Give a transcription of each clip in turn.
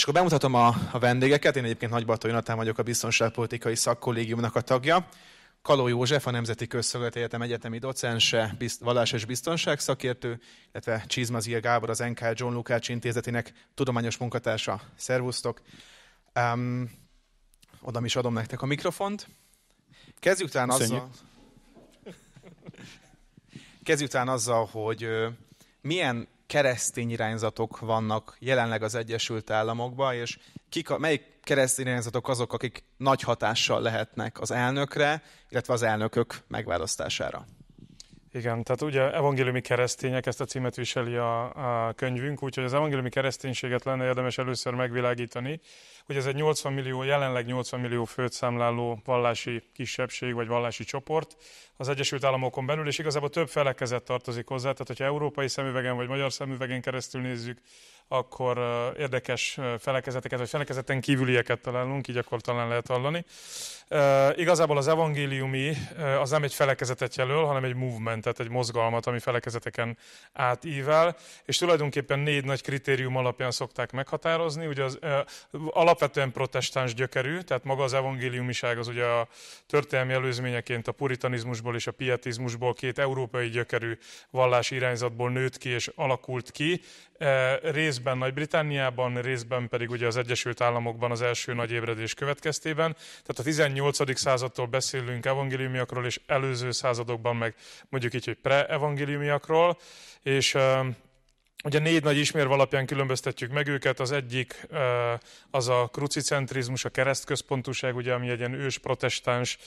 És akkor bemutatom a, a vendégeket. Én egyébként Nagybartó Jonatán vagyok, a Biztonságpolitikai Szakkollégiumnak a tagja. Kaló József, a Nemzeti Közszolgálati Egyetem egyetemi docense, bizt, vallás és biztonság szakértő, illetve Csizmazia Gábor, az NK John Lukács Intézetének tudományos munkatársa. Szervusztok! Um, oda is adom nektek a mikrofont. Kezdjük talán Köszönjük. azzal... Kezdjük talán azzal, hogy milyen keresztény irányzatok vannak jelenleg az Egyesült Államokban, és kik a, melyik keresztény irányzatok azok, akik nagy hatással lehetnek az elnökre, illetve az elnökök megválasztására? Igen, tehát ugye evangéliumi keresztények, ezt a címet viseli a, a könyvünk, úgyhogy az evangéliumi kereszténységet lenne érdemes először megvilágítani hogy ez egy 80 millió, jelenleg 80 millió főt számláló vallási kisebbség vagy vallási csoport az Egyesült Államokon belül, és igazából több felekezet tartozik hozzá, tehát hogyha európai szemüvegen vagy magyar szemüvegen keresztül nézzük, akkor érdekes felekezeteket, vagy felekezeten kívülieket találunk, így akkor talán lehet hallani. E, igazából az evangéliumi az nem egy felekezetet jelöl, hanem egy movementet, egy mozgalmat, ami felekezeteken átível, és tulajdonképpen négy nagy kritérium alapján szokták meghatározni. Ugye az, e, alap alapvetően protestáns gyökerű, tehát maga az evangéliumiság az ugye a történelmi előzményeként a puritanizmusból és a pietizmusból két európai gyökerű vallási irányzatból nőtt ki és alakult ki. E, részben Nagy-Britanniában, részben pedig ugye az Egyesült Államokban az első nagy ébredés következtében. Tehát a 18. századtól beszélünk evangéliumiakról, és előző századokban meg mondjuk így, hogy pre-evangéliumiakról, és e, Ugye négy nagy ismérv alapján különböztetjük meg őket, az egyik az a krucicentrizmus, a keresztközpontúság, ugye, ami egy ilyen ős protestáns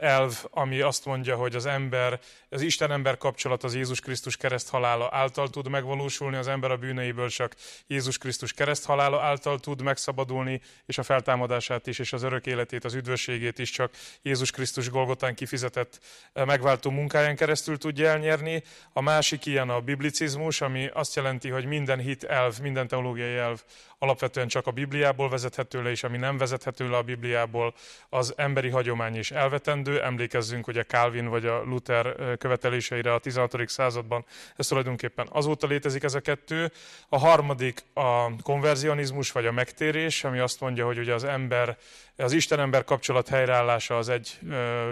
elv, ami azt mondja, hogy az ember, az Isten-ember kapcsolat az Jézus Krisztus kereszthalála által tud megvalósulni, az ember a bűneiből csak Jézus Krisztus kereszthalála által tud megszabadulni, és a feltámadását is, és az örök életét, az üdvösségét is csak Jézus Krisztus Golgotán kifizetett megváltó munkáján keresztül tudja elnyerni. A másik ilyen a biblicizmus, ami azt jelenti, hogy minden hit elv, minden teológiai elv alapvetően csak a Bibliából vezethető le, és ami nem vezethető le a Bibliából, az emberi hagyomány is elvetendő. Emlékezzünk, hogy a Calvin vagy a Luther követeléseire a 16. században, ez tulajdonképpen azóta létezik ez a kettő. A harmadik a konverzionizmus vagy a megtérés, ami azt mondja, hogy ugye az ember, az Isten-ember kapcsolat helyreállása az egy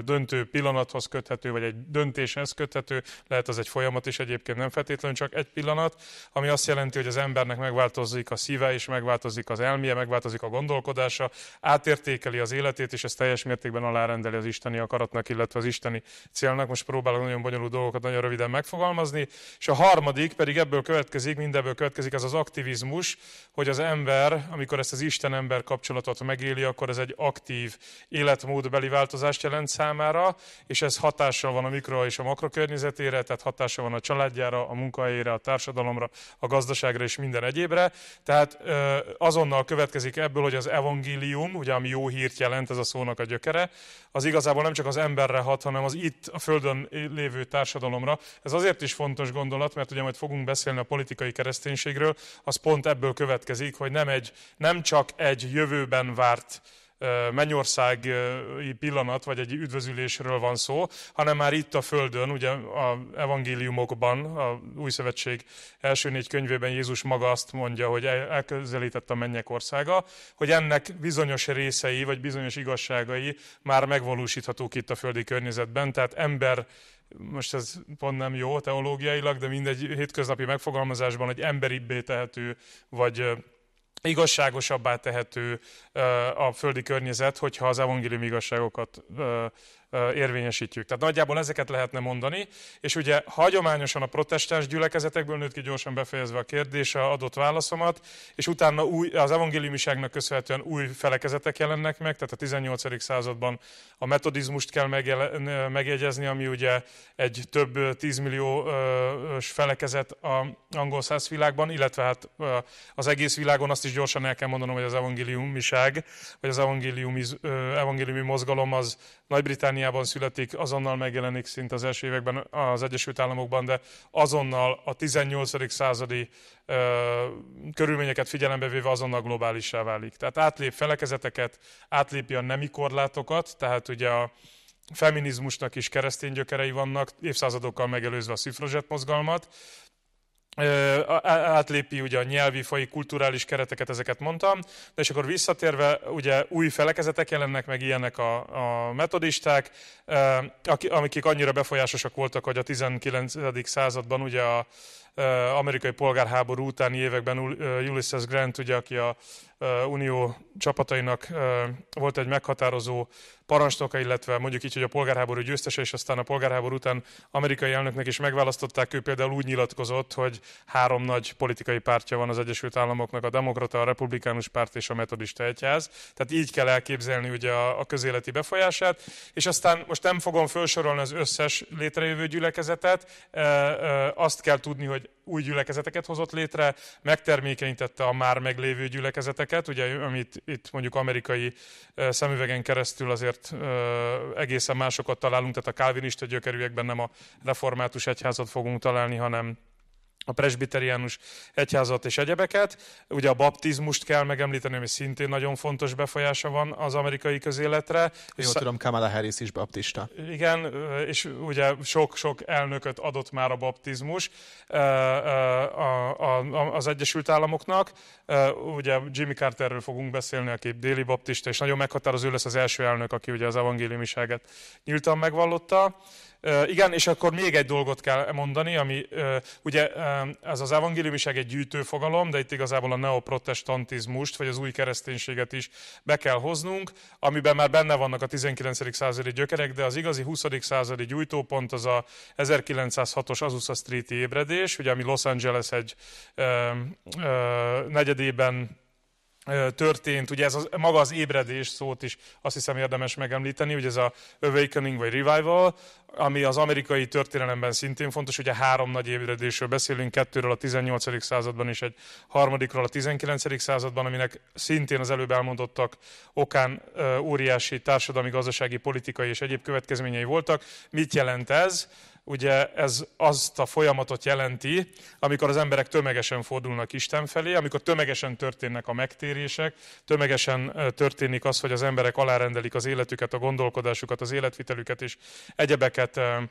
döntő pillanathoz köthető, vagy egy döntéshez köthető, lehet az egy folyamat is egyébként, nem feltétlenül csak egy pillanat, ami azt jelenti, hogy az embernek megváltozik a szíve, és megváltozik az elméje, megváltozik a gondolkodása, átértékeli az életét, és ez teljes mértékben alárendeli az isteni akaratnak, illetve az isteni célnak. Most próbálok nagyon bonyolult dolgokat nagyon röviden megfogalmazni. És a harmadik pedig ebből következik, mindebből következik, ez az aktivizmus, hogy az ember, amikor ezt az Isten-ember kapcsolatot megéli, akkor ez egy aktív életmódbeli változást jelent számára, és ez hatással van a mikro és a makrokörnyezetére, tehát hatással van a családjára, a munkahelyére, a társadalomra, a gazdaságra és minden egyébre. Tehát ö, azonnal következik ebből, hogy az evangélium, ugye ami jó hírt jelent, ez a szónak a gyökere, az igazából nem csak az emberre hat, hanem az itt a földön lévő társadalomra. Ez azért is fontos gondolat, mert ugye majd fogunk beszélni a politikai kereszténységről, az pont ebből következik, hogy nem, egy, nem csak egy jövőben várt mennyországi pillanat, vagy egy üdvözülésről van szó, hanem már itt a Földön, ugye a evangéliumokban, a Új Szövetség első négy könyvében Jézus maga azt mondja, hogy elközelített a mennyek országa, hogy ennek bizonyos részei, vagy bizonyos igazságai már megvalósíthatók itt a földi környezetben, tehát ember most ez pont nem jó teológiailag, de mindegy hétköznapi megfogalmazásban, hogy emberibbé tehető, vagy igazságosabbá tehető a földi környezet, hogyha az evangélium igazságokat érvényesítjük. Tehát nagyjából ezeket lehetne mondani, és ugye hagyományosan a protestáns gyülekezetekből nőtt ki gyorsan befejezve a kérdése, adott válaszomat, és utána új, az evangéliumiságnak köszönhetően új felekezetek jelennek meg, tehát a 18. században a metodizmust kell megjegyezni, ami ugye egy több tízmilliós felekezet a angol száz világban, illetve hát az egész világon azt is gyorsan el kell mondanom, hogy az evangéliumiság, vagy az evangéliumi, evangéliumi mozgalom az nagy britannia Kaliforniában születik, azonnal megjelenik szint az első években az Egyesült Államokban, de azonnal a 18. századi ö, körülményeket figyelembe véve azonnal globálissá válik. Tehát átlép felekezeteket, átlépi a nemi korlátokat, tehát ugye a feminizmusnak is keresztény gyökerei vannak, évszázadokkal megelőzve a szifrozsett mozgalmat, átlépi ugye a nyelvi, fai, kulturális kereteket, ezeket mondtam, de és akkor visszatérve, ugye új felekezetek jelennek meg ilyenek a, a metodisták, amikik annyira befolyásosak voltak, hogy a 19. században ugye a, amerikai polgárháború utáni években Ulysses Grant, ugye, aki a Unió csapatainak volt egy meghatározó parancsnoka, illetve mondjuk így, hogy a polgárháború győztese, és aztán a polgárháború után amerikai elnöknek is megválasztották, ő például úgy nyilatkozott, hogy három nagy politikai pártja van az Egyesült Államoknak, a Demokrata, a Republikánus Párt és a Metodista Egyház. Tehát így kell elképzelni ugye a, a közéleti befolyását, és aztán most nem fogom felsorolni az összes létrejövő gyülekezetet, azt kell tudni, hogy új gyülekezeteket hozott létre, megtermékenyítette a már meglévő gyülekezeteket, ugye, amit itt mondjuk amerikai szemüvegen keresztül azért egészen másokat találunk, tehát a kálvinista gyökerűekben nem a református egyházat fogunk találni, hanem a presbiteriánus egyházat és egyebeket. Ugye a baptizmust kell megemlíteni, ami szintén nagyon fontos befolyása van az amerikai közéletre. Jó, és tudom, Kamala Harris is baptista. Igen, és ugye sok-sok elnököt adott már a baptizmus az Egyesült Államoknak. Ugye Jimmy Carterről fogunk beszélni, aki déli baptista, és nagyon meghatározó lesz az első elnök, aki ugye az evangéliumiságet nyíltan megvallotta. Igen, és akkor még egy dolgot kell mondani, ami ugye ez az evangéliumiság egy gyűjtő fogalom, de itt igazából a neoprotestantizmust, vagy az új kereszténységet is be kell hoznunk, amiben már benne vannak a 19. századi gyökerek, de az igazi 20. századi gyújtópont az a 1906-os Azusa Street ébredés, ugye ami Los Angeles egy ö, ö, negyedében történt, ugye ez az, maga az ébredés szót is azt hiszem érdemes megemlíteni, ugye ez a awakening vagy revival, ami az amerikai történelemben szintén fontos, ugye három nagy ébredésről beszélünk, kettőről a 18. században és egy harmadikról a 19. században, aminek szintén az előbb elmondottak okán óriási társadalmi, gazdasági, politikai és egyéb következményei voltak. Mit jelent ez? ugye ez azt a folyamatot jelenti, amikor az emberek tömegesen fordulnak Isten felé, amikor tömegesen történnek a megtérések, tömegesen történik az, hogy az emberek alárendelik az életüket, a gondolkodásukat, az életvitelüket és egyebeket őket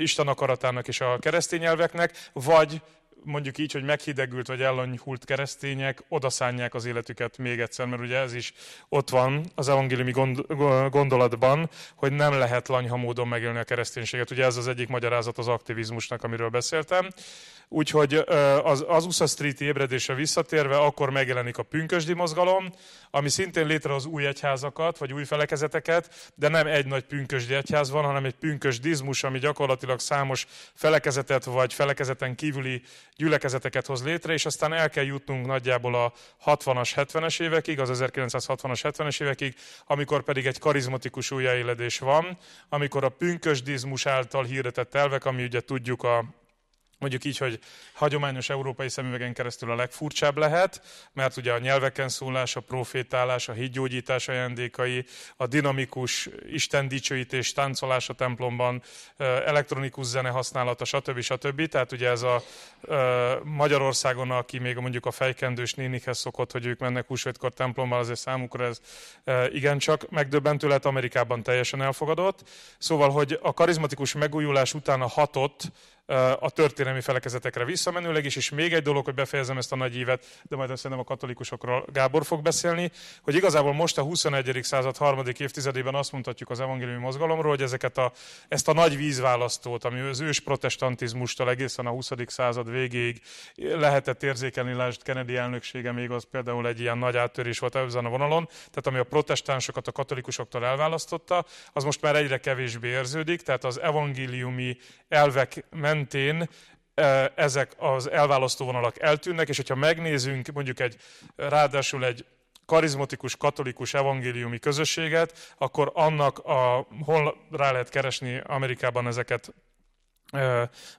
Isten akaratának és a keresztény elveknek, vagy mondjuk így, hogy meghidegült vagy ellenyhult keresztények odaszánják az életüket még egyszer, mert ugye ez is ott van az evangéliumi gondolatban, hogy nem lehet lanyha módon megélni a kereszténységet. Ugye ez az egyik magyarázat az aktivizmusnak, amiről beszéltem. Úgyhogy az, az USA Street ébredése visszatérve, akkor megjelenik a pünkösdi mozgalom, ami szintén létrehoz új egyházakat, vagy új felekezeteket, de nem egy nagy pünkösdi egyház van, hanem egy pünkösdizmus, ami gyakorlatilag számos felekezetet, vagy felekezeten kívüli gyülekezeteket hoz létre, és aztán el kell jutnunk nagyjából a 60-as, 70-es évekig, az 1960-as, 70-es évekig, amikor pedig egy karizmatikus újjáéledés van, amikor a pünkösdizmus által hirdetett elvek, ami ugye tudjuk a mondjuk így, hogy hagyományos európai szemüvegen keresztül a legfurcsább lehet, mert ugye a nyelveken szólás, a profétálás, a hídgyógyítás ajándékai, a dinamikus dicsőítés, táncolás a templomban, elektronikus zene használata, stb. stb. Tehát ugye ez a Magyarországon, aki még mondjuk a fejkendős nénikhez szokott, hogy ők mennek húsvétkor templomban, azért számukra ez igencsak megdöbbentő lett, Amerikában teljesen elfogadott. Szóval, hogy a karizmatikus megújulás után a hatott a történelmi felekezetekre visszamenőleg is, és még egy dolog, hogy befejezem ezt a nagy évet, de majd szerintem a katolikusokról Gábor fog beszélni, hogy igazából most a 21. század harmadik évtizedében azt mondhatjuk az evangéliumi mozgalomról, hogy ezeket a, ezt a nagy vízválasztót, ami az ős protestantizmustól egészen a 20. század végéig lehetett érzékelni, lásd Kennedy elnöksége még az például egy ilyen nagy áttörés volt ezen a vonalon, tehát ami a protestánsokat a katolikusoktól elválasztotta, az most már egyre kevésbé érződik, tehát az evangéliumi elvek men mentén ezek az elválasztó vonalak eltűnnek, és hogyha megnézünk mondjuk egy, ráadásul egy karizmatikus katolikus evangéliumi közösséget, akkor annak a, hol rá lehet keresni Amerikában ezeket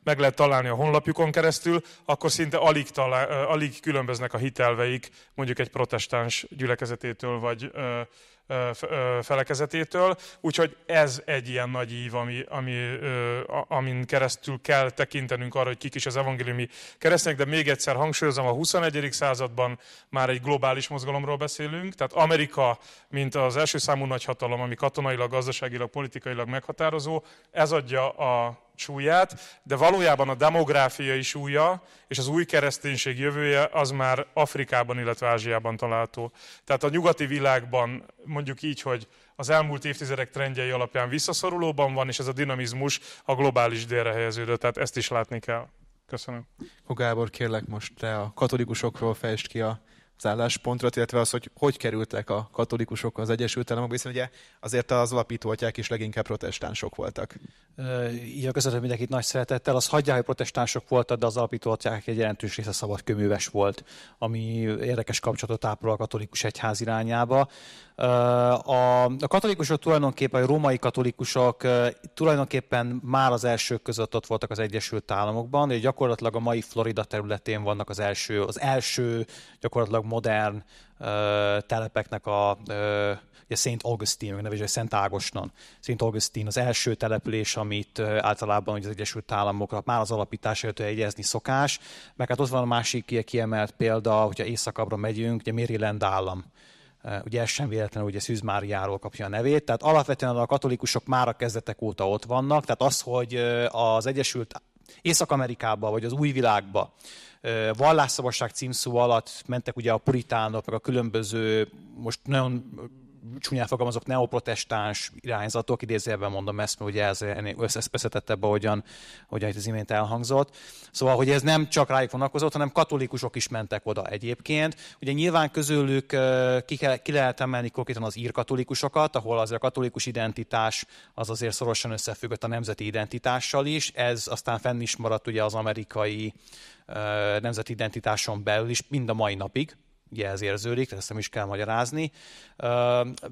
meg lehet találni a honlapjukon keresztül, akkor szinte alig, talál, alig különböznek a hitelveik mondjuk egy protestáns gyülekezetétől, vagy felekezetétől. Úgyhogy ez egy ilyen nagy ív, ami, ami, amin keresztül kell tekintenünk arra, hogy kik is az evangéliumi keresztények, de még egyszer hangsúlyozom, a 21. században már egy globális mozgalomról beszélünk, tehát Amerika, mint az első számú nagyhatalom, ami katonailag, gazdaságilag, politikailag meghatározó, ez adja a súlyát, de valójában a demográfiai súlya és az új kereszténység jövője az már Afrikában, illetve Ázsiában található. Tehát a nyugati világban mondjuk így, hogy az elmúlt évtizedek trendjei alapján visszaszorulóban van, és ez a dinamizmus a globális délre helyeződött, tehát ezt is látni kell. Köszönöm. Gábor, kérlek most te a katolikusokról fejtsd ki a az álláspontra, illetve az, hogy hogy kerültek a katolikusok az Egyesült Államokba, hiszen ugye azért az alapítóatyák is leginkább protestánsok voltak. Így köszönöm mindenkit nagy szeretettel. Az hagyják, hogy protestánsok voltak, de az alapítóatyák egy jelentős része szabadköműves volt, ami érdekes kapcsolatot ápol a katolikus egyház irányába. A, a katolikusok tulajdonképpen, a római katolikusok tulajdonképpen már az elsők között ott voltak az Egyesült Államokban, és gyakorlatilag a mai Florida területén vannak az első, az első gyakorlatilag modern ö, telepeknek a, ö, Szent Augustin, meg nevező Szent Ágoston. Szent Augustin az első település, amit általában az Egyesült Államokra már az alapítás előtt egyezni szokás, meg hát ott van a másik kiemelt példa, hogyha északabbra megyünk, ugye Maryland állam Eh, ugye ez sem véletlenül, hogy a Szűz Máriáról kapja a nevét. Tehát alapvetően a katolikusok már a kezdetek óta ott vannak. Tehát az, hogy eh, az Egyesült Észak-Amerikába vagy az új világba eh, vallásszabadság címszó alatt mentek ugye a puritánok, meg a különböző, most nagyon csúnyán fogalmazok, neoprotestáns irányzatok, idézőjelben mondom ezt, mert ugye ez összeszetettebb, ahogyan, ahogyan itt az imént elhangzott. Szóval, hogy ez nem csak rájuk vonatkozott, hanem katolikusok is mentek oda egyébként. Ugye nyilván közülük ki, kell, ki lehet emelni konkrétan az írkatolikusokat, ahol azért a katolikus identitás az azért szorosan összefüggött a nemzeti identitással is. Ez aztán fenn is maradt ugye az amerikai nemzeti identitáson belül is, mind a mai napig ez érződik, ezt nem is kell magyarázni.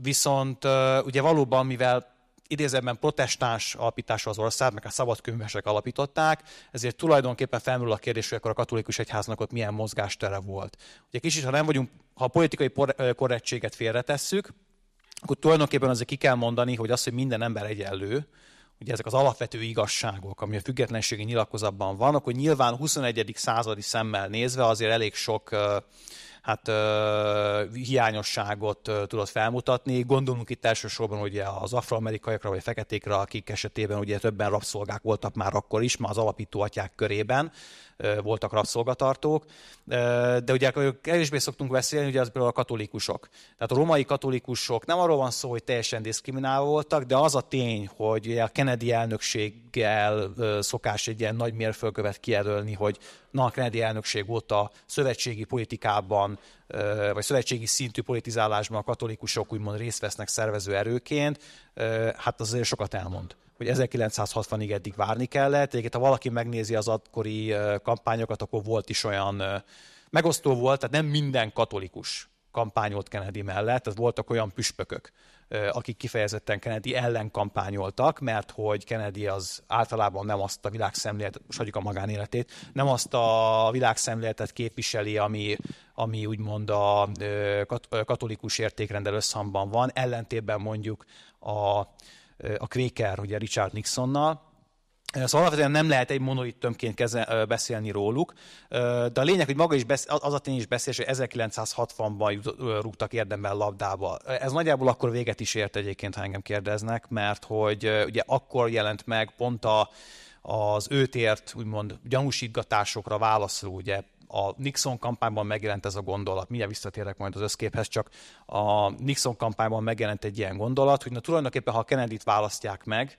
Viszont ugye valóban, mivel idézetben protestáns alapítása az ország, meg a szabadkönyvesek alapították, ezért tulajdonképpen felmerül a kérdés, hogy akkor a katolikus egyháznak ott milyen mozgástere volt. Ugye is, ha nem vagyunk, ha a politikai korrektséget félretesszük, akkor tulajdonképpen azért ki kell mondani, hogy az, hogy minden ember egyenlő, ugye ezek az alapvető igazságok, ami a függetlenségi nyilatkozatban vannak, hogy nyilván 21. századi szemmel nézve azért elég sok hát hiányosságot tudott felmutatni. Gondolunk itt elsősorban ugye az afroamerikaiakra vagy feketékre, akik esetében ugye többen rabszolgák voltak már akkor is, már az alapító atyák körében voltak rabszolgatartók, de ugye kevésbé szoktunk beszélni, ugye az a katolikusok. Tehát a romai katolikusok nem arról van szó, hogy teljesen diszkriminálva voltak, de az a tény, hogy a Kennedy elnökséggel szokás egy ilyen nagy mérföldkövet kijelölni, hogy na a Kennedy elnökség óta szövetségi politikában, vagy szövetségi szintű politizálásban a katolikusok úgymond részt vesznek szervező erőként, hát azért sokat elmond hogy 1960-ig eddig várni kellett. Egyébként, ha valaki megnézi az akkori kampányokat, akkor volt is olyan megosztó volt, tehát nem minden katolikus kampányolt Kennedy mellett, tehát voltak olyan püspökök, akik kifejezetten Kennedy ellen kampányoltak, mert hogy Kennedy az általában nem azt a világszemléletet, most hagyjuk a magánéletét, nem azt a világszemléletet képviseli, ami, ami úgymond a katolikus értékrendel összhangban van, ellentétben mondjuk a a Kréker, ugye Richard Nixonnal, Szóval alapvetően nem lehet egy monolit tömként kezel, beszélni róluk, de a lényeg, hogy maga is beszél, az a tény is beszél, hogy 1960-ban rúgtak érdemben labdába. Ez nagyjából akkor véget is ért egyébként, ha engem kérdeznek, mert hogy ugye akkor jelent meg pont a, az őt ért, úgymond gyanúsítgatásokra válaszoló ugye a Nixon kampányban megjelent ez a gondolat, mindjárt visszatérek majd az összképhez, csak a Nixon kampányban megjelent egy ilyen gondolat, hogy na tulajdonképpen, ha a Kennedy-t választják meg,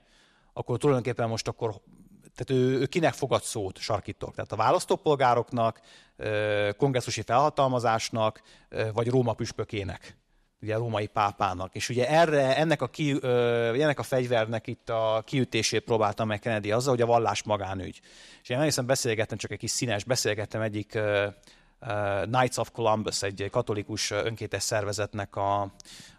akkor tulajdonképpen most akkor tehát ő, ő kinek fogad szót sarkítok? Tehát a választópolgároknak, kongresszusi felhatalmazásnak, vagy Róma püspökének? ugye a római pápának. És ugye erre, ennek a, ki, ö, ennek a fegyvernek itt a kiütését próbálta meg Kennedy azzal, hogy a vallás magánügy. És én emlékszem, beszélgettem, csak egy kis színes, beszélgettem egyik ö, Uh, Knights of Columbus, egy katolikus uh, önkétes szervezetnek a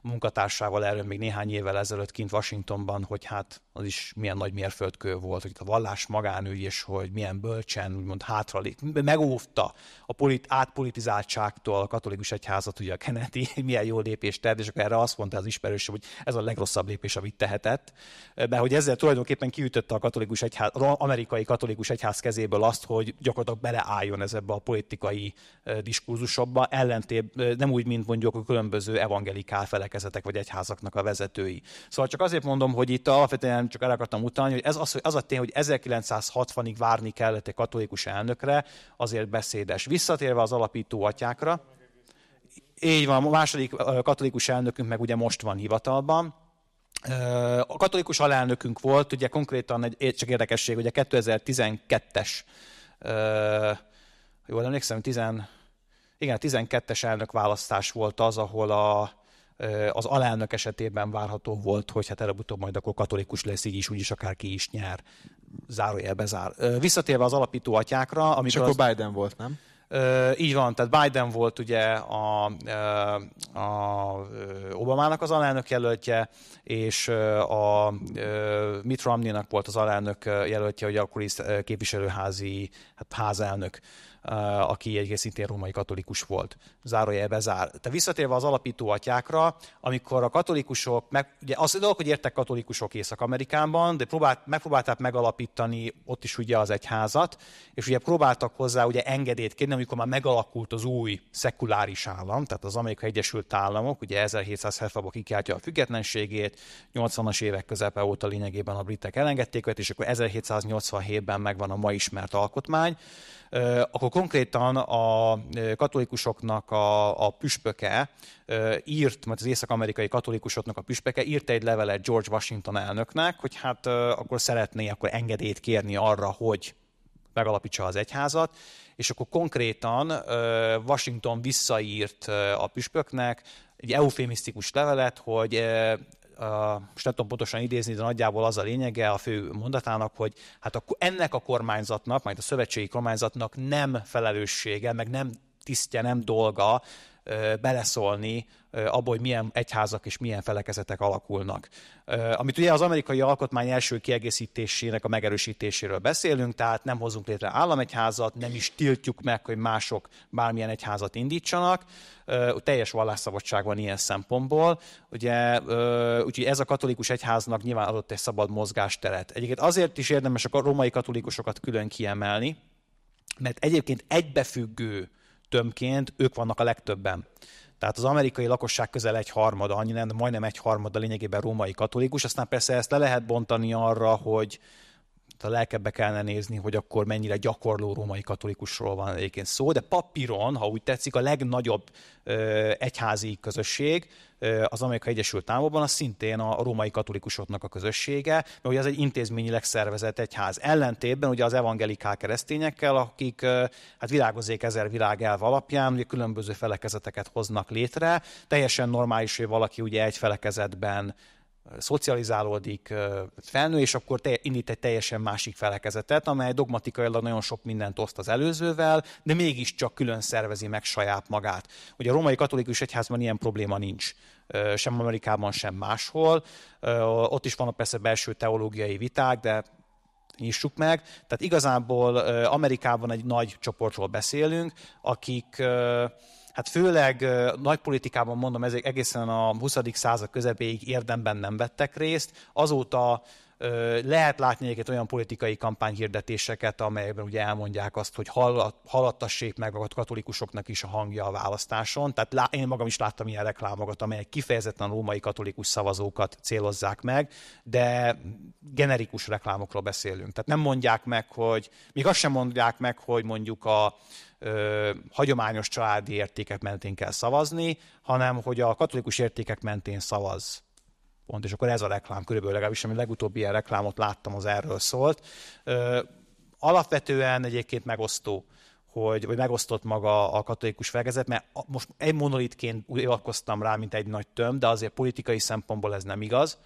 munkatársával erről még néhány évvel ezelőtt kint Washingtonban, hogy hát az is milyen nagy mérföldkő volt, hogy a vallás magánügy, és hogy milyen bölcsen, úgymond hátra megóvta a polit, átpolitizáltságtól a katolikus egyházat, ugye a Kennedy milyen jó lépést tett, és akkor erre azt mondta az ismerős, hogy ez a legrosszabb lépés, amit tehetett, uh, mert hogy ezzel tulajdonképpen kiütötte a katolikus egyház, amerikai katolikus egyház kezéből azt, hogy gyakorlatilag beleálljon ez ebbe a politikai diskurzusokban, ellentét, nem úgy, mint mondjuk a különböző evangelikál felekezetek vagy egyházaknak a vezetői. Szóval csak azért mondom, hogy itt alapvetően csak el akartam utalni, hogy ez az, hogy az a tény, hogy 1960-ig várni kellett egy katolikus elnökre, azért beszédes. Visszatérve az alapító atyákra, így van, a második katolikus elnökünk meg ugye most van hivatalban, a katolikus alelnökünk volt, ugye konkrétan egy csak érdekesség, ugye 2012-es jól emlékszem, 10, igen, 12-es elnök választás volt az, ahol a, az alelnök esetében várható volt, hogy hát előbb-utóbb majd akkor katolikus lesz, így is, úgyis akárki is nyer. zárójel bezár. Visszatérve az alapító atyákra, amikor... az... akkor Biden volt, nem? Így van, tehát Biden volt ugye a, a, a Obamának az alelnök jelöltje, és a, a Mitt nak volt az alelnök jelöltje, hogy akkor is képviselőházi hát házelnök. Eh, aki egyébként szintén római katolikus volt. Zárójelbe zár. Te visszatérve az alapító atyákra, amikor a katolikusok, meg, ugye az dolog, hogy értek katolikusok Észak-Amerikában, de próbált, megpróbálták megalapítani ott is ugye az egyházat, és ugye próbáltak hozzá ugye engedélyt kérni, amikor már megalakult az új szekuláris állam, tehát az Amerikai Egyesült Államok, ugye 1770 ban kikáltja a függetlenségét, 80-as évek közepe óta lényegében a britek elengedték őt, és akkor 1787-ben megvan a ma ismert alkotmány, akkor konkrétan a katolikusoknak a, a püspöke írt, mert az észak-amerikai katolikusoknak a püspöke írt egy levelet George Washington elnöknek, hogy hát akkor szeretné akkor engedélyt kérni arra, hogy megalapítsa az egyházat, és akkor konkrétan Washington visszaírt a püspöknek egy eufémisztikus levelet, hogy most nem tudom pontosan idézni, de nagyjából az a lényege a fő mondatának, hogy hát a, ennek a kormányzatnak, majd a szövetségi kormányzatnak nem felelőssége, meg nem tisztje, nem dolga beleszólni abba, hogy milyen egyházak és milyen felekezetek alakulnak. Amit ugye az amerikai alkotmány első kiegészítésének a megerősítéséről beszélünk, tehát nem hozunk létre államegyházat, nem is tiltjuk meg, hogy mások bármilyen egyházat indítsanak. Teljes vallásszabadság van ilyen szempontból. Ugye, úgyhogy ez a katolikus egyháznak nyilván adott egy szabad mozgásteret. Egyébként azért is érdemes a romai katolikusokat külön kiemelni, mert egyébként egybefüggő tömként ők vannak a legtöbben. Tehát az amerikai lakosság közel egy harmada, annyi nem, majdnem egy harmada lényegében római katolikus, aztán persze ezt le lehet bontani arra, hogy a lelkebbe kellene nézni, hogy akkor mennyire gyakorló római katolikusról van egyébként szó, de papíron, ha úgy tetszik, a legnagyobb ö, egyházi közösség ö, az Amerikai Egyesült Államokban, az szintén a római katolikusoknak a közössége, mert ugye ez egy intézményileg szervezett egyház. Ellentétben ugye az evangelikál keresztényekkel, akik ö, hát világozék ezer világelv alapján ugye különböző felekezeteket hoznak létre, teljesen normális, hogy valaki ugye egy felekezetben szocializálódik, felnő, és akkor te, indít egy teljesen másik felekezetet, amely dogmatikailag nagyon sok mindent oszt az előzővel, de mégiscsak külön szervezi meg saját magát. Ugye a római katolikus egyházban ilyen probléma nincs, sem Amerikában, sem máshol. Ott is vannak persze belső teológiai viták, de nyissuk meg. Tehát igazából Amerikában egy nagy csoportról beszélünk, akik hát főleg nagy politikában mondom, ezek egészen a 20. század közepéig érdemben nem vettek részt. Azóta lehet látni egyébként olyan politikai kampányhirdetéseket, amelyekben ugye elmondják azt, hogy haladtassék meg a katolikusoknak is a hangja a választáson. Tehát én magam is láttam ilyen reklámokat, amelyek kifejezetten római katolikus szavazókat célozzák meg, de generikus reklámokról beszélünk. Tehát nem mondják meg, hogy, még azt sem mondják meg, hogy mondjuk a ö, hagyományos családi értékek mentén kell szavazni, hanem hogy a katolikus értékek mentén szavaz. Pont, és akkor ez a reklám körülbelül legalábbis, ami legutóbbi ilyen reklámot láttam, az erről szólt. Ö, alapvetően egyébként megosztó hogy, hogy megosztott maga a katolikus felkezet, mert most egy monolitként úgy rá, mint egy nagy töm, de azért politikai szempontból ez nem igaz.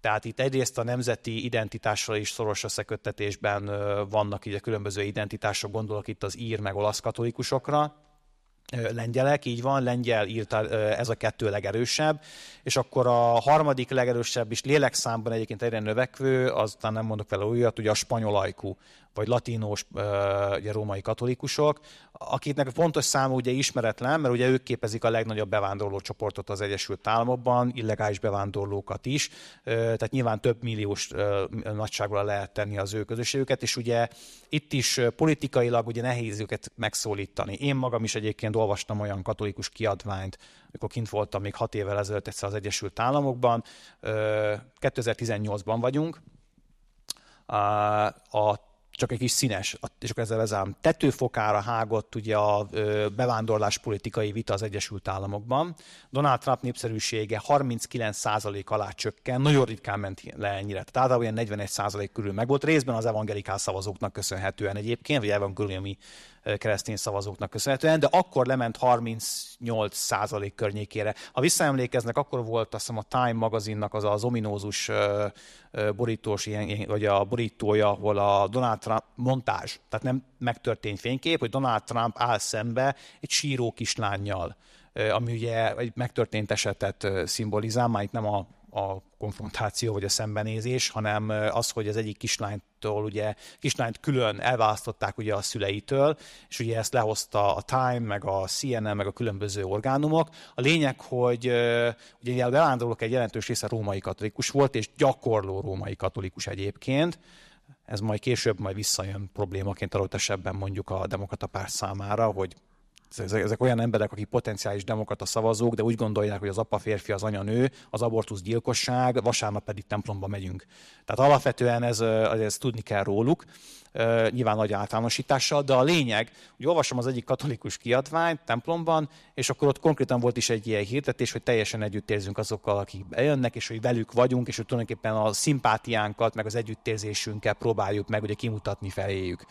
Tehát itt egyrészt a nemzeti identitással is szoros összeköttetésben vannak így a különböző identitások, gondolok itt az ír meg olasz katolikusokra, lengyelek, így van, lengyel írt ez a kettő legerősebb, és akkor a harmadik legerősebb is lélekszámban egyébként egyre növekvő, aztán nem mondok vele újat, ugye a spanyolajkú, vagy latinós, ugye római katolikusok, akiknek a fontos számú ugye ismeretlen, mert ugye ők képezik a legnagyobb bevándorló csoportot az Egyesült Államokban, illegális bevándorlókat is, tehát nyilván több milliós nagyságra lehet tenni az ő közösségüket, és ugye itt is politikailag ugye nehéz őket megszólítani. Én magam is egyébként olvastam olyan katolikus kiadványt, amikor kint voltam még hat évvel ezelőtt egyszer az Egyesült Államokban, 2018-ban vagyunk, a csak egy kis színes, és akkor ezzel vezem. Tetőfokára hágott ugye a bevándorlás politikai vita az Egyesült Államokban. Donald Trump népszerűsége 39% alá csökken, nagyon ritkán ment le ennyire. Tehát általában ilyen 41% körül meg volt, részben az evangelikál szavazóknak köszönhetően egyébként, vagy evangéliumi keresztény szavazóknak köszönhetően, de akkor lement 38 százalék környékére. Ha visszaemlékeznek, akkor volt azt hiszem a Time magazinnak az az ominózus borítós, vagy a borítója, ahol a Donald Trump montázs, tehát nem megtörtént fénykép, hogy Donald Trump áll szembe egy síró kislányjal ami ugye egy megtörtént esetet szimbolizál, már itt nem a a konfrontáció vagy a szembenézés, hanem az, hogy az egyik kislánytól, ugye kislányt külön elválasztották ugye a szüleitől, és ugye ezt lehozta a Time, meg a CNN, meg a különböző orgánumok. A lényeg, hogy ugye a bevándorlók egy jelentős része római katolikus volt, és gyakorló római katolikus egyébként, ez majd később majd visszajön problémaként adott esetben mondjuk a demokrata párt számára, hogy Szóval ezek, ezek olyan emberek, akik potenciális demokrata szavazók, de úgy gondolják, hogy az apa férfi, az anya nő, az abortusz gyilkosság, vasárnap pedig templomba megyünk. Tehát alapvetően ez, ez tudni kell róluk, nyilván nagy általánosítással, de a lényeg, hogy olvasom az egyik katolikus kiadványt templomban, és akkor ott konkrétan volt is egy ilyen hirdetés, hogy teljesen együttérzünk azokkal, akik bejönnek, és hogy velük vagyunk, és hogy tulajdonképpen a szimpátiánkat, meg az együttérzésünkkel próbáljuk meg ugye kimutatni feléjük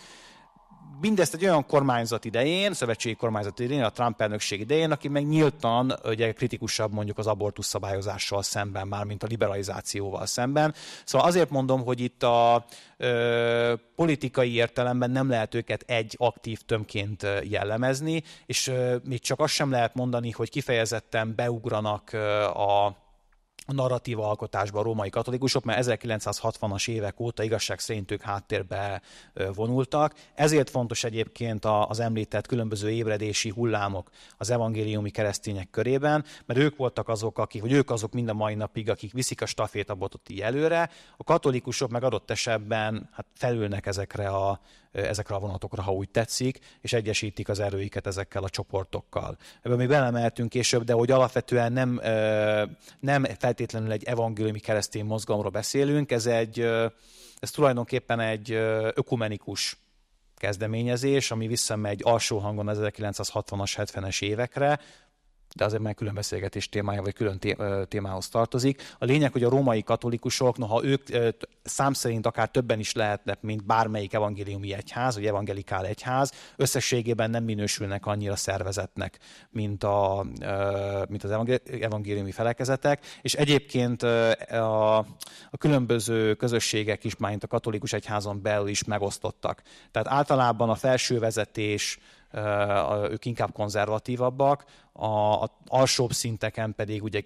mindezt egy olyan kormányzat idején, szövetségi kormányzat idején, a Trump elnökség idején, aki meg nyíltan ugye, kritikusabb mondjuk az abortusz szabályozással szemben, már mint a liberalizációval szemben. Szóval azért mondom, hogy itt a ö, politikai értelemben nem lehet őket egy aktív tömként jellemezni, és ö, még csak azt sem lehet mondani, hogy kifejezetten beugranak ö, a a narratív alkotásban a római katolikusok, mert 1960-as évek óta igazság szerint ők háttérbe vonultak. Ezért fontos egyébként az említett különböző ébredési hullámok az evangéliumi keresztények körében, mert ők voltak azok, akik, vagy ők azok mind a mai napig, akik viszik a stafétabotot így előre. A katolikusok meg adott esetben hát felülnek ezekre a ezekre a vonatokra, ha úgy tetszik, és egyesítik az erőiket ezekkel a csoportokkal. Ebben még belemeltünk később, de hogy alapvetően nem, nem feltétlenül egy evangéliumi keresztény mozgalomról beszélünk, ez egy, ez tulajdonképpen egy ökumenikus kezdeményezés, ami visszamegy alsó hangon 1960-as, 70-es évekre, de azért már külön beszélgetés témája, vagy külön témához tartozik. A lényeg, hogy a római katolikusok, noha ők szám szerint akár többen is lehetnek, mint bármelyik evangéliumi egyház, vagy evangelikál egyház, összességében nem minősülnek annyira szervezetnek, mint, a, mint az evangéliumi felekezetek, és egyébként a, a különböző közösségek is, már a katolikus egyházon belül is megosztottak. Tehát általában a felső vezetés, ők inkább konzervatívabbak, a, a alsóbb szinteken pedig ugye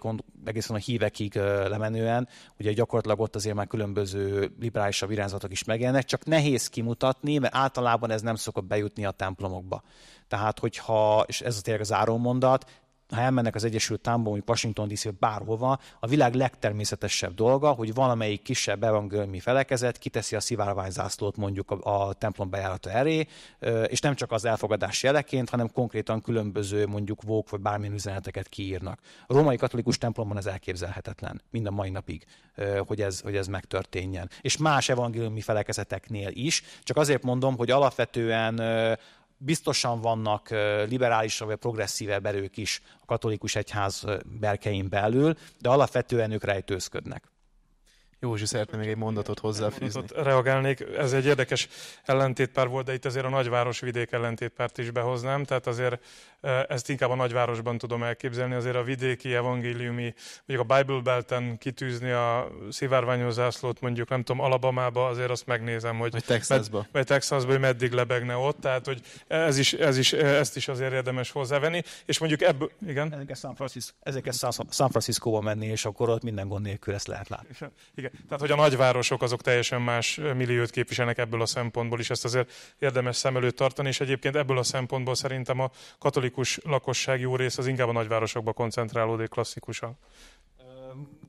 egészen a hívekig lemenően, ugye gyakorlatilag ott azért már különböző liberálisabb irányzatok is megjelennek, csak nehéz kimutatni, mert általában ez nem szokott bejutni a templomokba. Tehát, hogyha, és ez a tényleg az mondat, ha elmennek az Egyesült Államokba, vagy Washington dc bárhova, a világ legtermészetesebb dolga, hogy valamelyik kisebb evangéliumi felekezet kiteszi a zászlót mondjuk a, a templom bejárata elé, és nem csak az elfogadás jeleként, hanem konkrétan különböző mondjuk vók vagy bármilyen üzeneteket kiírnak. A római katolikus templomban ez elképzelhetetlen, mind a mai napig, hogy ez, hogy ez megtörténjen. És más evangéliumi felekezeteknél is, csak azért mondom, hogy alapvetően biztosan vannak liberálisabb vagy progresszívebb erők is a katolikus egyház berkein belül, de alapvetően ők rejtőzködnek. Józsi szeretne még egy mondatot hozzáfűzni. Mondatot reagálnék, ez egy érdekes ellentétpár volt, de itt azért a nagyváros-vidék ellentétpárt is behoznám, tehát azért eh, ezt inkább a nagyvárosban tudom elképzelni, azért a vidéki evangéliumi, mondjuk a Bible Belten kitűzni a szivárványos zászlót mondjuk, nem tudom, Alabamába, azért azt megnézem, hogy... Vagy Texasba. Med, vagy Texasba, hogy meddig lebegne ott, tehát hogy ez is, ez is, eh, ezt is azért érdemes hozzávenni, és mondjuk ebből... Igen? Ezeket San ezeket San Francisco-ba menni, és akkor ott minden gond nélkül ezt lehet látni. Igen tehát hogy a nagyvárosok azok teljesen más milliót képviselnek ebből a szempontból is, ezt azért érdemes szem előtt tartani, és egyébként ebből a szempontból szerintem a katolikus lakosság jó rész az inkább a nagyvárosokba koncentrálódik klasszikusan.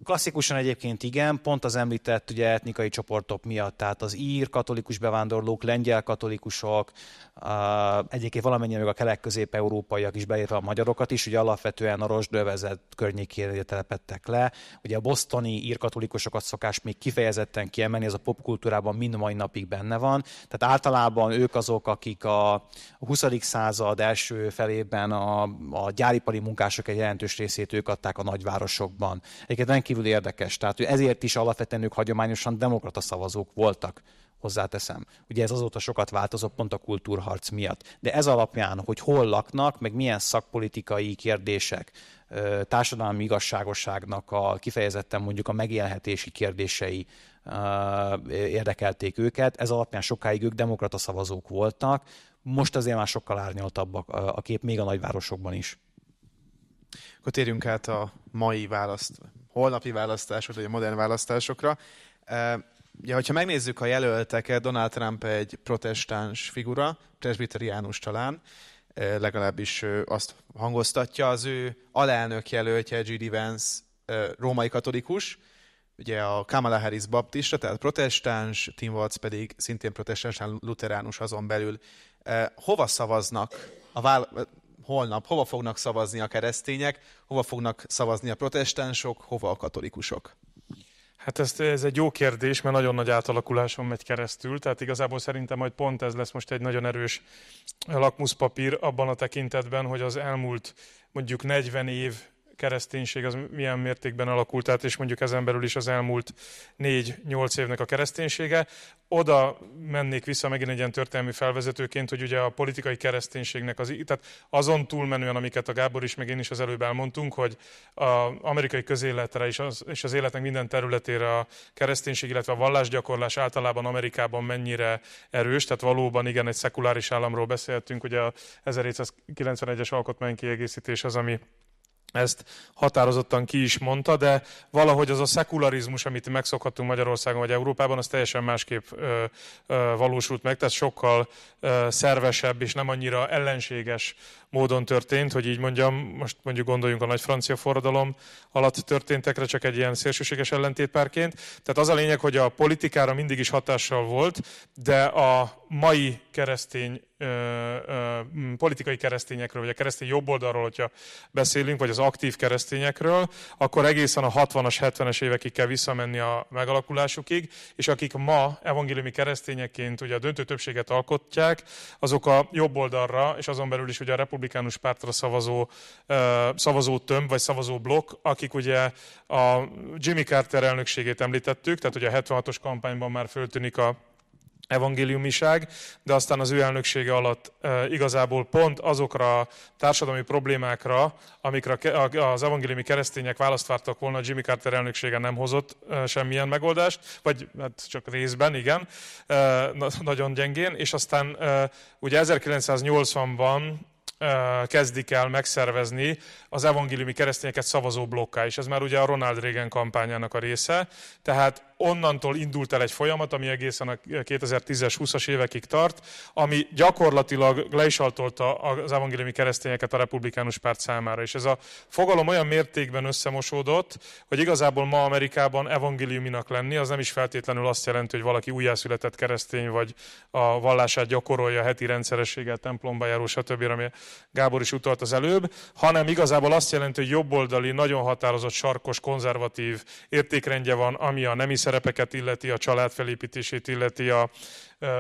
Klasszikusan egyébként igen, pont az említett ugye etnikai csoportok miatt, tehát az ír katolikus bevándorlók, lengyel katolikusok, egyébként valamennyire még a kelek-közép-európaiak is beírva a magyarokat is, ugye alapvetően a Rosdövezet környékére telepettek le. Ugye a bosztoni ír katolikusokat szokás még kifejezetten kiemelni, ez a popkultúrában mind mai napig benne van. Tehát általában ők azok, akik a 20. század első felében a, a gyáripari munkások egy jelentős részét ők adták a nagyvárosokban. Egyébként rendkívül érdekes. Tehát hogy ezért is alapvetően ők hagyományosan demokrata szavazók voltak hozzáteszem. Ugye ez azóta sokat változott pont a kultúrharc miatt. De ez alapján, hogy hol laknak, meg milyen szakpolitikai kérdések, társadalmi igazságosságnak a kifejezetten mondjuk a megélhetési kérdései érdekelték őket, ez alapján sokáig ők demokrata szavazók voltak, most azért már sokkal árnyaltabbak a kép, még a nagyvárosokban is. Akkor térjünk át a mai választ, holnapi választásokra, vagy a modern választásokra. Ugye, hogyha megnézzük a jelölteket, Donald Trump egy protestáns figura, presbiteriánus talán, legalábbis azt hangoztatja, az ő alelnök jelöltje, G.D. Vance, római katolikus, ugye a Kamala Harris baptista, tehát protestáns, Tim Walz pedig szintén protestáns, luteránus azon belül. Hova szavaznak? A vála- holnap hova fognak szavazni a keresztények, hova fognak szavazni a protestánsok, hova a katolikusok? Hát ezt, ez egy jó kérdés, mert nagyon nagy átalakuláson megy keresztül, tehát igazából szerintem majd pont ez lesz most egy nagyon erős lakmuszpapír abban a tekintetben, hogy az elmúlt mondjuk 40 év kereszténység az milyen mértékben alakult át, és mondjuk ezen belül is az elmúlt négy-nyolc évnek a kereszténysége. Oda mennék vissza megint egy ilyen történelmi felvezetőként, hogy ugye a politikai kereszténységnek az, tehát azon túlmenően, amiket a Gábor is, meg én is az előbb elmondtunk, hogy az amerikai közéletre és az, és az életnek minden területére a kereszténység, illetve a vallásgyakorlás általában Amerikában mennyire erős, tehát valóban igen, egy szekuláris államról beszéltünk, ugye a 1791-es alkotmánykiegészítés az, ami ezt határozottan ki is mondta, de valahogy az a szekularizmus, amit megszokhattunk Magyarországon vagy Európában, az teljesen másképp ö, ö, valósult meg, tehát sokkal ö, szervesebb és nem annyira ellenséges módon történt, hogy így mondjam, most mondjuk gondoljunk a nagy francia forradalom alatt történtekre, csak egy ilyen szélsőséges ellentétpárként. Tehát az a lényeg, hogy a politikára mindig is hatással volt, de a mai keresztény ö, ö, politikai keresztényekről, vagy a keresztény jobboldalról, hogyha beszélünk, vagy az aktív keresztényekről, akkor egészen a 60-as, 70-es évekig kell visszamenni a megalakulásukig, és akik ma evangéliumi keresztényeként ugye a döntő többséget alkotják, azok a jobboldalra, és azon belül is ugye a republikánus republikánus pártra szavazó, szavazó tömb, vagy szavazó blokk, akik ugye a Jimmy Carter elnökségét említettük, tehát ugye a 76-os kampányban már föltűnik a evangéliumiság, de aztán az ő elnöksége alatt e, igazából pont azokra a társadalmi problémákra, amikre az evangéliumi keresztények választ vártak volna, Jimmy Carter elnöksége nem hozott e, semmilyen megoldást, vagy hát csak részben, igen, e, nagyon gyengén, és aztán ugye 1980-ban kezdik el megszervezni az evangéliumi keresztényeket szavazó blokká, és ez már ugye a Ronald Reagan kampányának a része, tehát onnantól indult el egy folyamat, ami egészen a 2010-es, 20-as évekig tart, ami gyakorlatilag le is altolta az evangéliumi keresztényeket a republikánus párt számára. És ez a fogalom olyan mértékben összemosódott, hogy igazából ma Amerikában evangéliuminak lenni, az nem is feltétlenül azt jelenti, hogy valaki újjászületett keresztény, vagy a vallását gyakorolja heti rendszerességgel, templomba járó, stb., ami Gábor is utalt az előbb, hanem igazából azt jelenti, hogy jobboldali, nagyon határozott, sarkos, konzervatív értékrendje van, ami a nemi szerepeket illeti, a család felépítését illeti, a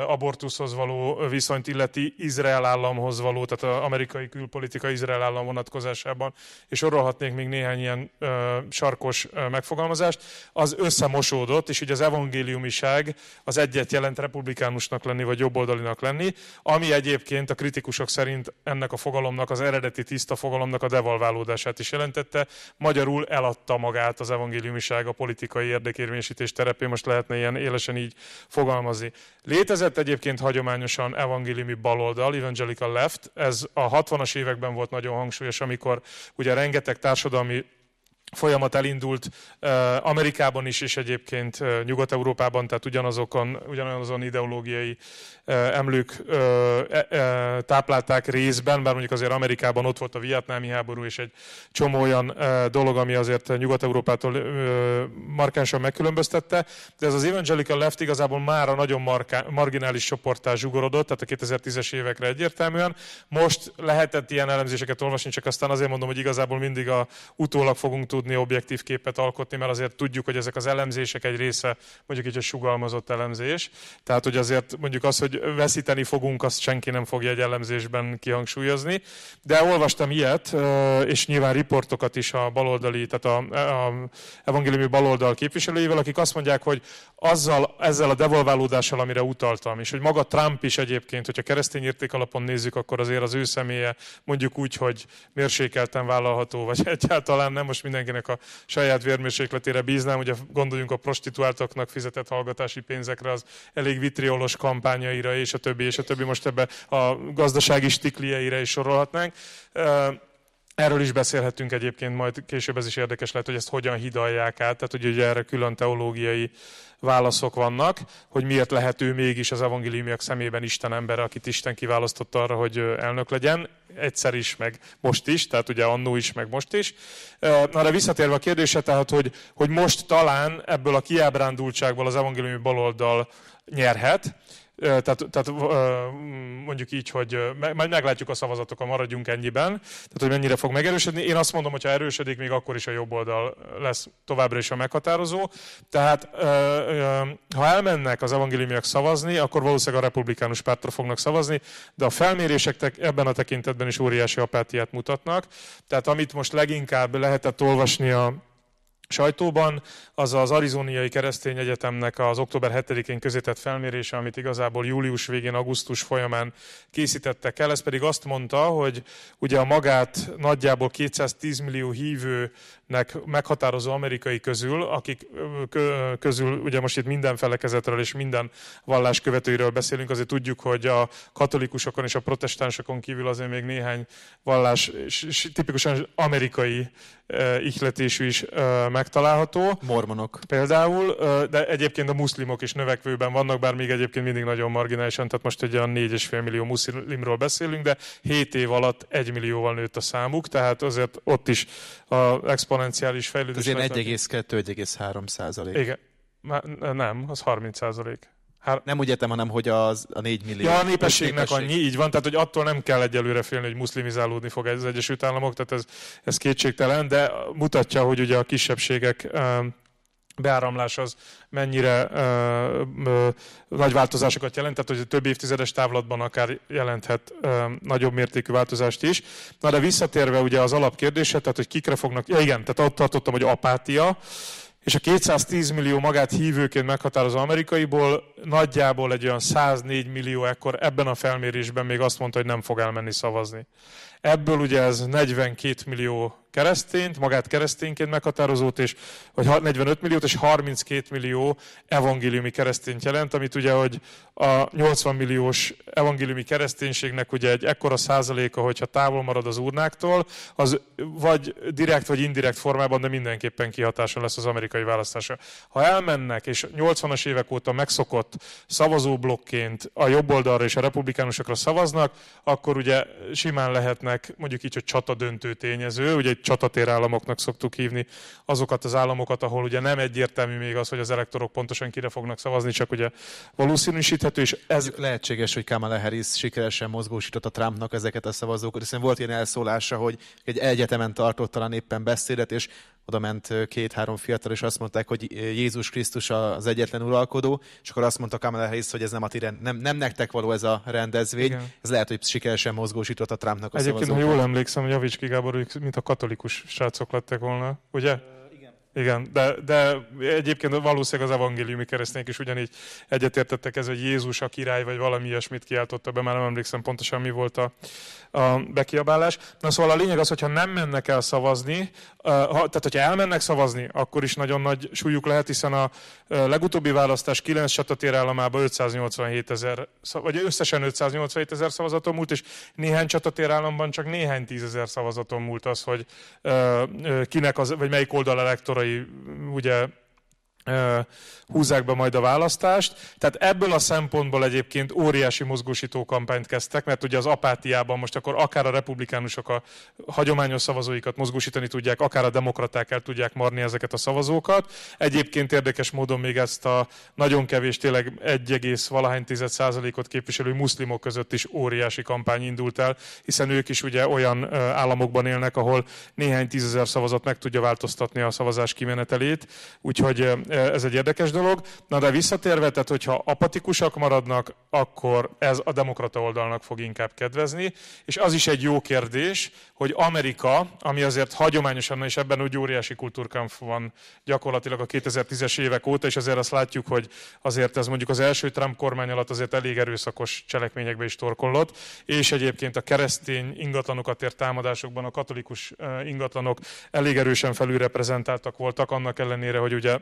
abortuszhoz való viszonyt illeti Izrael államhoz való, tehát az amerikai külpolitika Izrael állam vonatkozásában, és sorolhatnék még néhány ilyen ö, sarkos ö, megfogalmazást, az összemosódott, és ugye az evangéliumiság az egyet jelent republikánusnak lenni, vagy jobboldalinak lenni, ami egyébként a kritikusok szerint ennek a fogalomnak, az eredeti tiszta fogalomnak a devalválódását is jelentette. Magyarul eladta magát az evangéliumiság a politikai érdekérvényesítés terepén, most lehetne ilyen élesen így fogalmazni. Léte Létezett egyébként hagyományosan evangéliumi baloldal, evangelical left, ez a 60-as években volt nagyon hangsúlyos, amikor ugye rengeteg társadalmi folyamat elindult eh, Amerikában is, és egyébként eh, Nyugat-Európában, tehát ugyanazokon, ugyanazon ideológiai eh, emlők táplálták részben, bár mondjuk azért Amerikában ott volt a vietnámi háború, és egy csomó olyan dolog, ami azért Nyugat-Európától markánsan megkülönböztette, de ez az Evangelical Left igazából már a nagyon marka, marginális csoporttá zsugorodott, tehát a 2010-es évekre egyértelműen. Most lehetett ilyen elemzéseket olvasni, csak aztán azért mondom, hogy igazából mindig a utólag fogunk tudni tudni objektív képet alkotni, mert azért tudjuk, hogy ezek az elemzések egy része, mondjuk így a sugalmazott elemzés. Tehát, hogy azért mondjuk az, hogy veszíteni fogunk, azt senki nem fogja egy elemzésben kihangsúlyozni. De olvastam ilyet, és nyilván riportokat is a baloldali, tehát a, a evangéliumi baloldal képviselőivel, akik azt mondják, hogy azzal, ezzel a devolválódással, amire utaltam, és hogy maga Trump is egyébként, hogyha keresztény érték alapon nézzük, akkor azért az ő személye mondjuk úgy, hogy mérsékelten vállalható, vagy egyáltalán nem most mindenki mindenkinek a saját vérmérsékletére bíznám, ugye gondoljunk a prostituáltaknak fizetett hallgatási pénzekre, az elég vitriolos kampányaira, és a többi, és a többi, most ebbe a gazdasági stiklieire is sorolhatnánk. Erről is beszélhetünk egyébként, majd később ez is érdekes lehet, hogy ezt hogyan hidalják át, tehát hogy ugye erre külön teológiai válaszok vannak, hogy miért lehet ő mégis az evangéliumiak szemében Isten ember, akit Isten kiválasztott arra, hogy elnök legyen, egyszer is, meg most is, tehát ugye annó is, meg most is. Na de visszatérve a kérdése, tehát hogy, hogy most talán ebből a kiábrándultságból az evangéliumi baloldal nyerhet, tehát, tehát mondjuk így, hogy majd meglátjuk a szavazatokon, maradjunk ennyiben, tehát hogy mennyire fog megerősödni. Én azt mondom, hogy ha erősödik, még akkor is a jobb oldal lesz továbbra is a meghatározó. Tehát ha elmennek az evangéliumiak szavazni, akkor valószínűleg a republikánus pártra fognak szavazni, de a felmérések ebben a tekintetben is óriási apátiát mutatnak. Tehát amit most leginkább lehetett olvasni a sajtóban, az az Arizoniai Keresztény Egyetemnek az október 7-én közétett felmérése, amit igazából július végén, augusztus folyamán készítettek el. Ez pedig azt mondta, hogy ugye a magát nagyjából 210 millió hívő nek meghatározó amerikai közül, akik közül ugye most itt minden felekezetről és minden vallás követőiről beszélünk, azért tudjuk, hogy a katolikusokon és a protestánsokon kívül azért még néhány vallás, és, tipikusan amerikai eh, ihletésű is eh, megtalálható. Mormonok. Például, de egyébként a muszlimok is növekvőben vannak, bár még egyébként mindig nagyon marginálisan, tehát most egy olyan 4,5 millió muszlimról beszélünk, de 7 év alatt 1 millióval nőtt a számuk, tehát azért ott is a exponenciális fejlődés. Ez 1,2-1,3 százalék. Igen. nem, az 30 százalék. Hár... Nem úgy értem, hanem hogy az, a 4 millió. Ja, a népességnek népesség. annyi, így van, tehát hogy attól nem kell egyelőre félni, hogy muszlimizálódni fog ez az Egyesült Államok, tehát ez, ez kétségtelen, de mutatja, hogy ugye a kisebbségek um, beáramlás az mennyire ö, ö, nagy változásokat jelent, tehát hogy a több évtizedes távlatban akár jelenthet ö, nagyobb mértékű változást is. Na de visszatérve ugye az alapkérdése, tehát hogy kikre fognak, ja igen, tehát ott tartottam, hogy apátia, és a 210 millió magát hívőként meghatározó amerikaiból nagyjából egy olyan 104 millió ekkor ebben a felmérésben még azt mondta, hogy nem fog elmenni szavazni. Ebből ugye ez 42 millió keresztényt, magát keresztényként meghatározót, és, vagy 45 milliót, és 32 millió evangéliumi keresztényt jelent, amit ugye, hogy a 80 milliós evangéliumi kereszténységnek ugye egy ekkora százaléka, hogyha távol marad az urnáktól, az vagy direkt, vagy indirekt formában, de mindenképpen kihatása lesz az amerikai választásra. Ha elmennek, és 80-as évek óta megszokott szavazóblokként a jobb oldalra és a republikánusokra szavaznak, akkor ugye simán lehetnek mondjuk így, hogy csata döntő tényező, ugye csatatér államoknak szoktuk hívni, azokat az államokat, ahol ugye nem egyértelmű még az, hogy az elektorok pontosan kire fognak szavazni, csak ugye valószínűsíthető, és ez... Lehetséges, hogy Kamala Harris sikeresen mozgósította Trumpnak ezeket a szavazókat, hiszen volt ilyen elszólása, hogy egy egyetemen tartott talán éppen beszédet, és oda ment két-három fiatal, és azt mondták, hogy Jézus Krisztus az egyetlen uralkodó, és akkor azt mondta Kamala Harris, hogy ez nem, a ti rend, nem, nem nektek való ez a rendezvény. Igen. Ez lehet, hogy sikeresen mozgósított a Trumpnak a Egyébként, szavazókat. ha jól emlékszem, hogy Javicski Gábor, mint a katolikus srácok lettek volna, ugye? Igen, de, de egyébként valószínűleg az evangéliumi keresztények is ugyanígy egyetértettek ez, hogy Jézus a király, vagy valami ilyesmit kiáltotta be, már nem emlékszem pontosan mi volt a, a bekiabálás. Na szóval a lényeg az, hogyha nem mennek el szavazni, ha, tehát hogyha elmennek szavazni, akkor is nagyon nagy súlyuk lehet, hiszen a legutóbbi választás 9 csatatér államában 587 ezer, vagy összesen 587 ezer szavazaton múlt, és néhány csatatér államban csak néhány tízezer szavazaton múlt az, hogy kinek az, vagy melyik oldal elektora amerikai ugye húzzák be majd a választást. Tehát ebből a szempontból egyébként óriási mozgósító kampányt kezdtek, mert ugye az apátiában most akkor akár a republikánusok a hagyományos szavazóikat mozgósítani tudják, akár a demokraták el tudják marni ezeket a szavazókat. Egyébként érdekes módon még ezt a nagyon kevés, tényleg 1, valahány tized százalékot képviselő muszlimok között is óriási kampány indult el, hiszen ők is ugye olyan államokban élnek, ahol néhány tízezer szavazat meg tudja változtatni a szavazás kimenetelét, úgyhogy ez egy érdekes dolog. Na de visszatérve, tehát hogyha apatikusak maradnak, akkor ez a demokrata oldalnak fog inkább kedvezni. És az is egy jó kérdés, hogy Amerika, ami azért hagyományosan, és ebben úgy óriási kultúrkampf van gyakorlatilag a 2010-es évek óta, és azért azt látjuk, hogy azért ez mondjuk az első Trump kormány alatt azért elég erőszakos cselekményekbe is torkollott, és egyébként a keresztény ingatlanokat ért támadásokban a katolikus ingatlanok elég erősen felülreprezentáltak voltak, annak ellenére, hogy ugye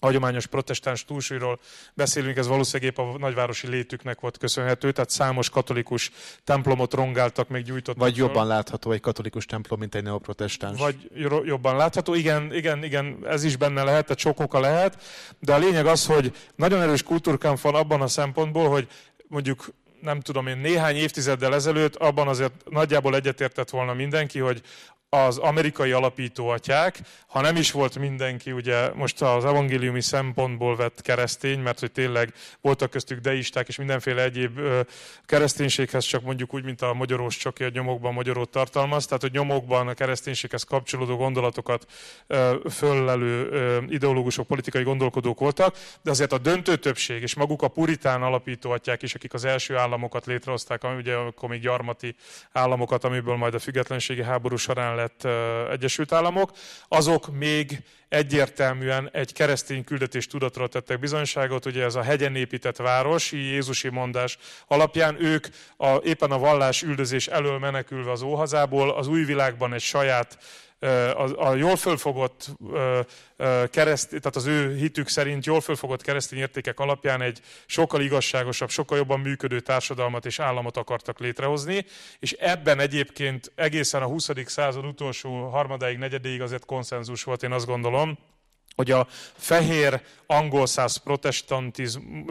hagyományos protestáns túlsúlyról beszélünk, ez valószínűleg épp a nagyvárosi létüknek volt köszönhető, tehát számos katolikus templomot rongáltak, meg, gyújtottak. Vagy föl. jobban látható egy katolikus templom, mint egy neoprotestáns. Vagy jobban látható, igen, igen, igen, ez is benne lehet, tehát sok oka lehet, de a lényeg az, hogy nagyon erős kultúrkámp van abban a szempontból, hogy mondjuk nem tudom én, néhány évtizeddel ezelőtt abban azért nagyjából egyetértett volna mindenki, hogy az amerikai alapítóatyák, ha nem is volt mindenki, ugye most az evangéliumi szempontból vett keresztény, mert hogy tényleg voltak köztük deisták és mindenféle egyéb kereszténységhez, csak mondjuk úgy, mint a magyarós csoki a nyomokban magyarót tartalmaz, tehát hogy nyomokban a kereszténységhez kapcsolódó gondolatokat föllelő ideológusok, politikai gondolkodók voltak, de azért a döntő többség, és maguk a puritán alapítóatyák is, akik az első államokat létrehozták, ami ugye akkor még gyarmati államokat, amiből majd a függetlenségi háború során mellett Egyesült Államok, azok még egyértelműen egy keresztény küldetés tudatról tettek bizonyságot, ugye ez a hegyen épített város, Jézusi mondás alapján ők a, éppen a vallás üldözés elől menekülve az óhazából, az új világban egy saját a, a jól fölfogott kereszt, tehát az ő hitük szerint jól fölfogott keresztény értékek alapján egy sokkal igazságosabb, sokkal jobban működő társadalmat és államot akartak létrehozni, és ebben egyébként egészen a 20. század utolsó harmadáig, negyedéig azért konszenzus volt, én azt gondolom, hogy a fehér angol száz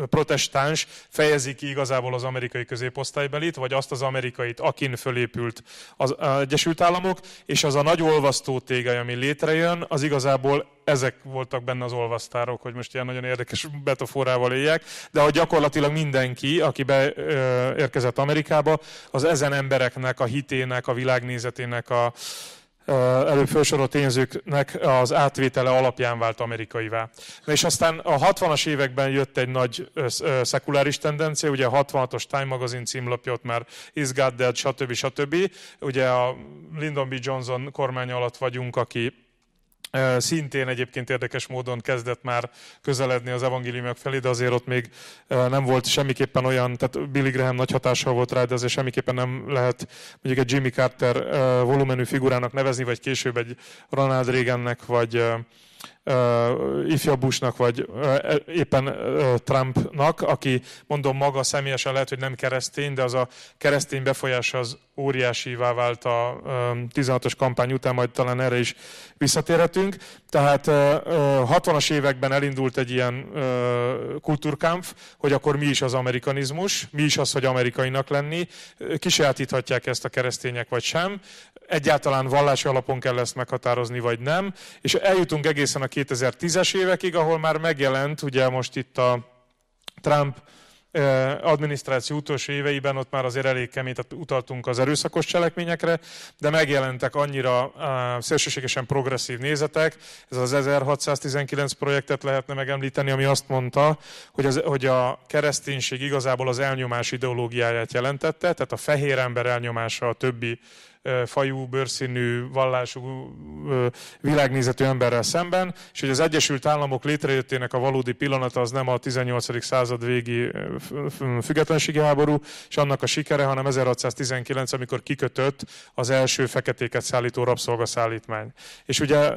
protestáns fejezi ki igazából az amerikai középosztálybelit, vagy azt az amerikait, akin fölépült az Egyesült Államok, és az a nagy olvasztó tégely, ami létrejön, az igazából ezek voltak benne az olvasztárok, hogy most ilyen nagyon érdekes betoforával éljek, de hogy gyakorlatilag mindenki, aki beérkezett Amerikába, az ezen embereknek a hitének, a világnézetének a előbb felsorolt tényezőknek az átvitele alapján vált amerikaivá. Na és aztán a 60-as években jött egy nagy szekuláris tendencia, ugye a 66-os Time magazin címlapja ott már Is God Dead, stb. stb. Ugye a Lyndon B. Johnson kormány alatt vagyunk, aki szintén egyébként érdekes módon kezdett már közeledni az evangéliumok felé, de azért ott még nem volt semmiképpen olyan, tehát Billy Graham nagy hatással volt rá, de azért semmiképpen nem lehet mondjuk egy Jimmy Carter volumenű figurának nevezni, vagy később egy Ronald Reagannek, vagy uh, ifjabb Bushnak, vagy uh, éppen uh, Trumpnak, aki mondom maga személyesen lehet, hogy nem keresztény, de az a keresztény befolyás az óriásivá vált a uh, 16-os kampány után, majd talán erre is visszatérhetünk. Tehát uh, uh, 60-as években elindult egy ilyen uh, kultúrkámf, hogy akkor mi is az amerikanizmus, mi is az, hogy amerikainak lenni, kisajátíthatják ezt a keresztények vagy sem egyáltalán vallási alapon kell ezt meghatározni, vagy nem. És eljutunk egészen a 2010-es évekig, ahol már megjelent, ugye most itt a Trump eh, adminisztráció utolsó éveiben ott már azért elég kemény, tehát utaltunk az erőszakos cselekményekre, de megjelentek annyira eh, szélsőségesen progresszív nézetek, ez az 1619 projektet lehetne megemlíteni, ami azt mondta, hogy, az, hogy a kereszténység igazából az elnyomás ideológiáját jelentette, tehát a fehér ember elnyomása a többi fajú, bőrszínű, vallású, világnézetű emberrel szemben, és hogy az Egyesült Államok létrejöttének a valódi pillanata az nem a 18. század végi függetlenségi háború, és annak a sikere, hanem 1619, amikor kikötött az első feketéket szállító rabszolgaszállítmány. És ugye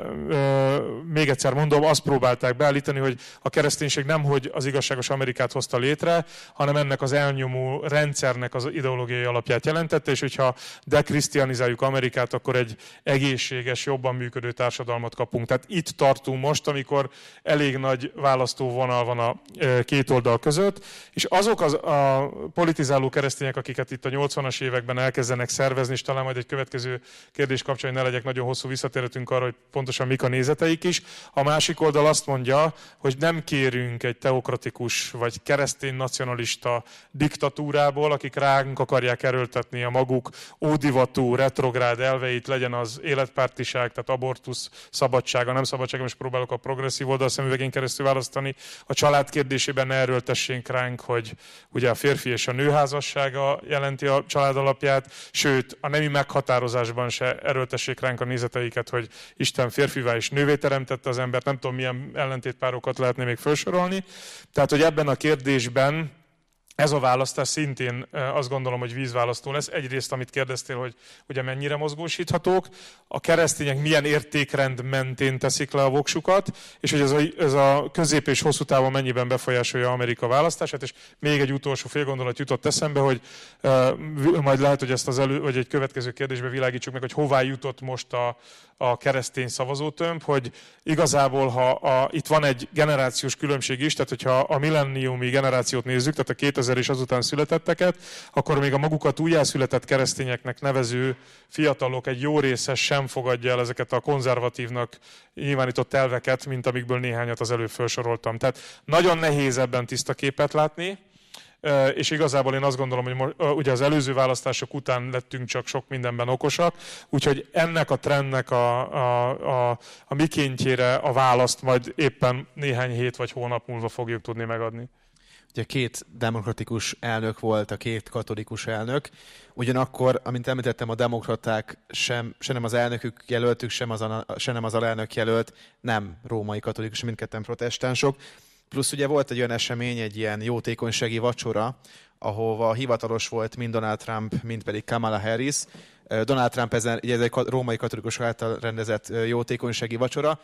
még egyszer mondom, azt próbálták beállítani, hogy a kereszténység nem, hogy az igazságos Amerikát hozta létre, hanem ennek az elnyomó rendszernek az ideológiai alapját jelentette, és hogyha de modernizáljuk Amerikát, akkor egy egészséges, jobban működő társadalmat kapunk. Tehát itt tartunk most, amikor elég nagy választóvonal van a két oldal között, és azok az, a politizáló keresztények, akiket itt a 80-as években elkezdenek szervezni, és talán majd egy következő kérdés kapcsán ne legyek nagyon hosszú visszatérhetünk arra, hogy pontosan mik a nézeteik is. A másik oldal azt mondja, hogy nem kérünk egy teokratikus vagy keresztény nacionalista diktatúrából, akik ránk akarják erőltetni a maguk ódivatú retrográd elveit, legyen az életpártiság, tehát abortusz, szabadsága, nem szabadsága, most próbálok a progresszív oldal szemüvegén keresztül választani. A család kérdésében erről tessénk ránk, hogy ugye a férfi és a nő házassága jelenti a család alapját, sőt, a nemi meghatározásban se erőltessék ránk a nézeteiket, hogy Isten férfivá és nővé teremtette az embert, nem tudom, milyen ellentétpárokat lehetne még felsorolni. Tehát, hogy ebben a kérdésben ez a választás szintén azt gondolom, hogy vízválasztó lesz. Egyrészt, amit kérdeztél, hogy ugye mennyire mozgósíthatók, a keresztények milyen értékrend mentén teszik le a voksukat, és hogy ez a, ez a közép és hosszú távon mennyiben befolyásolja Amerika választását. És még egy utolsó gondolat jutott eszembe, hogy uh, majd lehet, hogy ezt az elő, vagy egy következő kérdésbe világítsuk meg, hogy hová jutott most a, a keresztény szavazótömb, hogy igazából, ha a, itt van egy generációs különbség is, tehát hogyha a milleniumi generációt nézzük, tehát a 2000 ezer és azután születetteket, akkor még a magukat újjászületett keresztényeknek nevező fiatalok egy jó része sem fogadja el ezeket a konzervatívnak nyilvánított elveket, mint amikből néhányat az előbb felsoroltam. Tehát nagyon nehéz ebben tiszta képet látni, és igazából én azt gondolom, hogy most, ugye az előző választások után lettünk csak sok mindenben okosak, úgyhogy ennek a trendnek a, a, a, a mikéntjére a választ majd éppen néhány hét vagy hónap múlva fogjuk tudni megadni. Ugye két demokratikus elnök volt, a két katolikus elnök. Ugyanakkor, amint említettem, a demokraták sem, se nem az elnökük jelöltük, sem, az, se nem az alelnök jelölt, nem római katolikus, mindketten protestánsok. Plusz ugye volt egy olyan esemény, egy ilyen jótékonysági vacsora, ahova hivatalos volt mind Donald Trump, mind pedig Kamala Harris. Donald Trump ezen, ugye ez egy római katolikus által rendezett jótékonysági vacsora,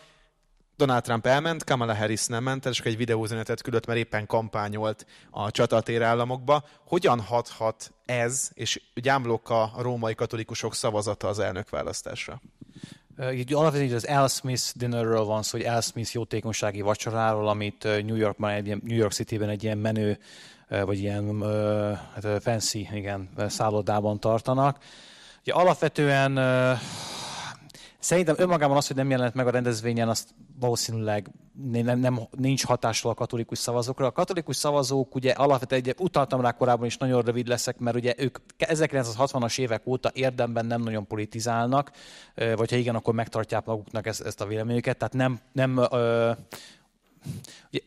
Donald Trump elment, Kamala Harris nem ment, és egy videózenetet küldött, mert éppen kampányolt a csatatér államokba. Hogyan hathat ez, és gyámlok a római katolikusok szavazata az választásra? Így alapvetően az Al Smith dinnerről van szó, hogy Al Smith jótékonysági vacsoráról, amit New Yorkban, egy New York City-ben egy ilyen menő, vagy ilyen hát fancy, igen, szállodában tartanak. Ugye alapvetően Szerintem önmagában az, hogy nem jelent meg a rendezvényen, azt valószínűleg nem, nem, nincs hatással a katolikus szavazókra. A katolikus szavazók, ugye alapvetően egy, utaltam rá korábban is, nagyon rövid leszek, mert ugye ők 1960-as évek óta érdemben nem nagyon politizálnak, vagy ha igen, akkor megtartják maguknak ezt, ezt a véleményüket. Tehát nem, nem ö, ugye,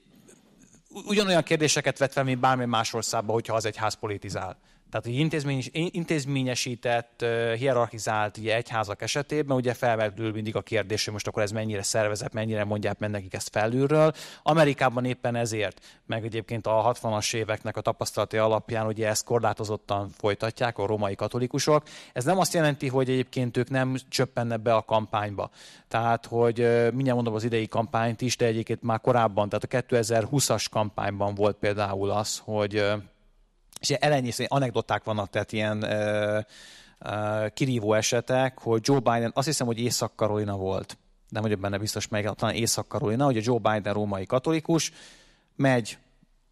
ugyanolyan kérdéseket vett fel, mint bármely más országban, hogyha az egy ház politizál tehát hogy intézményes, intézményesített, hierarchizált ugye, egyházak esetében ugye felmerül mindig a kérdés, hogy most akkor ez mennyire szervezett, mennyire mondják meg nekik ezt felülről. Amerikában éppen ezért, meg egyébként a 60-as éveknek a tapasztalati alapján ugye ezt korlátozottan folytatják a római katolikusok. Ez nem azt jelenti, hogy egyébként ők nem csöppenne be a kampányba. Tehát, hogy mindjárt mondom az idei kampányt is, de egyébként már korábban, tehát a 2020-as kampányban volt például az, hogy és elenyésző anekdoták vannak, tehát ilyen ö, ö, kirívó esetek, hogy Joe Biden, azt hiszem, hogy Észak-Karolina volt, nem vagyok benne biztos, meg talán Észak-Karolina, hogy a Joe Biden római katolikus, megy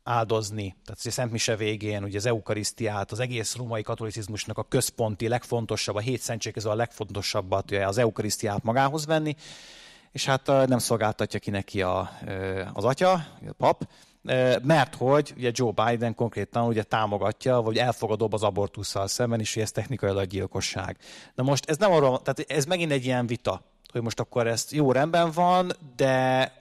áldozni, tehát a Szent Mise végén ugye az eukarisztiát, az egész római katolicizmusnak a központi, legfontosabb, a hét szentség közül a legfontosabbat, az eukarisztiát magához venni, és hát nem szolgáltatja ki neki a, az atya, a pap, mert hogy ugye Joe Biden konkrétan ugye támogatja, vagy elfogadóbb az abortussal szemben, és hogy ez technikailag gyilkosság. Na most ez nem arról, tehát ez megint egy ilyen vita, hogy most akkor ezt jó rendben van, de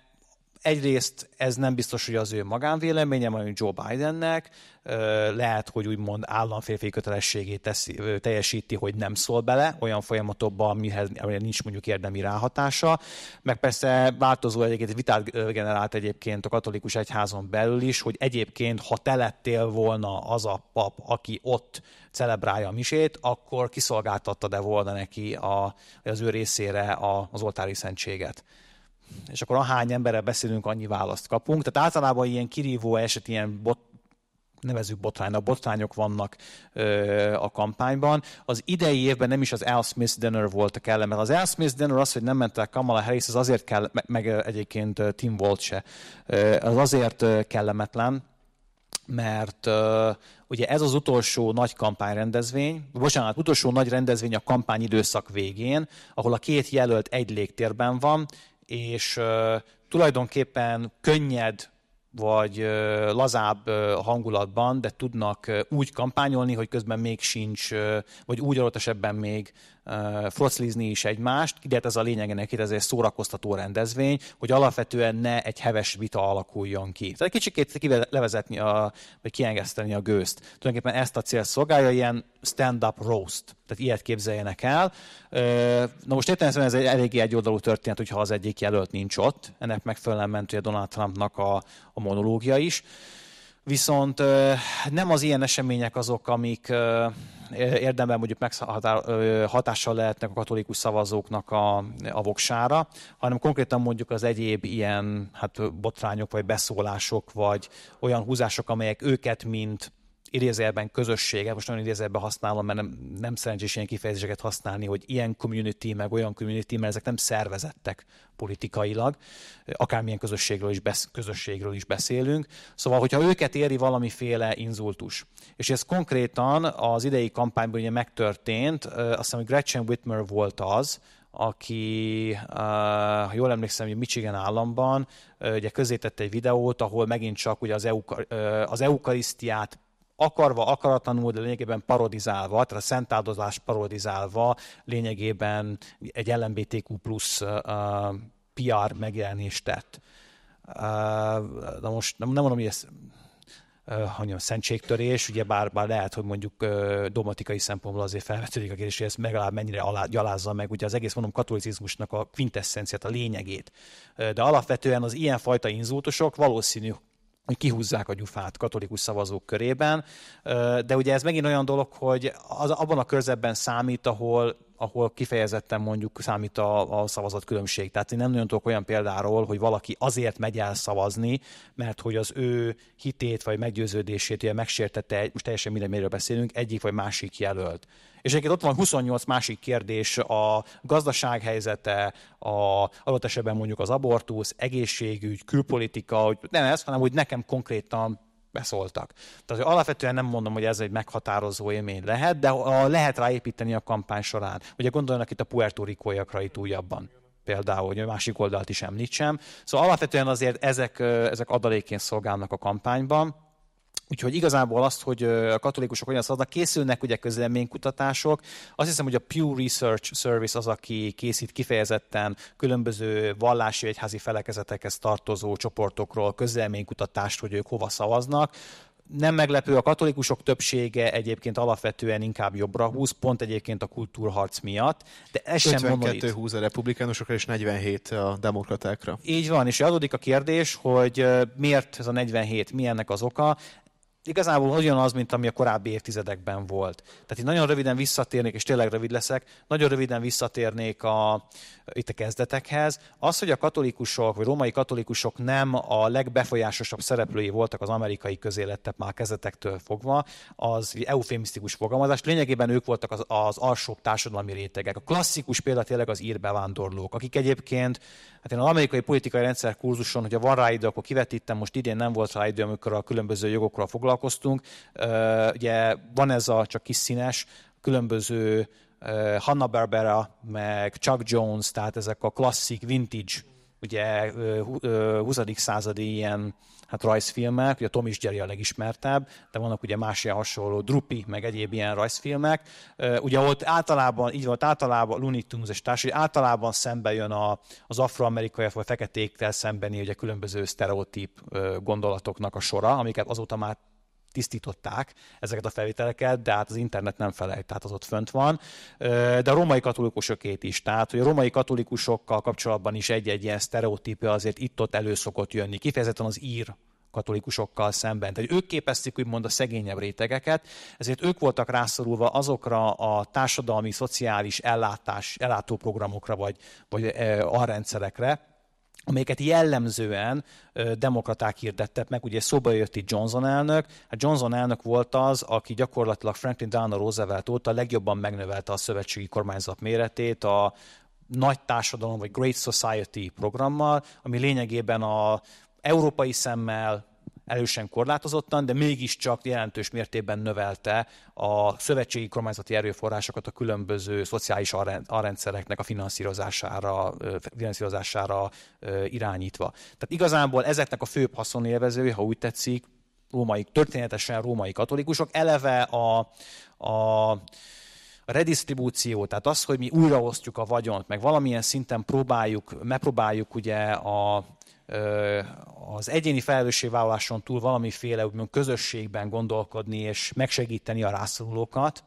egyrészt ez nem biztos, hogy az ő magánvéleménye, mondjuk Joe Bidennek, lehet, hogy úgymond államférfi kötelességét teszi, teljesíti, hogy nem szól bele olyan folyamatokba, amihez, nincs mondjuk érdemi ráhatása, meg persze változó egyébként vitát generált egyébként a katolikus egyházon belül is, hogy egyébként ha te lettél volna az a pap, aki ott celebrálja a misét, akkor kiszolgáltatta-e volna neki a, az ő részére a, az oltári szentséget és akkor ahány emberrel beszélünk, annyi választ kapunk. Tehát általában ilyen kirívó eset, ilyen bot, nevezük botránynak, botrányok vannak ö, a kampányban. Az idei évben nem is az Al Smith Dinner volt a mert Az Al Smith Dinner az, hogy nem ment el Kamala Harris, az azért kell, meg, meg egyébként Tim Volt se, ö, az azért kellemetlen, mert ö, ugye ez az utolsó nagy kampányrendezvény, bocsánat, utolsó nagy rendezvény a kampány időszak végén, ahol a két jelölt egy légtérben van, és tulajdonképpen könnyed vagy lazább hangulatban, de tudnak úgy kampányolni, hogy közben még sincs, vagy úgy adott esetben még froszlizni is egymást, de hát ez a lényeg ennek, ez egy szórakoztató rendezvény, hogy alapvetően ne egy heves vita alakuljon ki. Tehát kicsikét levezetni, a, vagy kiengeszteni a gőzt. Tulajdonképpen ezt a cél szolgálja, ilyen stand-up roast. Tehát ilyet képzeljenek el. Na most értelemszerűen ez egy eléggé egyoldalú történet, hogyha az egyik jelölt nincs ott. Ennek megfelelően ment ugye Donald Trumpnak a, a monológia is. Viszont nem az ilyen események azok, amik érdemben mondjuk hatással lehetnek a katolikus szavazóknak a, a voksára, hanem konkrétan mondjuk az egyéb ilyen hát botrányok, vagy beszólások, vagy olyan húzások, amelyek őket, mint idézelben közössége, most nagyon idézelben használom, mert nem, nem szerencsés ilyen kifejezéseket használni, hogy ilyen community, meg olyan community, mert ezek nem szervezettek politikailag, akármilyen közösségről is, besz, közösségről is beszélünk. Szóval, hogyha őket éri valamiféle inzultus, és ez konkrétan az idei kampányban ugye megtörtént, azt hiszem, hogy Gretchen Whitmer volt az, aki, ha jól emlékszem, hogy Michigan államban ugye közzétette egy videót, ahol megint csak ugye az, eukar, az eukarisztiát akarva, akaratlanul, de lényegében parodizálva, tehát a szentáldozás parodizálva, lényegében egy LMBTQ plusz uh, PR megjelenést tett. Uh, na most nem, nem mondom, hogy ez hanem szentségtörés, ugye bár, bár lehet, hogy mondjuk domatikai szempontból azért felvetődik a kérdés, hogy ezt legalább mennyire alá, gyalázza meg, ugye az egész mondom katolicizmusnak a quintesszenciát, a lényegét. De alapvetően az ilyenfajta inzultusok valószínű, hogy kihúzzák a gyufát katolikus szavazók körében, de ugye ez megint olyan dolog, hogy az, abban a körzetben számít, ahol ahol kifejezetten mondjuk számít a, a szavazat különbség. Tehát én nem nagyon tudok olyan példáról, hogy valaki azért megy el szavazni, mert hogy az ő hitét vagy meggyőződését ugye megsértette, most teljesen mindegy, miről beszélünk, egyik vagy másik jelölt. És egyébként ott van 28 másik kérdés, a gazdaság helyzete, a, adott esetben mondjuk az abortusz, egészségügy, külpolitika, hogy nem ez, hanem hogy nekem konkrétan beszóltak. Tehát hogy alapvetően nem mondom, hogy ez egy meghatározó élmény lehet, de lehet ráépíteni a kampány során. Ugye gondolnak itt a puertorikóiakra itt újabban például, hogy a másik oldalt is említsem. Szóval alapvetően azért ezek, ezek adaléként szolgálnak a kampányban, Úgyhogy igazából azt, hogy a katolikusok hogyan szavaznak, készülnek ugye közleménykutatások. Azt hiszem, hogy a Pew Research Service az, aki készít kifejezetten különböző vallási egyházi felekezetekhez tartozó csoportokról közleménykutatást, hogy ők hova szavaznak nem meglepő, a katolikusok többsége egyébként alapvetően inkább jobbra húz, pont egyébként a kultúrharc miatt, de ez 52 sem 52 húz a republikánusokra, és 47 a demokratákra. Így van, és adódik a kérdés, hogy miért ez a 47, mi ennek az oka igazából az, mint ami a korábbi évtizedekben volt. Tehát itt nagyon röviden visszatérnék, és tényleg rövid leszek, nagyon röviden visszatérnék a, itt a kezdetekhez. Az, hogy a katolikusok, vagy római katolikusok nem a legbefolyásosabb szereplői voltak az amerikai közélettet már kezdetektől fogva, az eufémisztikus fogalmazás. Lényegében ők voltak az, az alsóbb társadalmi rétegek. A klasszikus példa tényleg az írbevándorlók, akik egyébként, hát én az amerikai politikai rendszer kurzuson, hogy a van rá idő, akkor kivetítem, most idén nem volt rá idő, amikor a különböző jogokról foglalkoztam, foglalkoztunk. Ugye van ez a csak kis színes, különböző Hanna-Barbera, meg Chuck Jones, tehát ezek a klasszik, vintage, ugye 20. századi ilyen hát rajzfilmek, ugye Tom is Jerry a legismertebb, de vannak ugye más ilyen hasonló, Drupi, meg egyéb ilyen rajzfilmek. Ugye ott általában, így volt általában Looney Tunes és társai, általában szembe jön a, az afroamerikai vagy feketékkel szembeni ugye különböző sztereotíp gondolatoknak a sora, amiket azóta már tisztították ezeket a felvételeket, de hát az internet nem felejt, tehát az ott fönt van. De a római katolikusokét is, tehát hogy a római katolikusokkal kapcsolatban is egy-egy ilyen sztereotípia azért itt-ott elő szokott jönni, kifejezetten az ír katolikusokkal szemben. Tehát ők képezték úgymond a szegényebb rétegeket, ezért ők voltak rászorulva azokra a társadalmi, szociális ellátás, ellátó programokra vagy, vagy e, arrendszerekre, amelyeket jellemzően ö, demokraták hirdettek meg. Ugye szóba jött itt Johnson elnök. Hát Johnson elnök volt az, aki gyakorlatilag Franklin Delano Roosevelt óta legjobban megnövelte a szövetségi kormányzat méretét, a nagy társadalom vagy Great Society programmal, ami lényegében a európai szemmel elősen korlátozottan, de mégiscsak jelentős mértékben növelte a szövetségi kormányzati erőforrásokat a különböző szociális arrendszereknek a finanszírozására, finanszírozására irányítva. Tehát igazából ezeknek a főbb haszonélvezői, ha úgy tetszik, római, történetesen római katolikusok, eleve a, a a redistribúció, tehát az, hogy mi újraosztjuk a vagyont, meg valamilyen szinten próbáljuk, megpróbáljuk ugye a, az egyéni felelősségvállaláson túl valamiféle úgymond közösségben gondolkodni és megsegíteni a rászorulókat,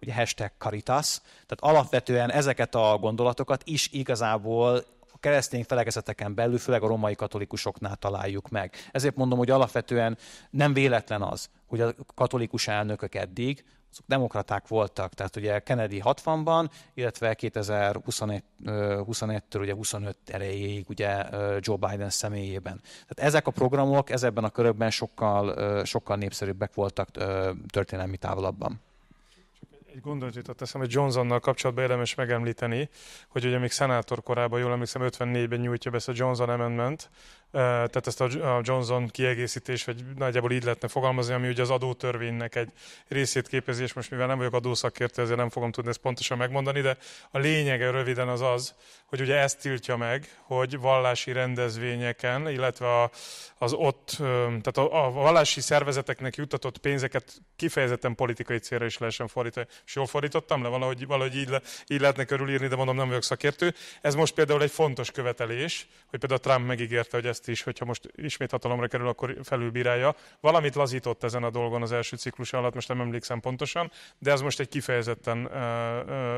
ugye hashtag karitas, tehát alapvetően ezeket a gondolatokat is igazából a keresztény felekezeteken belül, főleg a romai katolikusoknál találjuk meg. Ezért mondom, hogy alapvetően nem véletlen az, hogy a katolikus elnökök eddig azok demokraták voltak, tehát ugye Kennedy 60-ban, illetve 2021-től ugye 25 erejéig ugye Joe Biden személyében. Tehát ezek a programok ezekben a körökben sokkal, sokkal népszerűbbek voltak történelmi távlatban egy gondolat jutott hogy Johnsonnal kapcsolatban érdemes megemlíteni, hogy ugye még szenátor korában, jól emlékszem, 54-ben nyújtja be ezt a Johnson Amendment, tehát ezt a Johnson kiegészítés, vagy nagyjából így lehetne fogalmazni, ami ugye az adótörvénynek egy részét képezi, és most mivel nem vagyok adószakértő, ezért nem fogom tudni ezt pontosan megmondani, de a lényege röviden az az, hogy ugye ezt tiltja meg, hogy vallási rendezvényeken, illetve a, az ott, tehát a, a vallási szervezeteknek juttatott pénzeket kifejezetten politikai célra is lehessen fordítani. És jól fordítottam le, valahogy, valahogy így, le, így lehetne körülírni, de mondom, nem vagyok szakértő. Ez most például egy fontos követelés, hogy például Trump megígérte, hogy ezt ezt is, hogyha most ismét hatalomra kerül, akkor felülbírálja. Valamit lazított ezen a dolgon az első ciklus alatt, most nem emlékszem pontosan, de ez most egy kifejezetten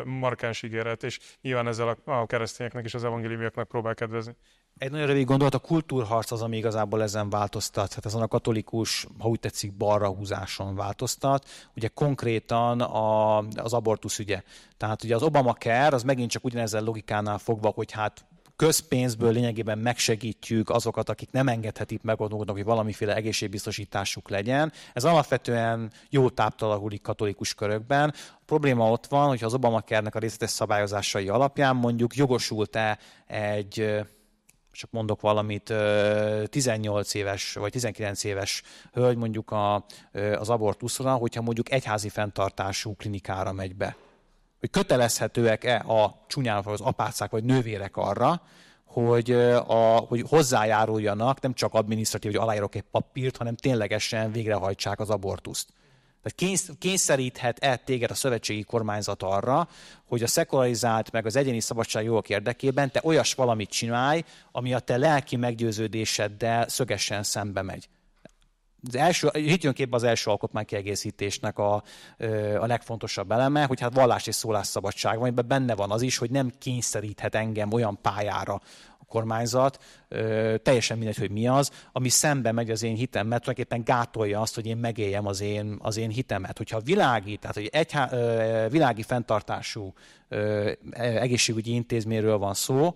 markáns ígéret, és nyilván ezzel a, keresztényeknek és az evangéliumiaknak próbál kedvezni. Egy nagyon rövid gondolat, a kultúrharc az, ami igazából ezen változtat, hát ezen a katolikus, ha úgy tetszik, húzáson változtat. Ugye konkrétan a, az abortusz ügye. Tehát ugye az Obama Obamacare az megint csak ugyanezzel logikánál fogva, hogy hát közpénzből lényegében megsegítjük azokat, akik nem engedhetik meg maguknak, hogy valamiféle egészségbiztosításuk legyen. Ez alapvetően jó táptalagulik katolikus körökben. A probléma ott van, hogyha az Obamakernek a részletes szabályozásai alapján mondjuk jogosult-e egy csak mondok valamit, 18 éves vagy 19 éves hölgy mondjuk a, az abortuszra, hogyha mondjuk egyházi fenntartású klinikára megy be hogy kötelezhetőek-e a csúnyán az apácák vagy nővérek arra, hogy, a, hogy hozzájáruljanak, nem csak adminisztratív, hogy aláírok egy papírt, hanem ténylegesen végrehajtsák az abortuszt. Tehát kényszeríthet-e téged a szövetségi kormányzat arra, hogy a szekularizált meg az egyéni jogok érdekében te olyas valamit csinálj, ami a te lelki meggyőződéseddel szögesen szembe megy az első, képbe az első kiegészítésnek a, a legfontosabb eleme, hogy hát vallás és szólásszabadság van, ebben benne van az is, hogy nem kényszeríthet engem olyan pályára a kormányzat, teljesen mindegy, hogy mi az, ami szembe megy az én hitem, mert tulajdonképpen gátolja azt, hogy én megéljem az én, az én hitemet. Hogyha világi, tehát hogy egy, világi fenntartású e, egészségügyi intézményről van szó,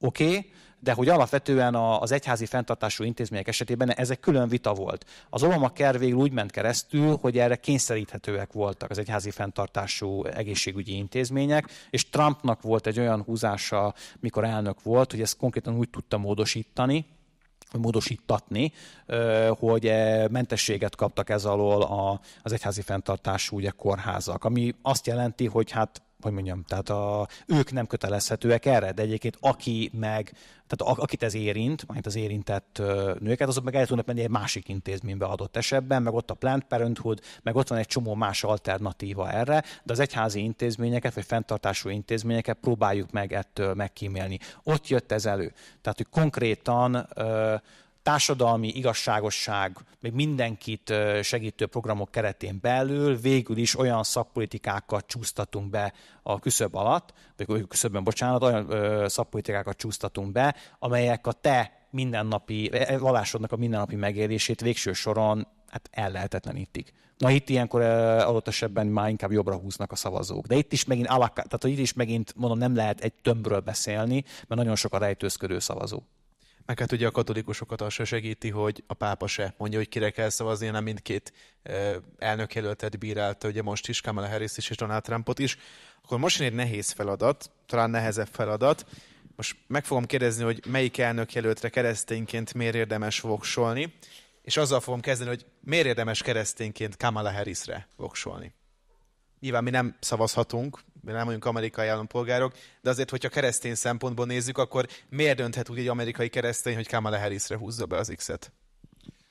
oké, okay, de hogy alapvetően az egyházi fenntartású intézmények esetében ezek külön vita volt. Az Obama kerv végül úgy ment keresztül, hogy erre kényszeríthetőek voltak az egyházi fenntartású egészségügyi intézmények, és Trumpnak volt egy olyan húzása, mikor elnök volt, hogy ezt konkrétan úgy tudta módosítani, módosítatni, hogy e, mentességet kaptak ez alól az egyházi fenntartású ugye, kórházak, ami azt jelenti, hogy hát hogy mondjam, tehát a, ők nem kötelezhetőek erre, de egyébként aki meg, tehát a, akit ez érint, majd az érintett nőket, azok meg el tudnak menni egy másik intézménybe adott esetben, meg ott a Planned Parenthood, meg ott van egy csomó más alternatíva erre, de az egyházi intézményeket, vagy fenntartású intézményeket próbáljuk meg ettől megkímélni. Ott jött ez elő. Tehát, hogy konkrétan társadalmi igazságosság, még mindenkit segítő programok keretén belül végül is olyan szakpolitikákat csúsztatunk be a küszöb alatt, vagy küszöbben, bocsánat, olyan szakpolitikákat csúsztatunk be, amelyek a te mindennapi, e, e, vallásodnak a mindennapi megélését végső soron hát ellehetetlenítik. Na itt ilyenkor adott esetben már inkább jobbra húznak a szavazók. De itt is megint, alaká, tehát itt is megint mondom, nem lehet egy tömbről beszélni, mert nagyon sok a rejtőzködő szavazó. Meg hát ugye a katolikusokat az se segíti, hogy a pápa se mondja, hogy kire kell szavazni, hanem mindkét elnökjelöltet bírálta, ugye most is Kamala Harris is és Donald Trumpot is. Akkor most egy nehéz feladat, talán nehezebb feladat. Most meg fogom kérdezni, hogy melyik elnökjelöltre keresztényként miért érdemes voksolni, és azzal fogom kezdeni, hogy miért érdemes keresztényként Kamala Harrisre voksolni. Nyilván mi nem szavazhatunk, nem mondjuk amerikai állampolgárok, de azért, hogyha keresztény szempontból nézzük, akkor miért dönthet úgy egy amerikai keresztény, hogy Kamala Harrisre húzza be az X-et?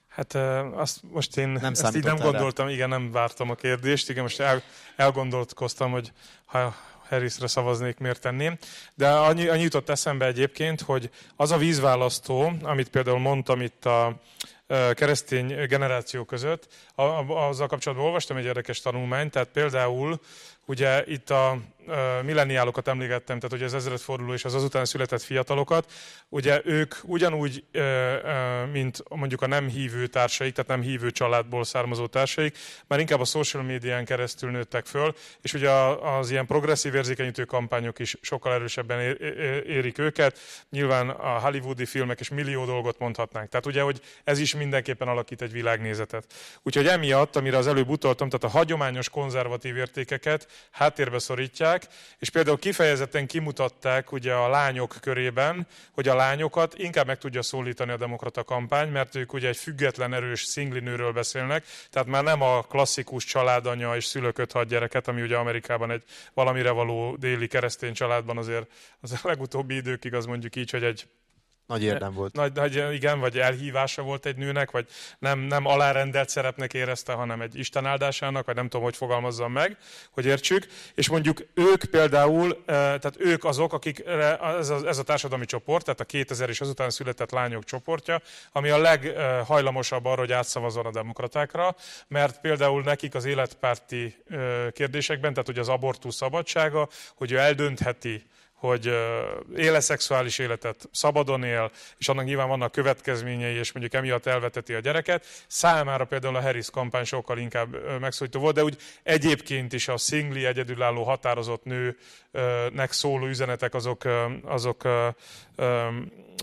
Hát azt most én nem ezt így nem gondoltam, igen, nem vártam a kérdést, igen, most el, elgondolkoztam, hogy ha Harrisre szavaznék, miért tenném. De annyi, annyi jutott eszembe egyébként, hogy az a vízválasztó, amit például mondtam itt a keresztény generáció között, azzal kapcsolatban olvastam egy érdekes tanulmányt, tehát például ugye itt a, milleniálokat emlékeztem, tehát hogy az ezredforduló és az azután született fiatalokat, ugye ők ugyanúgy, mint mondjuk a nem hívő társaik, tehát nem hívő családból származó társaik, már inkább a social médián keresztül nőttek föl, és ugye az ilyen progresszív érzékenyítő kampányok is sokkal erősebben érik őket. Nyilván a hollywoodi filmek és millió dolgot mondhatnánk. Tehát ugye, hogy ez is mindenképpen alakít egy világnézetet. Úgyhogy Úgyhogy emiatt, amire az előbb utaltam, tehát a hagyományos konzervatív értékeket háttérbe szorítják, és például kifejezetten kimutatták ugye a lányok körében, hogy a lányokat inkább meg tudja szólítani a demokrata kampány, mert ők ugye egy független erős szinglinőről beszélnek, tehát már nem a klasszikus családanya és szülőköt hat gyereket, ami ugye Amerikában egy valamire való déli keresztény családban azért az a legutóbbi időkig az mondjuk így, hogy egy nagy érdem volt. Nagy, nagy, igen, vagy elhívása volt egy nőnek, vagy nem, nem alárendelt szerepnek érezte, hanem egy Isten áldásának, vagy nem tudom, hogy fogalmazzam meg, hogy értsük. És mondjuk ők például, tehát ők azok, akik ez a, ez a társadalmi csoport, tehát a 2000 és azután született lányok csoportja, ami a leghajlamosabb arra, hogy átszavazzon a demokratákra, mert például nekik az életpárti kérdésekben, tehát hogy az abortusz szabadsága, hogy ő eldöntheti, hogy éle szexuális életet, szabadon él, és annak nyilván vannak következményei, és mondjuk emiatt elveteti a gyereket. Számára például a Harris kampány sokkal inkább megszólító volt, de úgy egyébként is a szingli, egyedülálló, határozott nőnek szóló üzenetek azok, azok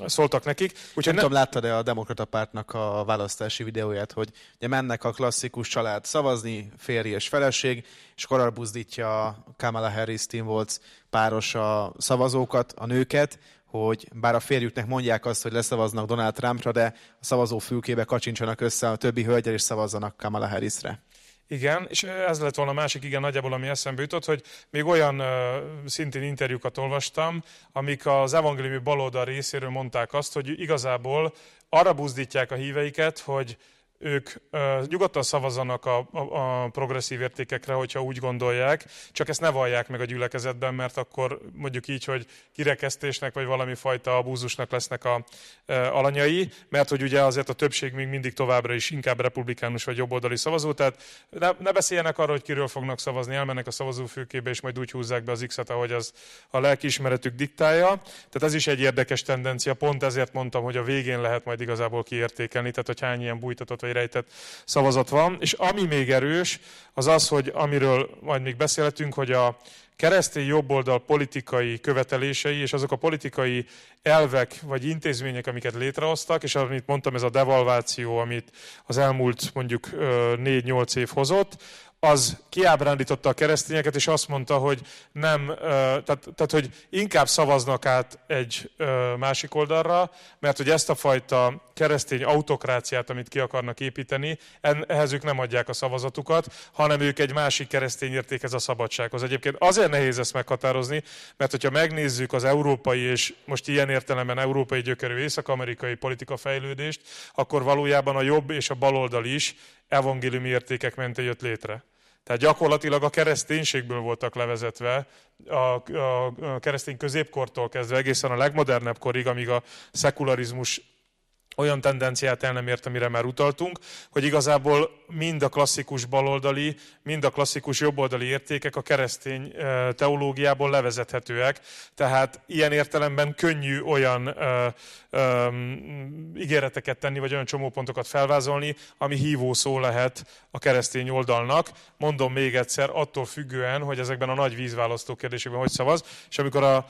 szóltak nekik. Úgyhogy nem ne... tudom, láttad-e a Demokrata Pártnak a választási videóját, hogy ugye mennek a klasszikus család szavazni, férj és feleség, és korral buzdítja Kamala Harris, Tim Walz páros a szavazókat, a nőket, hogy bár a férjüknek mondják azt, hogy leszavaznak Donald Trumpra, de a szavazó fülkébe kacsincsanak össze a többi hölgyel, és szavazzanak Kamala Harrisre. Igen, és ez lett volna a másik, igen, nagyjából ami eszembe jutott, hogy még olyan uh, szintén interjúkat olvastam, amik az evangéliumi baloldal részéről mondták azt, hogy igazából arra buzdítják a híveiket, hogy ők ö, nyugodtan szavazanak a, a, a progresszív értékekre, hogyha úgy gondolják, csak ezt ne vallják meg a gyülekezetben, mert akkor mondjuk így, hogy kirekesztésnek vagy valami fajta abúzusnak lesznek a ö, alanyai, mert hogy ugye azért a többség még mindig továbbra is inkább republikánus vagy jobboldali szavazó, tehát ne, ne beszéljenek arról, hogy kiről fognak szavazni, elmennek a szavazófülkébe, és majd úgy húzzák be az X-et, ahogy az a lelkiismeretük diktálja. Tehát ez is egy érdekes tendencia, pont ezért mondtam, hogy a végén lehet majd igazából kiértékelni, tehát hogy hány ilyen bújtatott vagy felé rejtett szavazat van. És ami még erős, az az, hogy amiről majd még beszélhetünk, hogy a keresztény jobboldal politikai követelései, és azok a politikai elvek vagy intézmények, amiket létrehoztak, és amit mondtam, ez a devalváció, amit az elmúlt mondjuk 4-8 év hozott, az kiábrándította a keresztényeket, és azt mondta, hogy nem, tehát, tehát hogy inkább szavaznak át egy másik oldalra, mert hogy ezt a fajta keresztény autokráciát, amit ki akarnak építeni, ehhez ők nem adják a szavazatukat, hanem ők egy másik keresztény értékhez a szabadsághoz. Egyébként azért nehéz ezt meghatározni, mert hogyha megnézzük az európai és most ilyen értelemben európai gyökerű észak-amerikai politika fejlődést, akkor valójában a jobb és a baloldal is evangéliumi értékek mentén jött létre. Tehát gyakorlatilag a kereszténységből voltak levezetve, a, a keresztény középkortól kezdve egészen a legmodernebb korig, amíg a szekularizmus olyan tendenciát el nem ért, amire már utaltunk, hogy igazából mind a klasszikus baloldali, mind a klasszikus jobboldali értékek a keresztény teológiából levezethetőek. Tehát ilyen értelemben könnyű olyan ö, ö, ígéreteket tenni, vagy olyan csomópontokat felvázolni, ami hívó szó lehet a keresztény oldalnak. Mondom még egyszer, attól függően, hogy ezekben a nagy vízválasztó kérdésekben hogy szavaz, és amikor a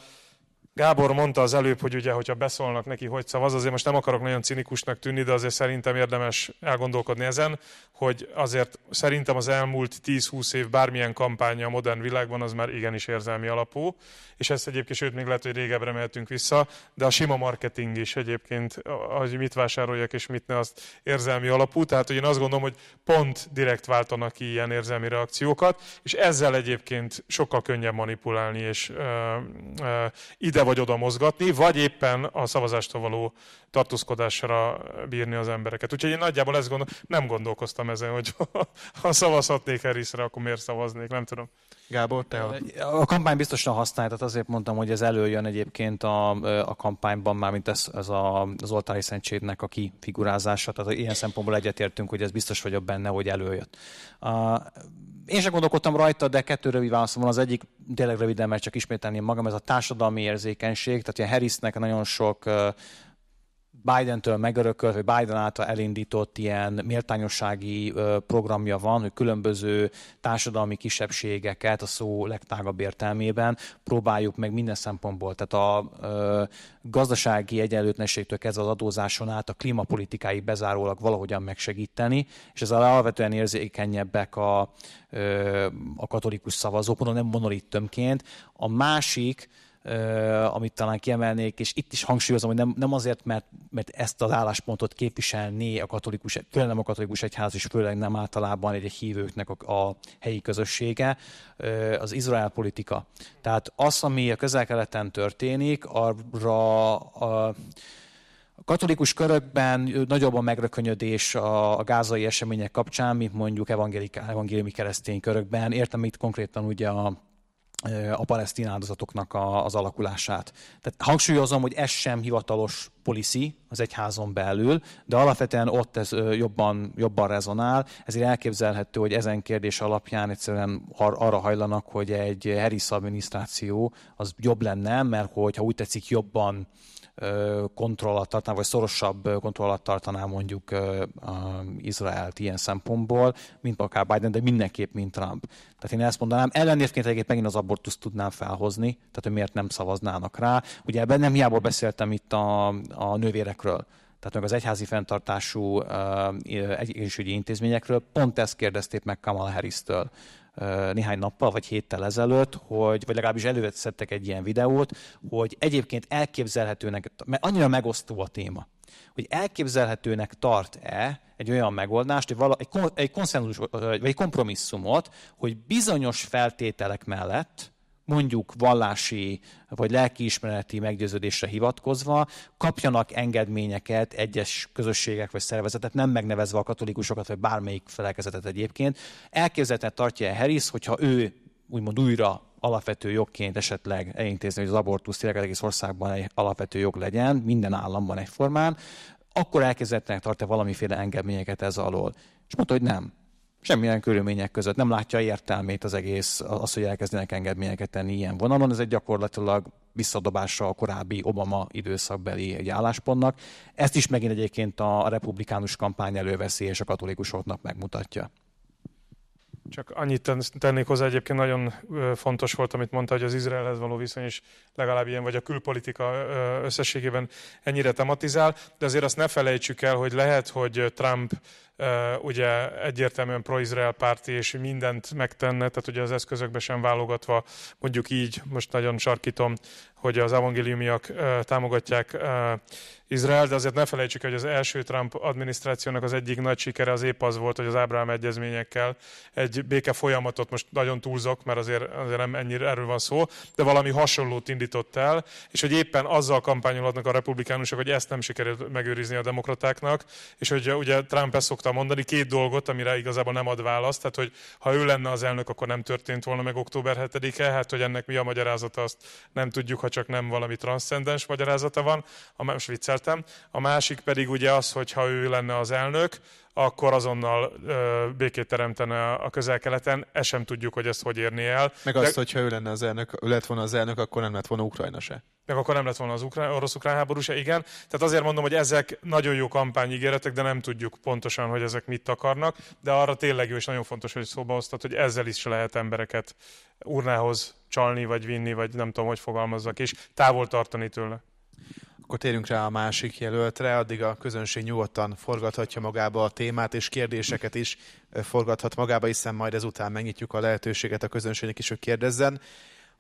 Gábor mondta az előbb, hogy ugye, hogyha beszólnak neki, hogy szavaz, azért most nem akarok nagyon cinikusnak tűnni, de azért szerintem érdemes elgondolkodni ezen hogy azért szerintem az elmúlt 10-20 év bármilyen kampánya a modern világban az már igenis érzelmi alapú, és ezt egyébként, sőt, még lehet, hogy régebbre mehetünk vissza, de a sima marketing is egyébként, hogy mit vásároljak és mit ne, azt érzelmi alapú, tehát hogy én azt gondolom, hogy pont direkt váltanak ki ilyen érzelmi reakciókat, és ezzel egyébként sokkal könnyebb manipulálni és ö, ö, ide vagy oda mozgatni, vagy éppen a szavazástól való tartózkodásra bírni az embereket. Úgyhogy én nagyjából ezt gondolom, nem gondolkoztam ezen, hogy ha szavazhatnék Harrisre, akkor miért szavaznék, nem tudom. Gábor, te a... a kampány biztosan használja, tehát azért mondtam, hogy ez előjön egyébként a, a kampányban, már mint ez, ez a, az oltári szentségnek a kifigurázása, tehát ilyen szempontból egyetértünk, hogy ez biztos vagyok benne, hogy előjött. Uh, én sem gondolkodtam rajta, de kettő rövid válaszom van. Az egyik tényleg röviden, mert csak ismételném magam, ez a társadalmi érzékenység, tehát ilyen Harrisnek nagyon sok uh, Biden-től megörökölt, vagy Biden által elindított ilyen méltányossági programja van, hogy különböző társadalmi kisebbségeket a szó legtágabb értelmében próbáljuk meg minden szempontból, tehát a gazdasági egyenlőtlenségtől kezdve az adózáson át a klímapolitikáig bezárólag valahogyan megsegíteni, és ezzel alapvetően érzékenyebbek a, a katolikus szavazók, mondom, nem monolit tömként. A másik, amit talán kiemelnék, és itt is hangsúlyozom, hogy nem, nem azért, mert, mert ezt az álláspontot képviselné a katolikus, főleg nem a katolikus egyház, és főleg nem általában egy hívőknek a, a helyi közössége, az izrael politika. Tehát az, ami a közel-keleten történik, arra a, a katolikus körökben nagyobb a megrökönyödés a, a gázai események kapcsán, mint mondjuk evangéliumi keresztény körökben. Értem itt konkrétan ugye a a palesztin áldozatoknak a, az alakulását. Tehát hangsúlyozom, hogy ez sem hivatalos policy az egyházon belül, de alapvetően ott ez jobban, jobban rezonál, ezért elképzelhető, hogy ezen kérdés alapján egyszerűen ar- arra hajlanak, hogy egy Harris adminisztráció az jobb lenne, mert hogyha úgy tetszik, jobban kontroll alatt tartaná, vagy szorosabb kontroll alatt tartaná mondjuk Izraelt ilyen szempontból, mint akár Biden, de mindenképp, mint Trump. Tehát én ezt mondanám, ellenérként egyébként megint az abortuszt tudnám felhozni, tehát hogy miért nem szavaznának rá. Ugye ebben nem hiába beszéltem itt a, a nővérekről, tehát meg az egyházi fenntartású uh, egészségügyi intézményekről, pont ezt kérdezték meg Kamala Harris-től néhány nappal vagy héttel ezelőtt, hogy, vagy legalábbis előszedtek egy ilyen videót, hogy egyébként elképzelhetőnek, mert annyira megosztó a téma, hogy elképzelhetőnek tart-e egy olyan megoldást, vala, egy, kon, egy konszenzus, vagy egy kompromisszumot, hogy bizonyos feltételek mellett mondjuk vallási vagy lelkiismereti meggyőződésre hivatkozva kapjanak engedményeket egyes közösségek vagy szervezetek nem megnevezve a katolikusokat vagy bármelyik felekezetet egyébként. Elképzelhetetlen tartja -e Harris, hogyha ő úgymond újra alapvető jogként esetleg elintézni, hogy az abortusz tényleg egész országban egy alapvető jog legyen, minden államban egyformán, akkor elkezdetnek tartja valamiféle engedményeket ez alól. És mondta, hogy nem semmilyen körülmények között. Nem látja értelmét az egész, az, hogy elkezdenek engedményeket tenni ilyen vonalon. Ez egy gyakorlatilag visszadobása a korábbi Obama időszakbeli egy álláspontnak. Ezt is megint egyébként a republikánus kampány előveszi, és a katolikusoknak megmutatja. Csak annyit tennék hozzá, egyébként nagyon fontos volt, amit mondta, hogy az Izraelhez való viszony is legalább ilyen, vagy a külpolitika összességében ennyire tematizál, de azért azt ne felejtsük el, hogy lehet, hogy Trump ugye egyértelműen pro-izrael párti, és mindent megtenne, tehát ugye az eszközökbe sem válogatva, mondjuk így, most nagyon sarkítom, hogy az evangéliumiak támogatják Izrael, de azért ne felejtsük, hogy az első Trump adminisztrációnak az egyik nagy sikere az épp az volt, hogy az Ábrám egyezményekkel egy béke folyamatot most nagyon túlzok, mert azért, azért nem ennyire erről van szó, de valami hasonlót indított el, és hogy éppen azzal kampányolhatnak a republikánusok, hogy ezt nem sikerült megőrizni a demokratáknak, és hogy ugye Trump ezt szokta szoktam mondani, két dolgot, amire igazából nem ad választ. Tehát, hogy ha ő lenne az elnök, akkor nem történt volna meg október 7-e. Hát, hogy ennek mi a magyarázata, azt nem tudjuk, ha csak nem valami transzcendens magyarázata van. A, most vicceltem. A másik pedig ugye az, hogy ha ő lenne az elnök, akkor azonnal ö, békét teremtene a közel-keleten. Ezt sem tudjuk, hogy ezt hogy érni el. Meg De... azt, hogyha ő, lenne az elnök, ő lett volna az elnök, akkor nem lett volna Ukrajna se. Meg akkor nem lett volna az ukrán, orosz-ukrán háború se, igen. Tehát azért mondom, hogy ezek nagyon jó kampányígéretek, de nem tudjuk pontosan, hogy ezek mit akarnak, de arra tényleg jó és nagyon fontos, hogy szóba hoztad, hogy ezzel is lehet embereket urnához csalni, vagy vinni, vagy nem tudom, hogy fogalmazzak, és távol tartani tőle. Akkor térjünk rá a másik jelöltre, addig a közönség nyugodtan forgathatja magába a témát, és kérdéseket is forgathat magába, hiszen majd ezután megnyitjuk a lehetőséget a közönségnek is, hogy kérdezzen.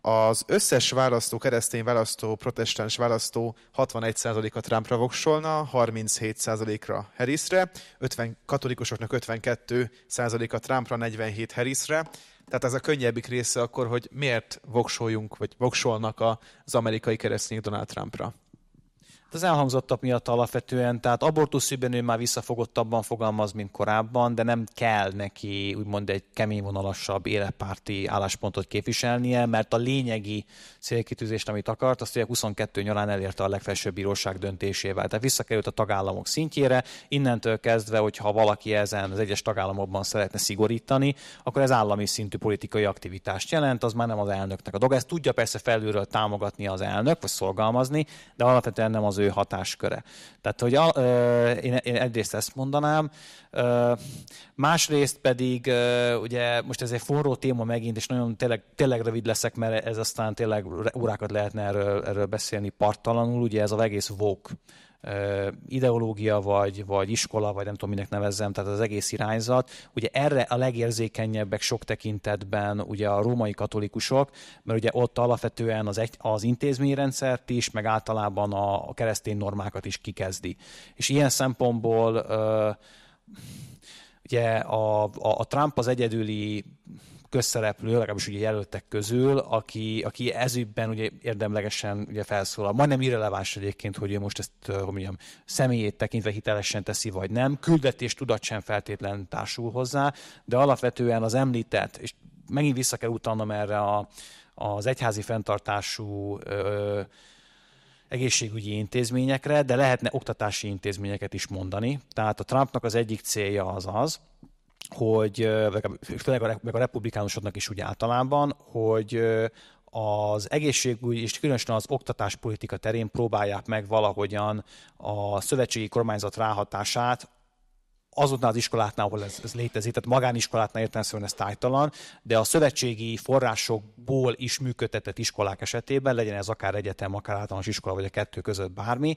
Az összes választó, keresztény választó, protestáns választó 61%-a Trumpra voksolna, 37%-ra Harrisre, 50, katolikusoknak 52%-a Trumpra, 47 Harrisre. Tehát ez a könnyebbik része akkor, hogy miért voksoljunk, vagy voksolnak az amerikai keresztények Donald Trumpra. Hát az elhangzottak miatt alapvetően, tehát abortuszűben ő már visszafogottabban fogalmaz, mint korábban, de nem kell neki úgymond egy kemény vonalasabb életpárti álláspontot képviselnie, mert a lényegi célkitűzést, amit akart, azt ugye 22 nyarán elérte a legfelsőbb bíróság döntésével. Tehát visszakerült a tagállamok szintjére, innentől kezdve, hogyha valaki ezen az egyes tagállamokban szeretne szigorítani, akkor ez állami szintű politikai aktivitást jelent, az már nem az elnöknek a dolga. Ezt tudja persze felülről támogatni az elnök, vagy szolgálmazni, de alapvetően nem az ő hatásköre. Tehát, hogy a, ö, én, én egyrészt ezt mondanám, ö, másrészt pedig, ö, ugye most ez egy forró téma megint, és nagyon tényleg, tényleg rövid leszek, mert ez aztán tényleg órákat lehetne erről, erről beszélni partalanul, ugye ez az egész vók ideológia, vagy, vagy iskola, vagy nem tudom, minek nevezzem, tehát az egész irányzat. Ugye erre a legérzékenyebbek sok tekintetben ugye a római katolikusok, mert ugye ott alapvetően az, egy, az intézményrendszert is, meg általában a, a keresztény normákat is kikezdi. És ilyen szempontból ö, ugye a, a, a Trump az egyedüli közszereplő, legalábbis ugye jelöltek közül, aki, aki ezügyben ugye érdemlegesen ugye felszólal. Majdnem irreleváns egyébként, hogy ő most ezt, hogy mondjam, személyét tekintve hitelesen teszi, vagy nem. Küldetés tudat sem feltétlen társul hozzá, de alapvetően az említett, és megint vissza kell utalnom erre a, az egyházi fenntartású ö, egészségügyi intézményekre, de lehetne oktatási intézményeket is mondani. Tehát a Trumpnak az egyik célja az az, hogy, főleg a, meg a republikánusoknak is úgy általában, hogy az egészségügy és különösen az oktatáspolitika terén próbálják meg valahogyan a szövetségi kormányzat ráhatását azoknál az iskoláknál, ahol ez, ez létezik, tehát magániskoláknál értelemszerűen ez tájtalan, de a szövetségi forrásokból is működtetett iskolák esetében, legyen ez akár egyetem, akár általános iskola, vagy a kettő között bármi,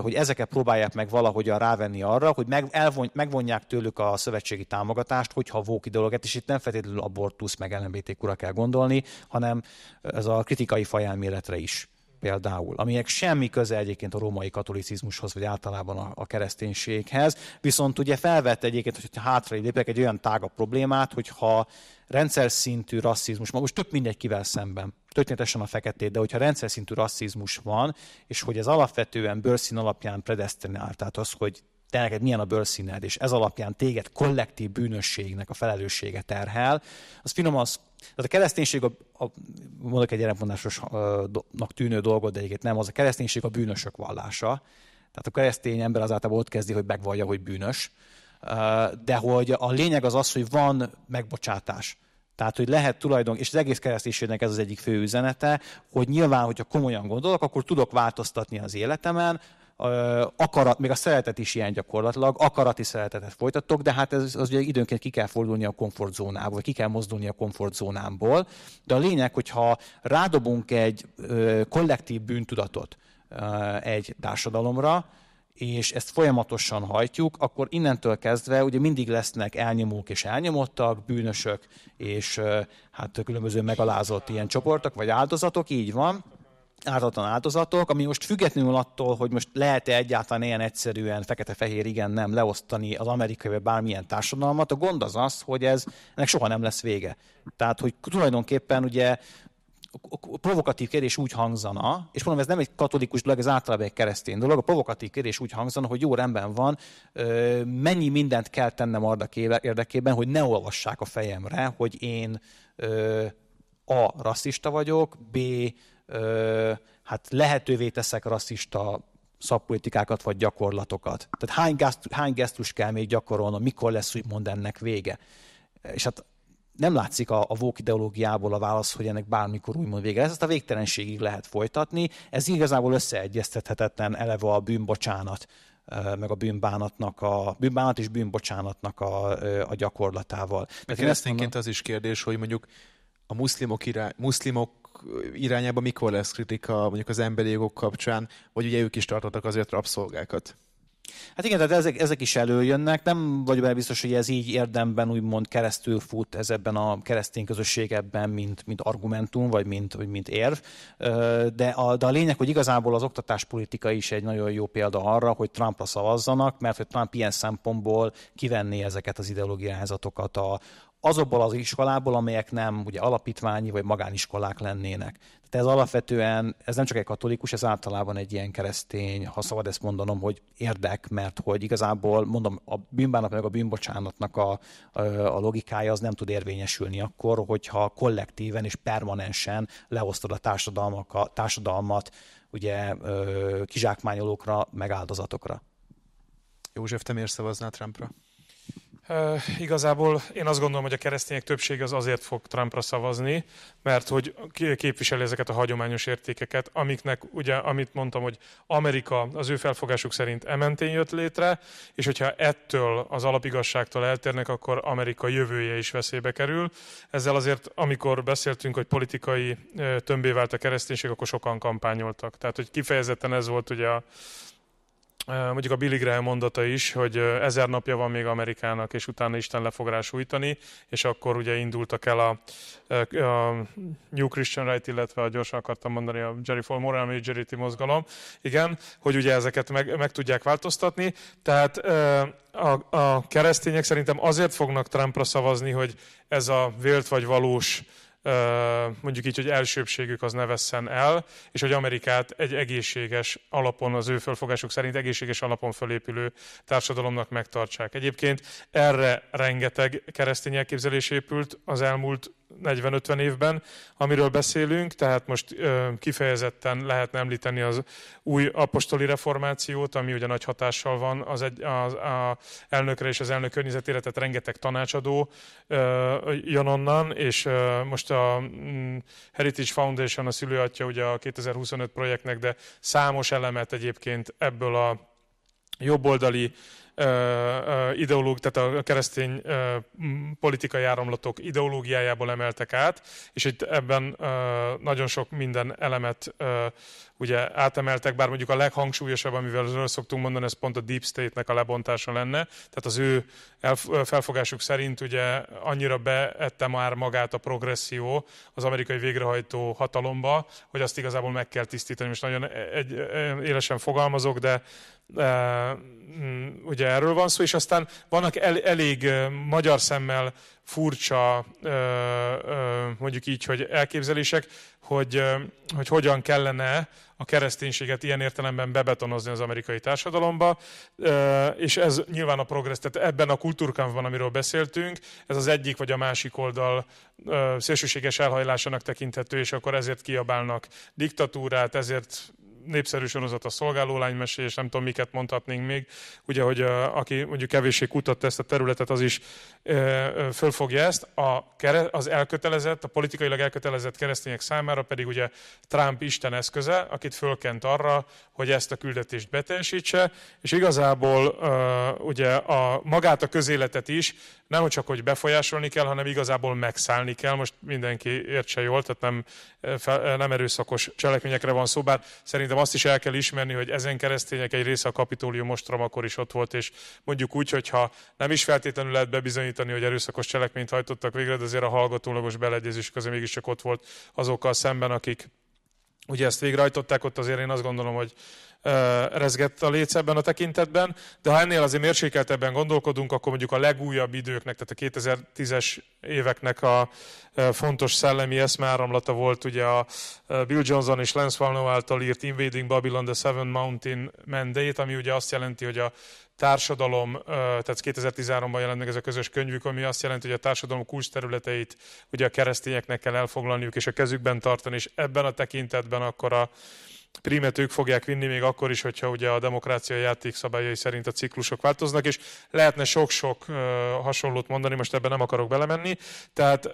hogy ezeket próbálják meg valahogyan rávenni arra, hogy meg, elvon, megvonják tőlük a szövetségi támogatást, hogyha vók ideológiát, és itt nem feltétlenül abortusz, meg LMBTQ-ra kell gondolni, hanem ez a kritikai fajelméletre is például, amelyek semmi köze egyébként a római katolicizmushoz, vagy általában a, a kereszténységhez, viszont ugye felvette egyébként, hogy hátra lépek egy olyan tágabb problémát, hogyha rendszer szintű rasszizmus, ma most több mindegy kivel szemben, történetesen a feketét, de hogyha rendszer szintű rasszizmus van, és hogy ez alapvetően bőrszín alapján predesztinált, tehát az, hogy te neked milyen a bőrszíned, és ez alapján téged kollektív bűnösségnek a felelőssége terhel, az finom az, tehát a kereszténység, a, a, mondok egy jelentmondásosnak tűnő dolgot, de egyébként nem, az a kereszténység a bűnösök vallása. Tehát a keresztény ember az általában ott kezdi, hogy megvallja, hogy bűnös. De hogy a lényeg az az, hogy van megbocsátás. Tehát, hogy lehet tulajdon, és az egész kereszténységnek ez az egyik fő üzenete, hogy nyilván, hogyha komolyan gondolok, akkor tudok változtatni az életemen, akarat, még a szeretet is ilyen gyakorlatilag, akarati szeretetet folytatok, de hát ez az ugye időnként ki kell fordulni a komfortzónából, ki kell mozdulni a komfortzónámból. De a lényeg, hogyha rádobunk egy kollektív bűntudatot egy társadalomra, és ezt folyamatosan hajtjuk, akkor innentől kezdve ugye mindig lesznek elnyomók és elnyomottak, bűnösök és hát különböző megalázott ilyen csoportok vagy áldozatok, így van ártatlan áldozatok, ami most függetlenül attól, hogy most lehet-e egyáltalán ilyen egyszerűen fekete-fehér igen nem leosztani az amerikai vagy bármilyen társadalmat, a gond az az, hogy ez ennek soha nem lesz vége. Tehát, hogy tulajdonképpen ugye a provokatív kérdés úgy hangzana, és mondom, ez nem egy katolikus dolog, ez általában egy keresztény dolog, a provokatív kérdés úgy hangzana, hogy jó rendben van, mennyi mindent kell tennem érdekében, hogy ne olvassák a fejemre, hogy én a rasszista vagyok, B hát lehetővé teszek rasszista szakpolitikákat vagy gyakorlatokat. Tehát hány, gesztus, hány gesztus kell még gyakorolnom, mikor lesz úgymond ennek vége. És hát nem látszik a, a vók ideológiából a válasz, hogy ennek bármikor úgymond vége lesz. Ezt a végtelenségig lehet folytatni. Ez igazából összeegyeztethetetlen eleve a bűnbocsánat, meg a bűnbánatnak a bűnbánat és bűnbocsánatnak a, a gyakorlatával. Meg keresztényként az is kérdés, hogy mondjuk a muszlimok, irány, muszlimok irányába mikor lesz kritika mondjuk az emberi jogok kapcsán, vagy ugye ők is tartottak azért rabszolgákat? Hát igen, tehát ezek, ezek is előjönnek. Nem vagyok benne biztos, hogy ez így érdemben úgymond keresztül fut ez ebben a keresztény közösségekben, mint, mint argumentum, vagy mint, vagy mint érv. De a, de a lényeg, hogy igazából az oktatáspolitika is egy nagyon jó példa arra, hogy Trumpra szavazzanak, mert hogy Trump ilyen szempontból kivenné ezeket az ideológiázatokat a, azokból az iskolából, amelyek nem ugye alapítványi vagy magániskolák lennének. Tehát ez alapvetően, ez nem csak egy katolikus, ez általában egy ilyen keresztény, ha szabad ezt mondanom, hogy érdek, mert hogy igazából mondom, a bűnbánat meg a bűnbocsánatnak a, a logikája az nem tud érvényesülni akkor, hogyha kollektíven és permanensen leosztod a társadalmat, társadalmat ugye kizsákmányolókra, meg áldozatokra. József, te miért szavaznál Trumpra? igazából én azt gondolom, hogy a keresztények többsége az azért fog Trumpra szavazni, mert hogy képviseli ezeket a hagyományos értékeket, amiknek ugye, amit mondtam, hogy Amerika az ő felfogásuk szerint ementén jött létre, és hogyha ettől az alapigazságtól eltérnek, akkor Amerika jövője is veszélybe kerül. Ezzel azért, amikor beszéltünk, hogy politikai tömbé vált a kereszténység, akkor sokan kampányoltak. Tehát, hogy kifejezetten ez volt ugye a mondjuk a Billy Graham mondata is, hogy ezer napja van még Amerikának, és utána Isten le fog rá sújtani, és akkor ugye indultak el a, a New Christian Right, illetve a gyorsan akartam mondani a Jerry Fall Moral Majority mozgalom, igen, hogy ugye ezeket meg, meg tudják változtatni, tehát a, a keresztények szerintem azért fognak Trumpra szavazni, hogy ez a vélt vagy valós mondjuk így, hogy elsőbségük az ne vesszen el, és hogy Amerikát egy egészséges alapon, az ő fölfogásuk szerint egészséges alapon fölépülő társadalomnak megtartsák. Egyébként erre rengeteg keresztény elképzelés épült az elmúlt 40-50 évben, amiről beszélünk, tehát most kifejezetten lehetne említeni az új apostoli reformációt, ami ugye nagy hatással van az, egy, az a elnökre és az elnök környezetére, tehát rengeteg tanácsadó jön onnan, és most a mm, Heritage Foundation a szülőatja ugye a 2025 projektnek, de számos elemet egyébként ebből a jobboldali ideológ, tehát a keresztény politikai áramlatok ideológiájából emeltek át, és itt ebben nagyon sok minden elemet ugye átemeltek, bár mondjuk a leghangsúlyosabb, amivel erről szoktunk mondani, ez pont a Deep State-nek a lebontása lenne. Tehát az ő felfogásuk szerint ugye annyira beette már magát a progresszió az amerikai végrehajtó hatalomba, hogy azt igazából meg kell tisztítani. Most nagyon e-, egy, élesen fogalmazok, de Mm, ugye erről van szó, és aztán vannak el, elég magyar szemmel furcsa, mondjuk így, hogy elképzelések, hogy, hogy hogyan kellene a kereszténységet ilyen értelemben bebetonozni az amerikai társadalomba, és ez nyilván a progressz, tehát ebben a kultúrkampban, amiről beszéltünk, ez az egyik vagy a másik oldal szélsőséges elhajlásának tekinthető, és akkor ezért kiabálnak diktatúrát, ezért népszerű sorozat a szolgálólány mesé, és nem tudom, miket mondhatnénk még. Ugye, hogy a, aki mondjuk kevéssé kutatta ezt a területet, az is e, fölfogja ezt. A, az elkötelezett, a politikailag elkötelezett keresztények számára pedig ugye Trump Isten eszköze, akit fölkent arra, hogy ezt a küldetést beteljesítse, és igazából e, ugye a, magát a közéletet is nem csak, hogy befolyásolni kell, hanem igazából megszállni kell. Most mindenki értse jól, tehát nem, nem erőszakos cselekményekre van szó, bár szerintem szerintem azt is el kell ismerni, hogy ezen keresztények egy része a kapitólium mostrom akkor is ott volt, és mondjuk úgy, hogyha nem is feltétlenül lehet bebizonyítani, hogy erőszakos cselekményt hajtottak végre, de azért a hallgatólagos beleegyezés közé mégiscsak ott volt azokkal szemben, akik ugye ezt végrehajtották, ott azért én azt gondolom, hogy rezgett a léc ebben a tekintetben, de ha ennél azért mérsékeltebben gondolkodunk, akkor mondjuk a legújabb időknek, tehát a 2010-es éveknek a fontos szellemi eszmeáramlata volt ugye a Bill Johnson és Lance Falno által írt Invading Babylon the Seven Mountain Mandate, ami ugye azt jelenti, hogy a társadalom, tehát 2013-ban jelent meg ez a közös könyvük, ami azt jelenti, hogy a társadalom kulcs területeit ugye a keresztényeknek kell elfoglalniuk és a kezükben tartani, és ebben a tekintetben akkor a Prímet ők fogják vinni még akkor is, hogyha ugye a demokrácia szabályai szerint a ciklusok változnak, és lehetne sok-sok hasonlót mondani, most ebben nem akarok belemenni. Tehát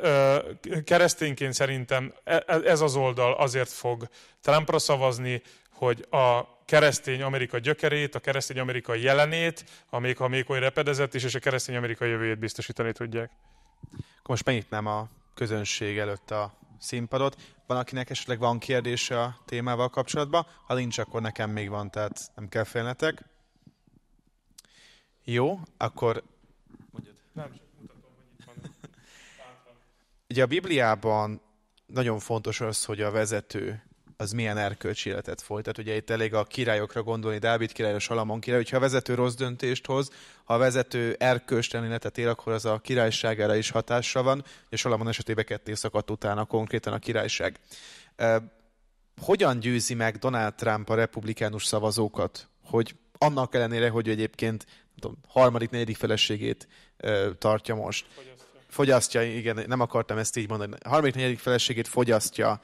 keresztényként szerintem e, e, ez az oldal azért fog Trumpra szavazni, hogy a keresztény Amerika gyökerét, a keresztény Amerika jelenét, amelyik a vékony repedezett is, és a keresztény Amerika jövőjét biztosítani tudják. Akkor most megnyitnám a közönség előtt a színpadot. Van, akinek esetleg van kérdése a témával kapcsolatban? Ha nincs, akkor nekem még van, tehát nem kell félnetek. Jó, akkor... Mondjad. Nem, csak mutatom, hogy itt van. Ugye a Bibliában nagyon fontos az, hogy a vezető az milyen erkölcsi életet folytat. Ugye itt elég a királyokra gondolni, Dávid a Salamon király, hogyha a vezető rossz döntést hoz, ha a vezető erkölcsen életet él, akkor az a királyságára is hatása van. és Salamon esetében ketté szakadt utána konkrétan a királyság. Hogyan győzi meg Donald Trump a republikánus szavazókat, hogy annak ellenére, hogy egyébként tudom, harmadik, negyedik feleségét ö, tartja most. Fogyasztja. fogyasztja. igen, nem akartam ezt így mondani. Harmadik, negyedik feleségét fogyasztja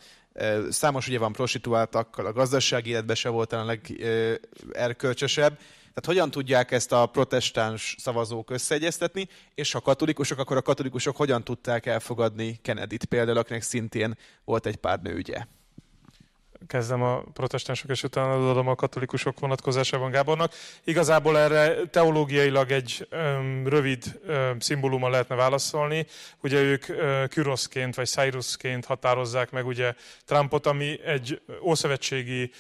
Számos ugye van prostituáltakkal, a gazdasági életben se volt a legerkölcsösebb. Tehát hogyan tudják ezt a protestáns szavazók összeegyeztetni, és ha katolikusok, akkor a katolikusok hogyan tudták elfogadni Kennedy-t például, akinek szintén volt egy pár nőügye? kezdem a protestánsok, és utána adom a katolikusok vonatkozásában Gábornak. Igazából erre teológiailag egy öm, rövid szimbóluma lehetne válaszolni. Ugye ők ö, vagy Cyrusként határozzák meg ugye Trumpot, ami egy ószövetségi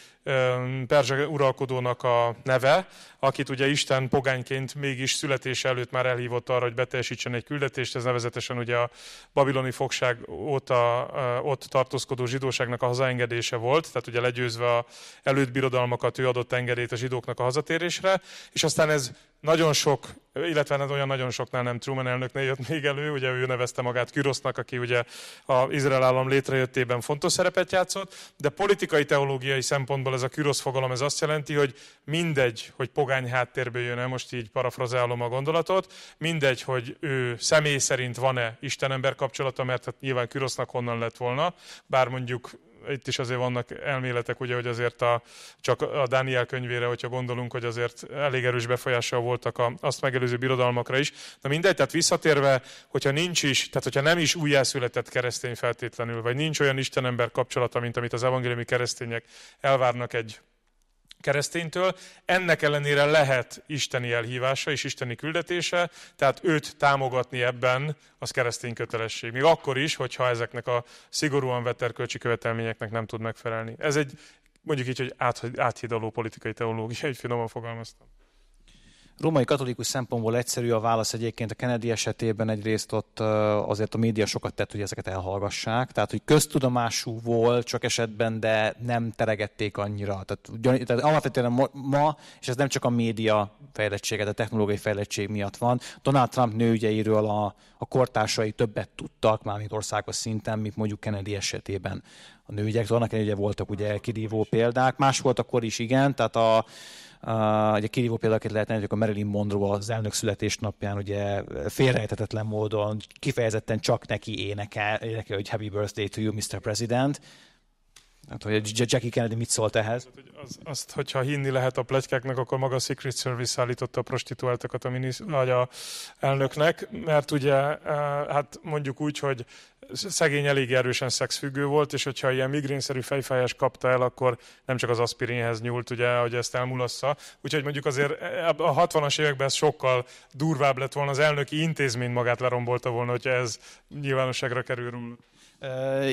perzsa uralkodónak a neve, akit ugye Isten pogányként mégis születés előtt már elhívott arra, hogy beteljesítsen egy küldetést, ez nevezetesen ugye a babiloni fogság óta ott tartózkodó zsidóságnak a hazaengedése volt, tehát ugye legyőzve a előtt birodalmakat ő adott engedélyt a zsidóknak a hazatérésre, és aztán ez nagyon sok, illetve nem hát olyan nagyon soknál nem Truman elnöknél jött még elő, ugye ő nevezte magát Kürosznak, aki ugye az Izrael állam létrejöttében fontos szerepet játszott, de politikai teológiai szempontból ez a Kürosz fogalom, ez azt jelenti, hogy mindegy, hogy pogány háttérből jön-e, most így parafrazálom a gondolatot, mindegy, hogy ő személy szerint van-e Istenember kapcsolata, mert hát nyilván Kürosznak honnan lett volna, bár mondjuk itt is azért vannak elméletek, ugye, hogy azért a, csak a Dániel könyvére, hogyha gondolunk, hogy azért elég erős befolyással voltak a, azt megelőző birodalmakra is. Na mindegy, tehát visszatérve, hogyha nincs is, tehát hogyha nem is újjászületett keresztény feltétlenül, vagy nincs olyan istenember kapcsolata, mint amit az evangéliumi keresztények elvárnak egy kereszténytől, ennek ellenére lehet isteni elhívása és isteni küldetése, tehát őt támogatni ebben az keresztény kötelesség. Még akkor is, hogyha ezeknek a szigorúan vetterkölcsi követelményeknek nem tud megfelelni. Ez egy, mondjuk így, hogy áthidaló politikai teológia, egy finoman fogalmaztam. Római katolikus szempontból egyszerű a válasz egyébként a Kennedy esetében egyrészt ott azért a média sokat tett, hogy ezeket elhallgassák, tehát hogy köztudomású volt csak esetben, de nem teregették annyira. Tehát, ugyan, tehát alapvetően ma, és ez nem csak a média fejlettsége, de a technológiai fejlettség miatt van, Donald Trump nőügyeiről a, a kortársai többet tudtak, mármint országos szinten, mint mondjuk Kennedy esetében a nőügyek. Annak ugye voltak ugye kirívó példák, más volt akkor is, igen, tehát a Uh, ugye kirívó példaként lehet hogy a Marilyn Monroe az elnök születésnapján ugye félrejtetetlen módon kifejezetten csak neki énekel, énekel hogy Happy Birthday to you, Mr. President, Hát, hogy Jackie Kennedy mit szólt ehhez? Hát, az, azt, hogyha hinni lehet a plegykáknak, akkor maga a Secret Service állította a prostituáltakat a, minisz, vagy a elnöknek, mert ugye, eh, hát mondjuk úgy, hogy szegény elég erősen szexfüggő volt, és hogyha ilyen migrénszerű fejfájás kapta el, akkor nem csak az aspirinhez nyúlt, ugye, hogy ezt elmulassza. Úgyhogy mondjuk azért eh, a 60-as években ez sokkal durvább lett volna, az elnöki intézmény magát lerombolta volna, hogyha ez nyilvánosságra kerül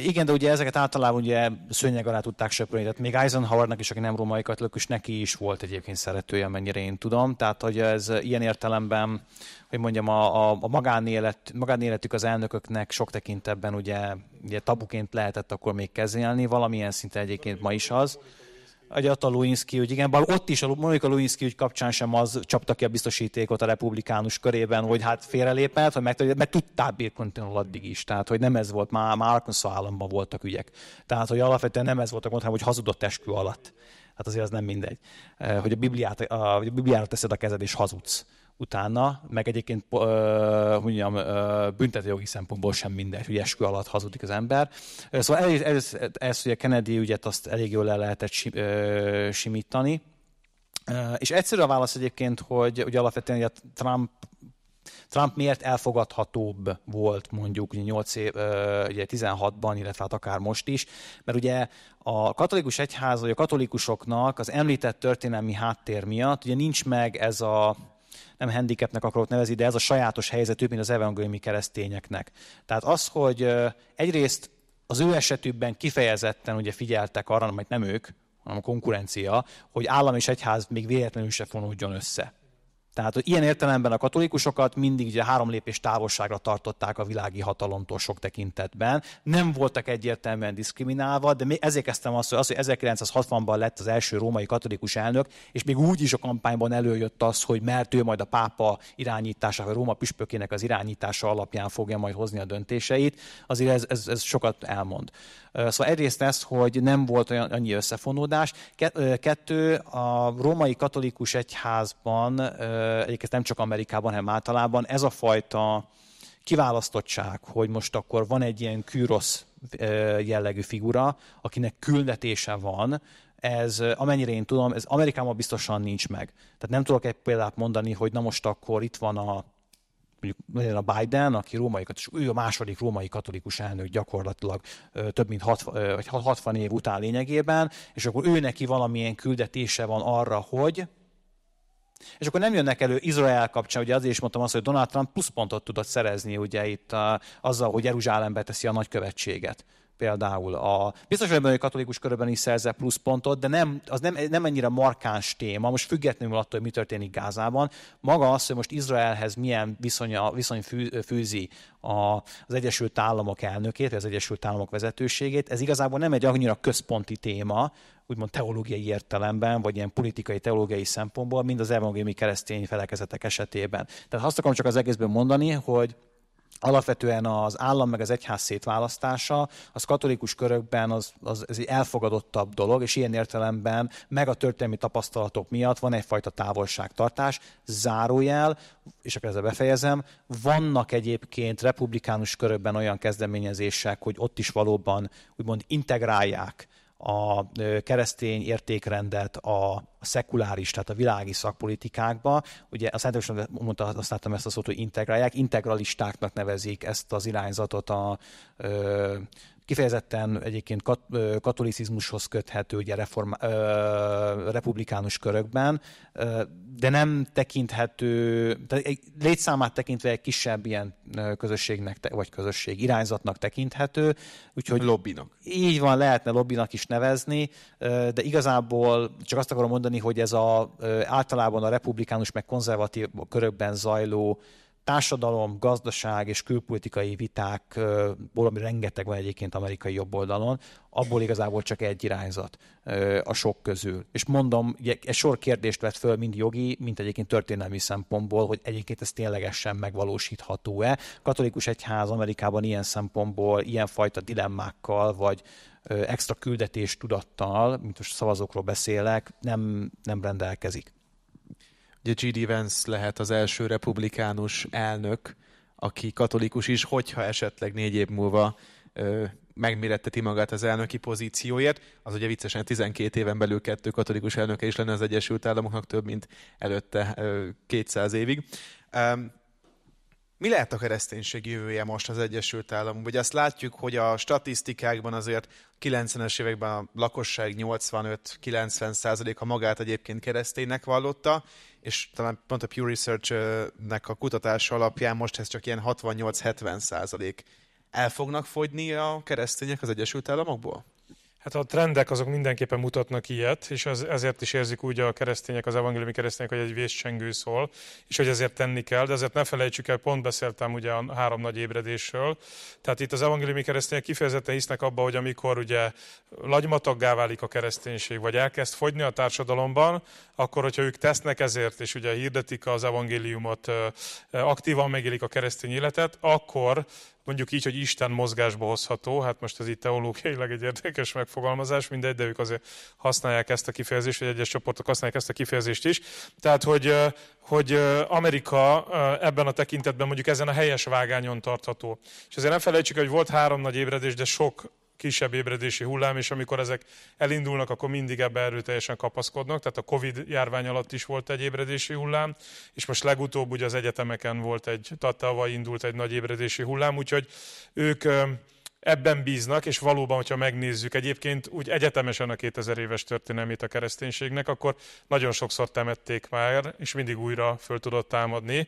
igen, de ugye ezeket általában ugye szőnyeg alá tudták söprölni, tehát még Eisenhowernak is, aki nem római katolikus, neki is volt egyébként szeretője, amennyire én tudom. Tehát, hogy ez ilyen értelemben, hogy mondjam, a, a, a magánélet, magánéletük az elnököknek sok tekintetben ugye, ugye tabuként lehetett akkor még kezelni, valamilyen szinte egyébként ma is az. Egy a Lewinsky ügy, igen, bár ott is a Monika Lewinsky ügy kapcsán sem az csapta ki a biztosítékot a republikánus körében, hogy hát félrelépett, hogy meg, mert tudtál birkontinol addig is, tehát hogy nem ez volt, már, már Arkansas államban voltak ügyek. Tehát, hogy alapvetően nem ez volt a gond, hanem hogy hazudott eskü alatt. Hát azért az nem mindegy. Eh, hogy a, Bibliát, a, a Bibliára teszed a kezed és hazudsz utána, meg egyébként ö, mondjam, ö, büntetőjogi szempontból sem mindegy, hogy eskü alatt hazudik az ember. Szóval ez, ez, ez hogy a Kennedy ügyet azt elég jól le lehetett sim, ö, simítani. És egyszerű a válasz egyébként, hogy, ugye alapvetően hogy a Trump Trump miért elfogadhatóbb volt mondjuk 8 év, ugye 16-ban, illetve hát akár most is, mert ugye a katolikus egyház, vagy a katolikusoknak az említett történelmi háttér miatt ugye nincs meg ez a nem handicapnek akarok nevezni, de ez a sajátos helyzetük, mint az evangéliumi keresztényeknek. Tehát az, hogy egyrészt az ő esetükben kifejezetten ugye figyeltek arra, mert nem ők, hanem a konkurencia, hogy állam és egyház még véletlenül se fonódjon össze. Tehát hogy ilyen értelemben a katolikusokat mindig ugye három lépés távolságra tartották a világi hatalomtól sok tekintetben. Nem voltak egyértelműen diszkriminálva, de ezért kezdtem azt, hogy, az, hogy 1960-ban lett az első római katolikus elnök, és még úgy is a kampányban előjött az, hogy mert ő majd a pápa irányítása, vagy a Róma püspökének az irányítása alapján fogja majd hozni a döntéseit, azért ez, ez, ez sokat elmond. Szóval egyrészt ez, hogy nem volt olyan annyi összefonódás. Kettő, a római katolikus egyházban, egyébként nem csak Amerikában, hanem általában ez a fajta kiválasztottság, hogy most akkor van egy ilyen kűrosz jellegű figura, akinek küldetése van, ez, amennyire én tudom, ez Amerikában biztosan nincs meg. Tehát nem tudok egy példát mondani, hogy na most akkor itt van a mondjuk legyen a Biden, aki római katolikus, ő a második római katolikus elnök gyakorlatilag több mint 60, vagy 60 év után lényegében, és akkor ő neki valamilyen küldetése van arra, hogy és akkor nem jönnek elő Izrael kapcsán, ugye azért is mondtam azt, hogy Donald Trump pluszpontot tudott szerezni ugye itt a, azzal, hogy Jeruzsálembe teszi a nagykövetséget például. A, biztos hogy benne, hogy katolikus körben is plusz pontot, de nem, az nem, nem ennyire markáns téma, most függetlenül attól, hogy mi történik Gázában. Maga az, hogy most Izraelhez milyen viszonya, viszony fűzi a, az Egyesült Államok elnökét, vagy az Egyesült Államok vezetőségét, ez igazából nem egy annyira központi téma, úgymond teológiai értelemben, vagy ilyen politikai, teológiai szempontból, mind az evangéliumi keresztény felekezetek esetében. Tehát azt akarom csak az egészben mondani, hogy alapvetően az állam meg az egyház szétválasztása, az katolikus körökben az, az, az egy elfogadottabb dolog, és ilyen értelemben meg a történelmi tapasztalatok miatt van egyfajta távolságtartás, zárójel, és akkor ezzel befejezem, vannak egyébként republikánus körökben olyan kezdeményezések, hogy ott is valóban úgymond integrálják a keresztény értékrendet a szekuláris, tehát a világi szakpolitikákba. Ugye a Szent mondta, láttam ezt a szót, hogy integrálják, integralistáknak nevezik ezt az irányzatot a, kifejezetten egyébként kat, katolicizmushoz köthető ugye reform, ö, republikánus körökben, ö, de nem tekinthető, tehát egy létszámát tekintve egy kisebb ilyen közösségnek, vagy közösség irányzatnak tekinthető. Úgyhogy lobbinak. Így van, lehetne lobbinak is nevezni, ö, de igazából csak azt akarom mondani, hogy ez a, általában a republikánus meg konzervatív körökben zajló társadalom, gazdaság és külpolitikai viták ami rengeteg van egyébként amerikai jobb oldalon, abból igazából csak egy irányzat a sok közül. És mondom, egy sor kérdést vett föl mind jogi, mint egyébként történelmi szempontból, hogy egyébként ez ténylegesen megvalósítható-e. Katolikus egyház Amerikában ilyen szempontból, ilyen fajta dilemmákkal, vagy extra küldetés tudattal, mint most szavazókról beszélek, nem, nem rendelkezik. Ugye G.D. Vance lehet az első republikánus elnök, aki katolikus is, hogyha esetleg négy év múlva ö, megméretteti magát az elnöki pozícióért. Az ugye viccesen 12 éven belül kettő katolikus elnöke is lenne az Egyesült Államoknak, több mint előtte ö, 200 évig. Ö, mi lehet a kereszténység jövője most az Egyesült Államokban? Ugye azt látjuk, hogy a statisztikákban azért 90-es években a lakosság 85-90 százaléka magát egyébként kereszténynek vallotta, és talán pont a Pew Research-nek a kutatása alapján most ez csak ilyen 68-70 százalék. El fognak fogyni a keresztények az Egyesült Államokból? Hát a trendek azok mindenképpen mutatnak ilyet, és az, ezért is érzik úgy a keresztények, az evangéliumi keresztények, hogy egy vészcsengő szól, és hogy ezért tenni kell, de ezért ne felejtsük el, pont beszéltem ugye a három nagy ébredésről. Tehát itt az evangéliumi keresztények kifejezetten hisznek abba, hogy amikor ugye lagymataggá válik a kereszténység, vagy elkezd fogyni a társadalomban, akkor hogyha ők tesznek ezért, és ugye hirdetik az evangéliumot, aktívan megélik a keresztény életet, akkor mondjuk így, hogy Isten mozgásba hozható, hát most ez itt teológiailag egy érdekes megfogalmazás, mindegy, de ők azért használják ezt a kifejezést, vagy egyes csoportok használják ezt a kifejezést is. Tehát, hogy, hogy Amerika ebben a tekintetben mondjuk ezen a helyes vágányon tartható. És azért nem felejtsük, hogy volt három nagy ébredés, de sok kisebb ébredési hullám, és amikor ezek elindulnak, akkor mindig ebbe erőteljesen kapaszkodnak. Tehát a Covid járvány alatt is volt egy ébredési hullám, és most legutóbb ugye az egyetemeken volt egy, tavaly indult egy nagy ébredési hullám, úgyhogy ők ebben bíznak, és valóban, hogyha megnézzük egyébként úgy egyetemesen a 2000 éves történelmét a kereszténységnek, akkor nagyon sokszor temették már, és mindig újra föl tudott támadni.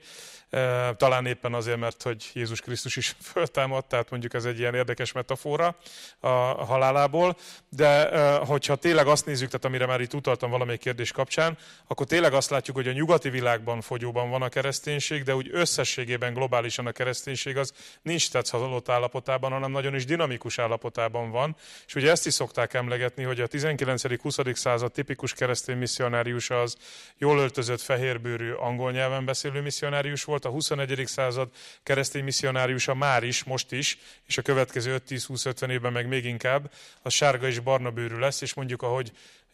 E, talán éppen azért, mert hogy Jézus Krisztus is föltámadt, tehát mondjuk ez egy ilyen érdekes metafora a halálából, de e, hogyha tényleg azt nézzük, tehát amire már itt utaltam valamelyik kérdés kapcsán, akkor tényleg azt látjuk, hogy a nyugati világban fogyóban van a kereszténység, de úgy összességében globálisan a kereszténység az nincs tetszhalott állapotában, hanem nagyon is és dinamikus állapotában van, és ugye ezt is szokták emlegetni, hogy a 19.-20. század tipikus keresztény misszionárius az jól öltözött fehérbőrű angol nyelven beszélő misszionárius volt, a 21. század keresztény misszionáriusa már is, most is, és a következő 5-10-20-50 évben meg még inkább, a sárga és barna bőrű lesz, és mondjuk ahogy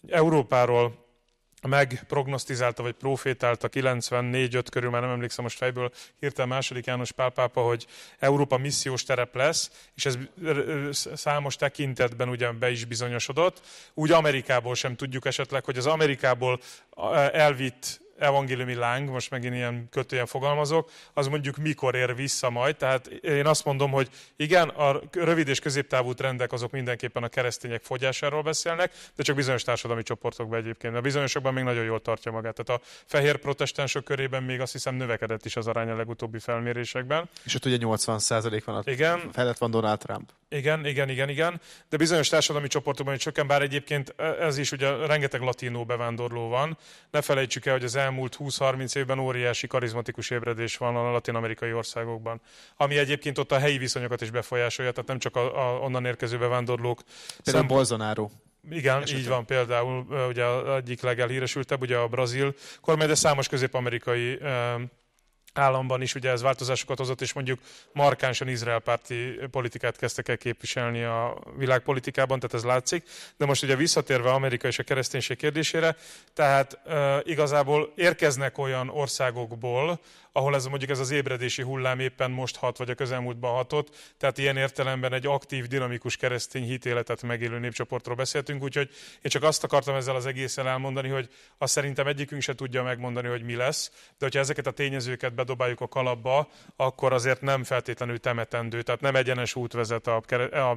Európáról megprognosztizálta, vagy profétálta 94-5 körül, már nem emlékszem most fejből, hirtelen második János Pál pápa, hogy Európa missziós terep lesz, és ez számos tekintetben ugye be is bizonyosodott. Úgy Amerikából sem tudjuk esetleg, hogy az Amerikából elvitt evangéliumi láng, most megint ilyen kötően fogalmazok, az mondjuk mikor ér vissza majd. Tehát én azt mondom, hogy igen, a rövid és középtávú trendek azok mindenképpen a keresztények fogyásáról beszélnek, de csak bizonyos társadalmi csoportokban egyébként. A bizonyosokban még nagyon jól tartja magát. Tehát a fehér protestánsok körében még azt hiszem növekedett is az arány a legutóbbi felmérésekben. És ott ugye 80 van, a igen, felett van Donald Trump. Igen, igen, igen, igen. De bizonyos társadalmi csoportokban is csökken, bár egyébként ez is ugye rengeteg latinó bevándorló van. Ne felejtsük el, hogy az elmúlt elmúlt 20-30 évben óriási karizmatikus ébredés van a latin-amerikai országokban, ami egyébként ott a helyi viszonyokat is befolyásolja, tehát nem csak a, a onnan érkező bevándorlók. Például szem... Bolsonaro. Igen, Esetem. így van például, ugye egyik legelhíresültebb, ugye a brazil kormány, de számos közép-amerikai államban is ugye ez változásokat hozott, és mondjuk markánsan párti politikát kezdtek el képviselni a világpolitikában, tehát ez látszik. De most ugye visszatérve Amerika és a kereszténység kérdésére, tehát uh, igazából érkeznek olyan országokból, ahol ez mondjuk ez az ébredési hullám éppen most hat, vagy a közelmúltban hatott. Tehát ilyen értelemben egy aktív, dinamikus keresztény hitéletet megélő népcsoportról beszéltünk, úgyhogy én csak azt akartam ezzel az egészen elmondani, hogy azt szerintem egyikünk se tudja megmondani, hogy mi lesz, de hogyha ezeket a tényezőket bedobáljuk a kalapba, akkor azért nem feltétlenül temetendő, tehát nem egyenes út vezet a,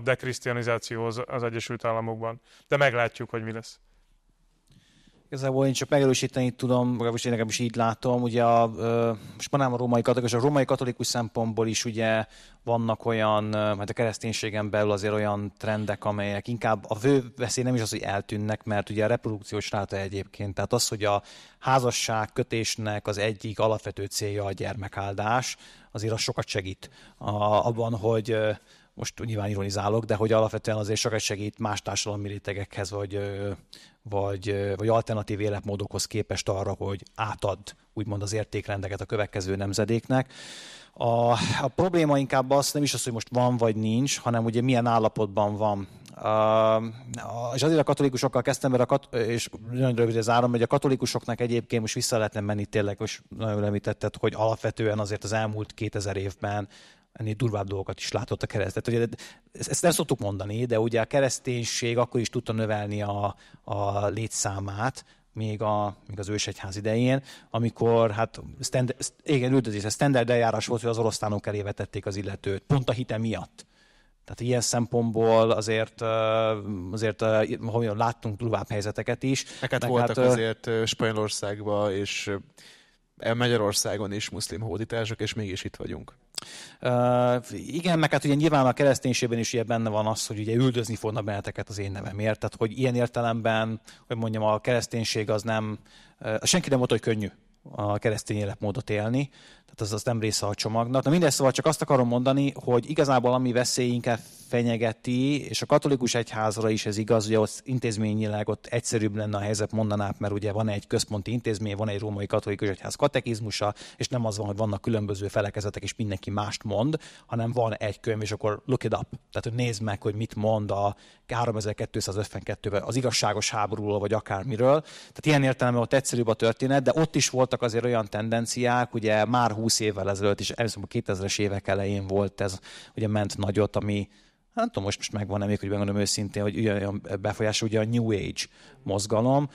dekristianizációhoz az Egyesült Államokban. De meglátjuk, hogy mi lesz. Igazából én csak megerősíteni tudom, vagy én nekem is így látom, ugye a, most már nem a római katolikus, a római katolikus szempontból is ugye vannak olyan, hát a kereszténységen belül azért olyan trendek, amelyek inkább a fő veszély nem is az, hogy eltűnnek, mert ugye a reprodukciós ráta egyébként, tehát az, hogy a házasság kötésnek az egyik alapvető célja a gyermekáldás, azért az sokat segít a, abban, hogy most nyilván ironizálok, de hogy alapvetően azért sokat segít más társadalmi rétegekhez, vagy vagy, vagy alternatív életmódokhoz képest arra, hogy átad úgymond az értékrendeket a következő nemzedéknek. A, a probléma inkább az, nem is az, hogy most van vagy nincs, hanem ugye milyen állapotban van. Uh, és azért a katolikusokkal kezdtem, mert a kat- és nagyon rövid az áram, hogy a katolikusoknak egyébként most vissza lehetne menni tényleg, és nagyon remítetted, hogy alapvetően azért az elmúlt 2000 évben ennél durvább dolgokat is látott a keresztet. Ugye, ezt, ezt nem szoktuk mondani, de ugye a kereszténység akkor is tudta növelni a, a létszámát, még, a, még az ősegyház idején, amikor hát stand, igen, üldözés, ez standard eljárás volt, hogy az oroszlánok elé vetették az illetőt, pont a hite miatt. Tehát ilyen szempontból azért, azért hogy láttunk durvább helyzeteket is. Neked Meg voltak hát, azért Spanyolországban és Magyarországon is muszlim hódítások, és mégis itt vagyunk. Uh, igen, meg hát ugye nyilván a kereszténységben is ilyen benne van az, hogy ugye üldözni fognak benneteket az én nevemért, tehát hogy ilyen értelemben, hogy mondjam, a kereszténység az nem, uh, senki nem mondta, hogy könnyű a keresztény életmódot élni, tehát az, az nem része a csomagnak. Na mindegy, szóval csak azt akarom mondani, hogy igazából ami veszély inkább fenyegeti, és a katolikus egyházra is ez igaz, hogy ott intézményileg ott egyszerűbb lenne a helyzet mondanák, mert ugye van egy központi intézmény, van egy római katolikus egyház katekizmusa, és nem az van, hogy vannak különböző felekezetek, és mindenki mást mond, hanem van egy könyv, és akkor look it up. Tehát, hogy nézd meg, hogy mit mond a 3252-ben az igazságos háborúról, vagy akármiről. Tehát ilyen értelemben ott egyszerűbb a történet, de ott is voltak azért olyan tendenciák, ugye már 20 évvel ezelőtt is, először a 2000-es évek elején volt ez, ugye ment nagyot, ami nem hát tudom, most, most megvan-e még, hogy megmondom őszintén, hogy ugyanolyan befolyás, ugye a New Age mozgalom.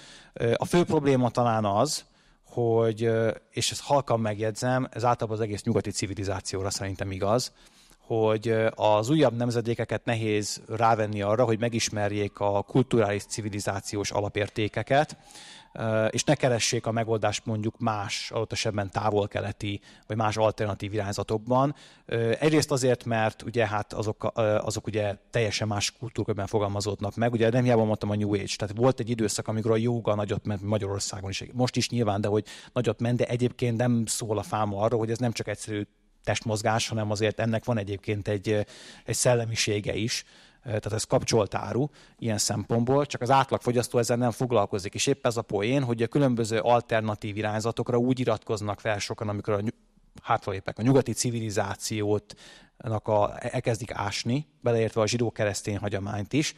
A fő probléma talán az, hogy, és ezt halkan megjegyzem, ez általában az egész nyugati civilizációra szerintem igaz, hogy az újabb nemzedékeket nehéz rávenni arra, hogy megismerjék a kulturális civilizációs alapértékeket, és ne keressék a megoldást mondjuk más, adott esetben távol-keleti, vagy más alternatív irányzatokban. Egyrészt azért, mert ugye hát azok, azok ugye teljesen más kultúrkörben fogalmazódnak meg. Ugye nem hiába mondtam a New Age, tehát volt egy időszak, amikor a jóga nagyot ment Magyarországon is, most is nyilván, de hogy nagyot ment, de egyébként nem szól a fáma arról, hogy ez nem csak egyszerű testmozgás, hanem azért ennek van egyébként egy, egy szellemisége is, tehát ez kapcsolt áru ilyen szempontból, csak az átlagfogyasztó ezzel nem foglalkozik, és épp ez a poén, hogy a különböző alternatív irányzatokra úgy iratkoznak fel sokan, amikor a hátralépek. A nyugati civilizációt a, elkezdik ásni, beleértve a zsidó-keresztény hagyományt is,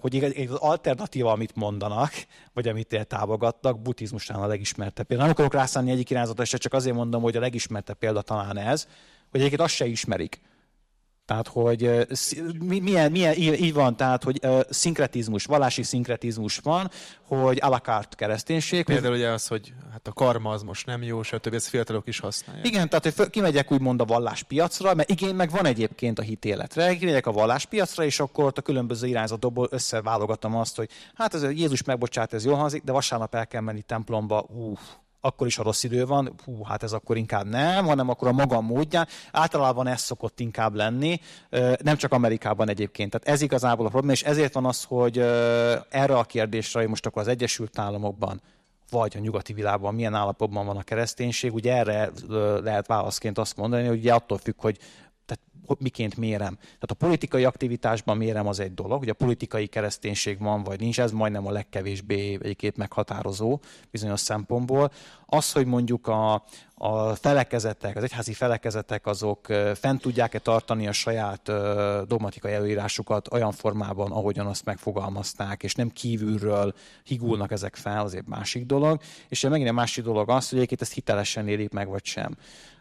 hogy egy alternatíva, amit mondanak, vagy amit támogattak, buddhizmusán a legismertebb példa. Nem akarok rászállni egyik irányzatot, csak azért mondom, hogy a legismertebb példa talán ez, hogy egyébként azt se ismerik tehát, hogy milyen, milyen, így van, tehát, hogy szinkretizmus, vallási szinkretizmus van, hogy alakárt kereszténység. Például ugye az, hogy hát a karma az most nem jó, stb. ezt fiatalok is használják. Igen, tehát hogy kimegyek úgymond a valláspiacra, mert igény meg van egyébként a hitéletre, kimegyek a valláspiacra, és akkor ott a különböző irányzatokból összeválogatom azt, hogy hát ez Jézus megbocsát, ez jól hangzik, de vasárnap el kell menni templomba, uff, akkor is, ha rossz idő van, hú, hát ez akkor inkább nem, hanem akkor a maga módján. Általában ez szokott inkább lenni, nem csak Amerikában egyébként. Tehát ez igazából a probléma, és ezért van az, hogy erre a kérdésre, hogy most akkor az Egyesült Államokban vagy a nyugati világban milyen állapotban van a kereszténység, ugye erre lehet válaszként azt mondani, hogy ugye attól függ, hogy miként mérem. Tehát a politikai aktivitásban mérem az egy dolog, hogy a politikai kereszténység van vagy nincs, ez majdnem a legkevésbé egyébként meghatározó bizonyos szempontból. Az, hogy mondjuk a, a felekezetek, az egyházi felekezetek azok fent tudják-e tartani a saját dogmatikai előírásukat olyan formában, ahogyan azt megfogalmazták, és nem kívülről higulnak ezek fel, azért másik dolog. És megint a másik dolog az, hogy egyébként ezt hitelesen élik meg, vagy sem.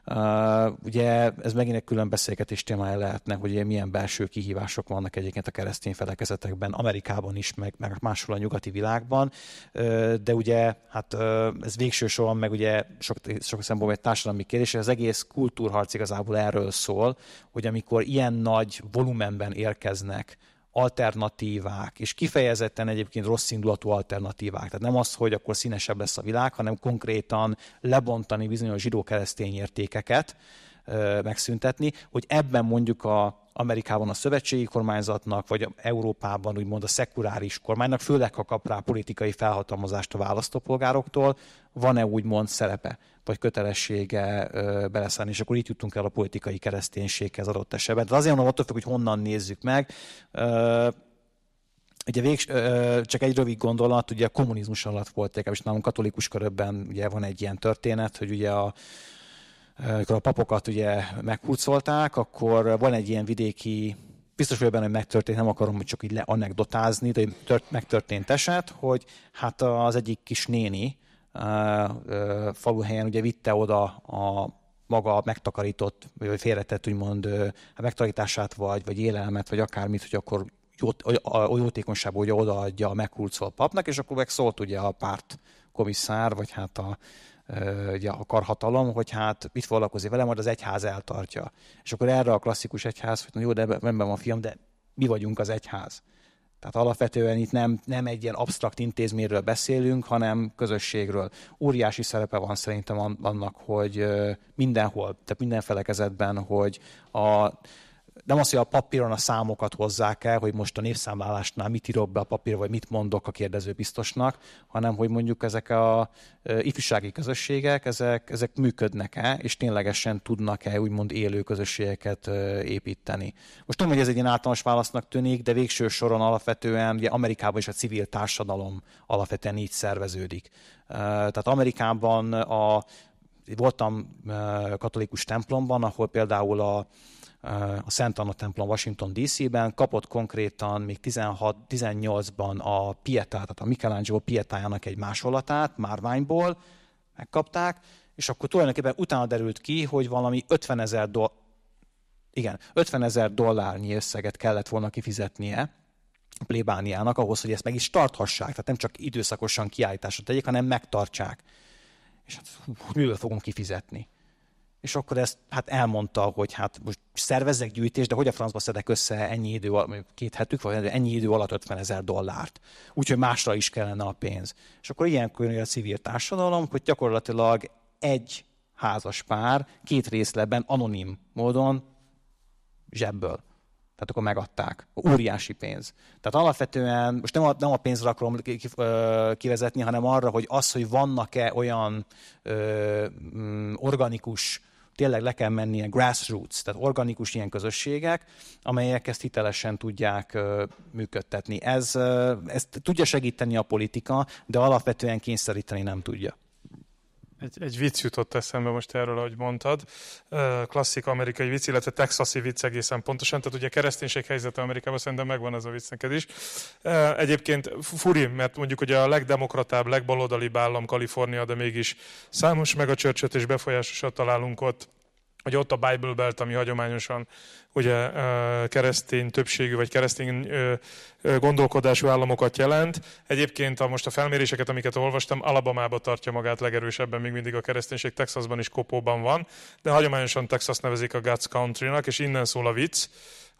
Uh, ugye ez megint egy külön beszélgetés témája lehetne, hogy ugye milyen belső kihívások vannak egyébként a keresztény felekezetekben, Amerikában is, meg, meg máshol a nyugati világban, uh, de ugye hát uh, ez végső soron meg ugye sok, sok szempontból vagy egy társadalmi kérdés, és az egész kultúrharc igazából erről szól, hogy amikor ilyen nagy volumenben érkeznek alternatívák, és kifejezetten egyébként rossz indulatú alternatívák. Tehát nem az, hogy akkor színesebb lesz a világ, hanem konkrétan lebontani bizonyos zsidó-keresztény értékeket, megszüntetni, hogy ebben mondjuk a Amerikában a szövetségi kormányzatnak, vagy Európában úgymond a szekuláris kormánynak, főleg ha kap rá politikai felhatalmazást a választópolgároktól, van-e úgymond szerepe vagy kötelessége ö, beleszállni, és akkor itt jutunk el a politikai kereszténységhez adott esetben. De azért mondom, attól függ, hogy honnan nézzük meg. Ö, Ugye végs, csak egy rövid gondolat, ugye a kommunizmus alatt volt, és nálunk katolikus körökben ugye van egy ilyen történet, hogy ugye a, amikor a papokat ugye meghúzolták, akkor van egy ilyen vidéki, biztos vagyok benne, hogy megtörtént, nem akarom hogy csak így leanekdotázni, de megtörtént eset, hogy hát az egyik kis néni, faluhelyen ugye vitte oda a maga megtakarított, vagy félretett úgymond a hát megtakarítását, vagy, vagy élelmet, vagy akármit, hogy akkor jót, a jótékonyságból ugye odaadja a meghurcoló papnak, és akkor meg szólt ugye a párt komisszár, vagy hát a, ugye a karhatalom, hogy hát mit foglalkozik vele, majd az egyház eltartja. És akkor erre a klasszikus egyház, hogy jó, de ebben van a fiam, de mi vagyunk az egyház. Tehát alapvetően itt nem, nem egy ilyen absztrakt intézményről beszélünk, hanem közösségről. Óriási szerepe van szerintem annak, hogy mindenhol, tehát minden felekezetben, hogy a nem az, hogy a papíron a számokat hozzák el, hogy most a népszámlálásnál mit írok be a papír, vagy mit mondok a kérdező biztosnak, hanem hogy mondjuk ezek a ifjúsági közösségek, ezek, ezek működnek-e, és ténylegesen tudnak-e úgymond élő közösségeket építeni. Most tudom, hogy ez egy ilyen általános válasznak tűnik, de végső soron alapvetően, ugye Amerikában is a civil társadalom alapvetően így szerveződik. Tehát Amerikában a, voltam katolikus templomban, ahol például a a Szent Anna templom Washington DC-ben, kapott konkrétan még 16-18-ban a Pietá, tehát a Michelangelo Pietájának egy másolatát, márványból megkapták, és akkor tulajdonképpen utána derült ki, hogy valami 50 ezer do- igen, 50 ezer dollárnyi összeget kellett volna kifizetnie plébániának ahhoz, hogy ezt meg is tarthassák, tehát nem csak időszakosan kiállításra tegyék, hanem megtartsák. És hát, hú, miből fogunk kifizetni? és akkor ezt hát elmondta, hogy hát most szervezzek gyűjtést, de hogy a francba szedek össze ennyi idő, alatt, két hetük, vagy ennyi idő alatt 50 ezer dollárt. Úgyhogy másra is kellene a pénz. És akkor ilyenkor jön a civil társadalom, hogy gyakorlatilag egy házas pár két részletben anonim módon zsebből. Tehát akkor megadták. Óriási pénz. Tehát alapvetően, most nem a, nem a pénzre akarom kivezetni, hanem arra, hogy az, hogy vannak-e olyan ö, mm, organikus tényleg le kell mennie grassroots, tehát organikus ilyen közösségek, amelyek ezt hitelesen tudják működtetni. Ez, ezt tudja segíteni a politika, de alapvetően kényszeríteni nem tudja egy, egy vicc jutott eszembe most erről, ahogy mondtad. Klasszik amerikai vicc, illetve texasi vicc egészen pontosan. Tehát ugye kereszténység helyzete Amerikában szerintem megvan ez a vicc neked is. Egyébként furi, mert mondjuk hogy a legdemokratább, legbaloldalibb állam Kalifornia, de mégis számos meg a csörcsöt és befolyásosat találunk ott hogy ott a Bible Belt, ami hagyományosan ugye keresztény többségű vagy keresztény gondolkodású államokat jelent. Egyébként a, most a felméréseket, amiket olvastam, Alabama-ba tartja magát legerősebben, még mindig a kereszténység Texasban is kopóban van, de hagyományosan Texas nevezik a God's Country-nak, és innen szól a vicc,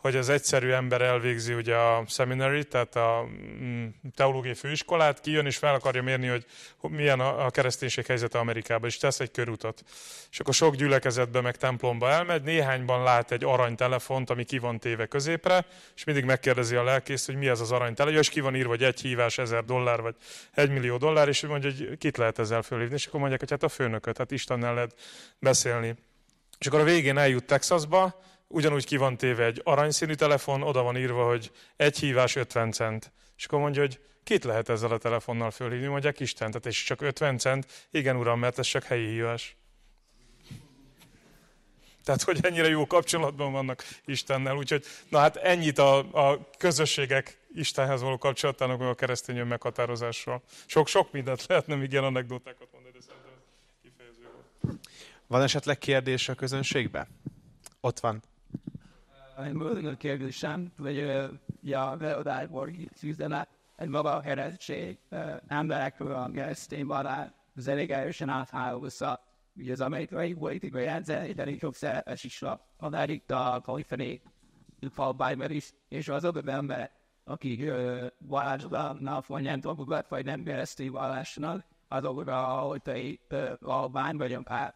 hogy az egyszerű ember elvégzi ugye a seminary, tehát a mm, teológiai főiskolát, kijön és fel akarja mérni, hogy milyen a kereszténység helyzete Amerikában, és tesz egy körutat. És akkor sok gyülekezetbe meg templomba elmegy, néhányban lát egy aranytelefont, ami ki van téve középre, és mindig megkérdezi a lelkész, hogy mi ez az aranytelefon, és ki van írva, vagy egy hívás, ezer dollár, vagy egy millió dollár, és mondja, hogy kit lehet ezzel fölhívni, és akkor mondják, hogy hát a főnököt, hát Istennel lehet beszélni. És akkor a végén eljut Texasba, ugyanúgy ki van téve egy aranyszínű telefon, oda van írva, hogy egy hívás 50 cent. És akkor mondja, hogy kit lehet ezzel a telefonnal fölhívni? Mondják Isten, tehát és csak 50 cent. Igen, uram, mert ez csak helyi hívás. Tehát, hogy ennyire jó kapcsolatban vannak Istennel. Úgyhogy, na hát ennyit a, a közösségek Istenhez való kapcsolatának, a keresztény meghatározásról. Sok-sok mindent lehetne még ilyen anekdotákat mondani, de szerintem kifejező volt. Van esetleg kérdés a közönségbe? Ott van én mögött kérdésem, hogy a a verodásból üzenet, egy maga a keresztség emberekről a keresztény barát, az elég erősen áthálózza ugye az amerikai politikai rendszer egy elég sok szerepes is a Amerika, Kalifelé, Paul Biden is, és az adott ember, aki varázslatnak, vagy nem dolgokat, vagy nem keresztény vallásnak, azokra, ahogy te itt a bán vagy a pár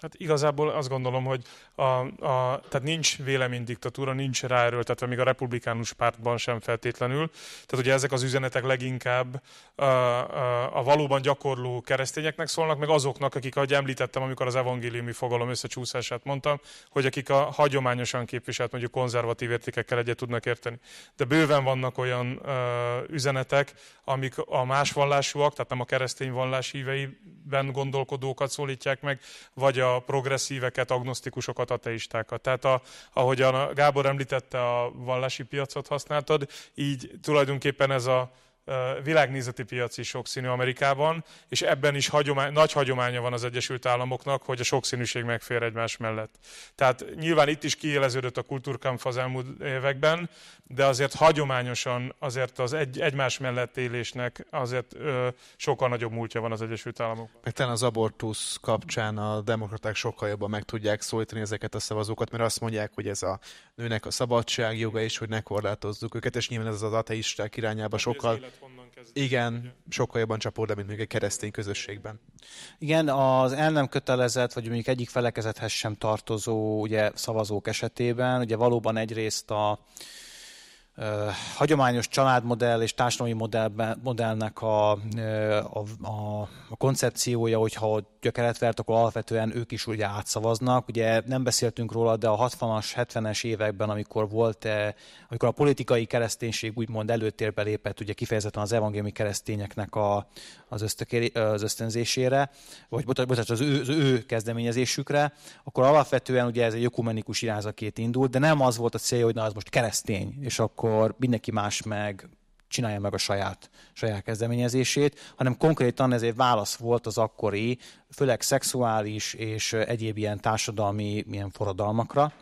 Hát igazából azt gondolom, hogy a, a, tehát nincs véleménydiktatúra, nincs ráerőltetve, még a republikánus pártban sem feltétlenül. Tehát ugye ezek az üzenetek leginkább a, a, a valóban gyakorló keresztényeknek szólnak, meg azoknak, akik, ahogy említettem, amikor az evangéliumi fogalom összecsúszását mondtam, hogy akik a hagyományosan képviselt mondjuk konzervatív értékekkel egyet tudnak érteni. De bőven vannak olyan a, üzenetek, amik a más vallásúak, tehát nem a keresztény vallás híveiben gondolkodókat szólítják meg, vagy a a progresszíveket, agnosztikusokat, ateistákat. Tehát a, ahogyan a Gábor említette, a vallási piacot használtad, így tulajdonképpen ez a világnézeti piaci sokszínű Amerikában, és ebben is hagyomány, nagy hagyománya van az Egyesült Államoknak, hogy a sokszínűség megfér egymás mellett. Tehát nyilván itt is kiéleződött a kultúrkamp az elmúlt években, de azért hagyományosan azért az egy, egymás mellett élésnek azért ö, sokkal nagyobb múltja van az Egyesült Államokban. Meg az abortusz kapcsán a demokraták sokkal jobban meg tudják szólítani ezeket a szavazókat, mert azt mondják, hogy ez a nőnek a szabadság joga, és hogy ne korlátozzuk őket, és nyilván ez az ateisták irányába sokkal honnan kezdődik. Igen, ugye? sokkal jobban csapód le, mint még egy keresztény közösségben. Igen, az el nem kötelezett, vagy mondjuk egyik felekezethez sem tartozó ugye, szavazók esetében, ugye valóban egyrészt a, hagyományos családmodell és társadalmi modellnek a, a, a, a koncepciója, hogyha a keretvert, akkor alapvetően ők is ugye átszavaznak. Ugye nem beszéltünk róla, de a 60-as, 70-es években, amikor volt, eh, amikor a politikai kereszténység úgymond előtérbe lépett, ugye kifejezetten az evangéliumi keresztényeknek a, az, ösztökéri, az ösztönzésére, vagy bocsánat, az ő, az ő kezdeményezésükre, akkor alapvetően ugye ez egy ökumenikus irányzatként indult, de nem az volt a célja, hogy na, az most keresztény, és akkor mindenki más meg csinálja meg a saját, saját kezdeményezését, hanem konkrétan ez egy válasz volt az akkori, főleg szexuális és egyéb ilyen társadalmi ilyen forradalmakra,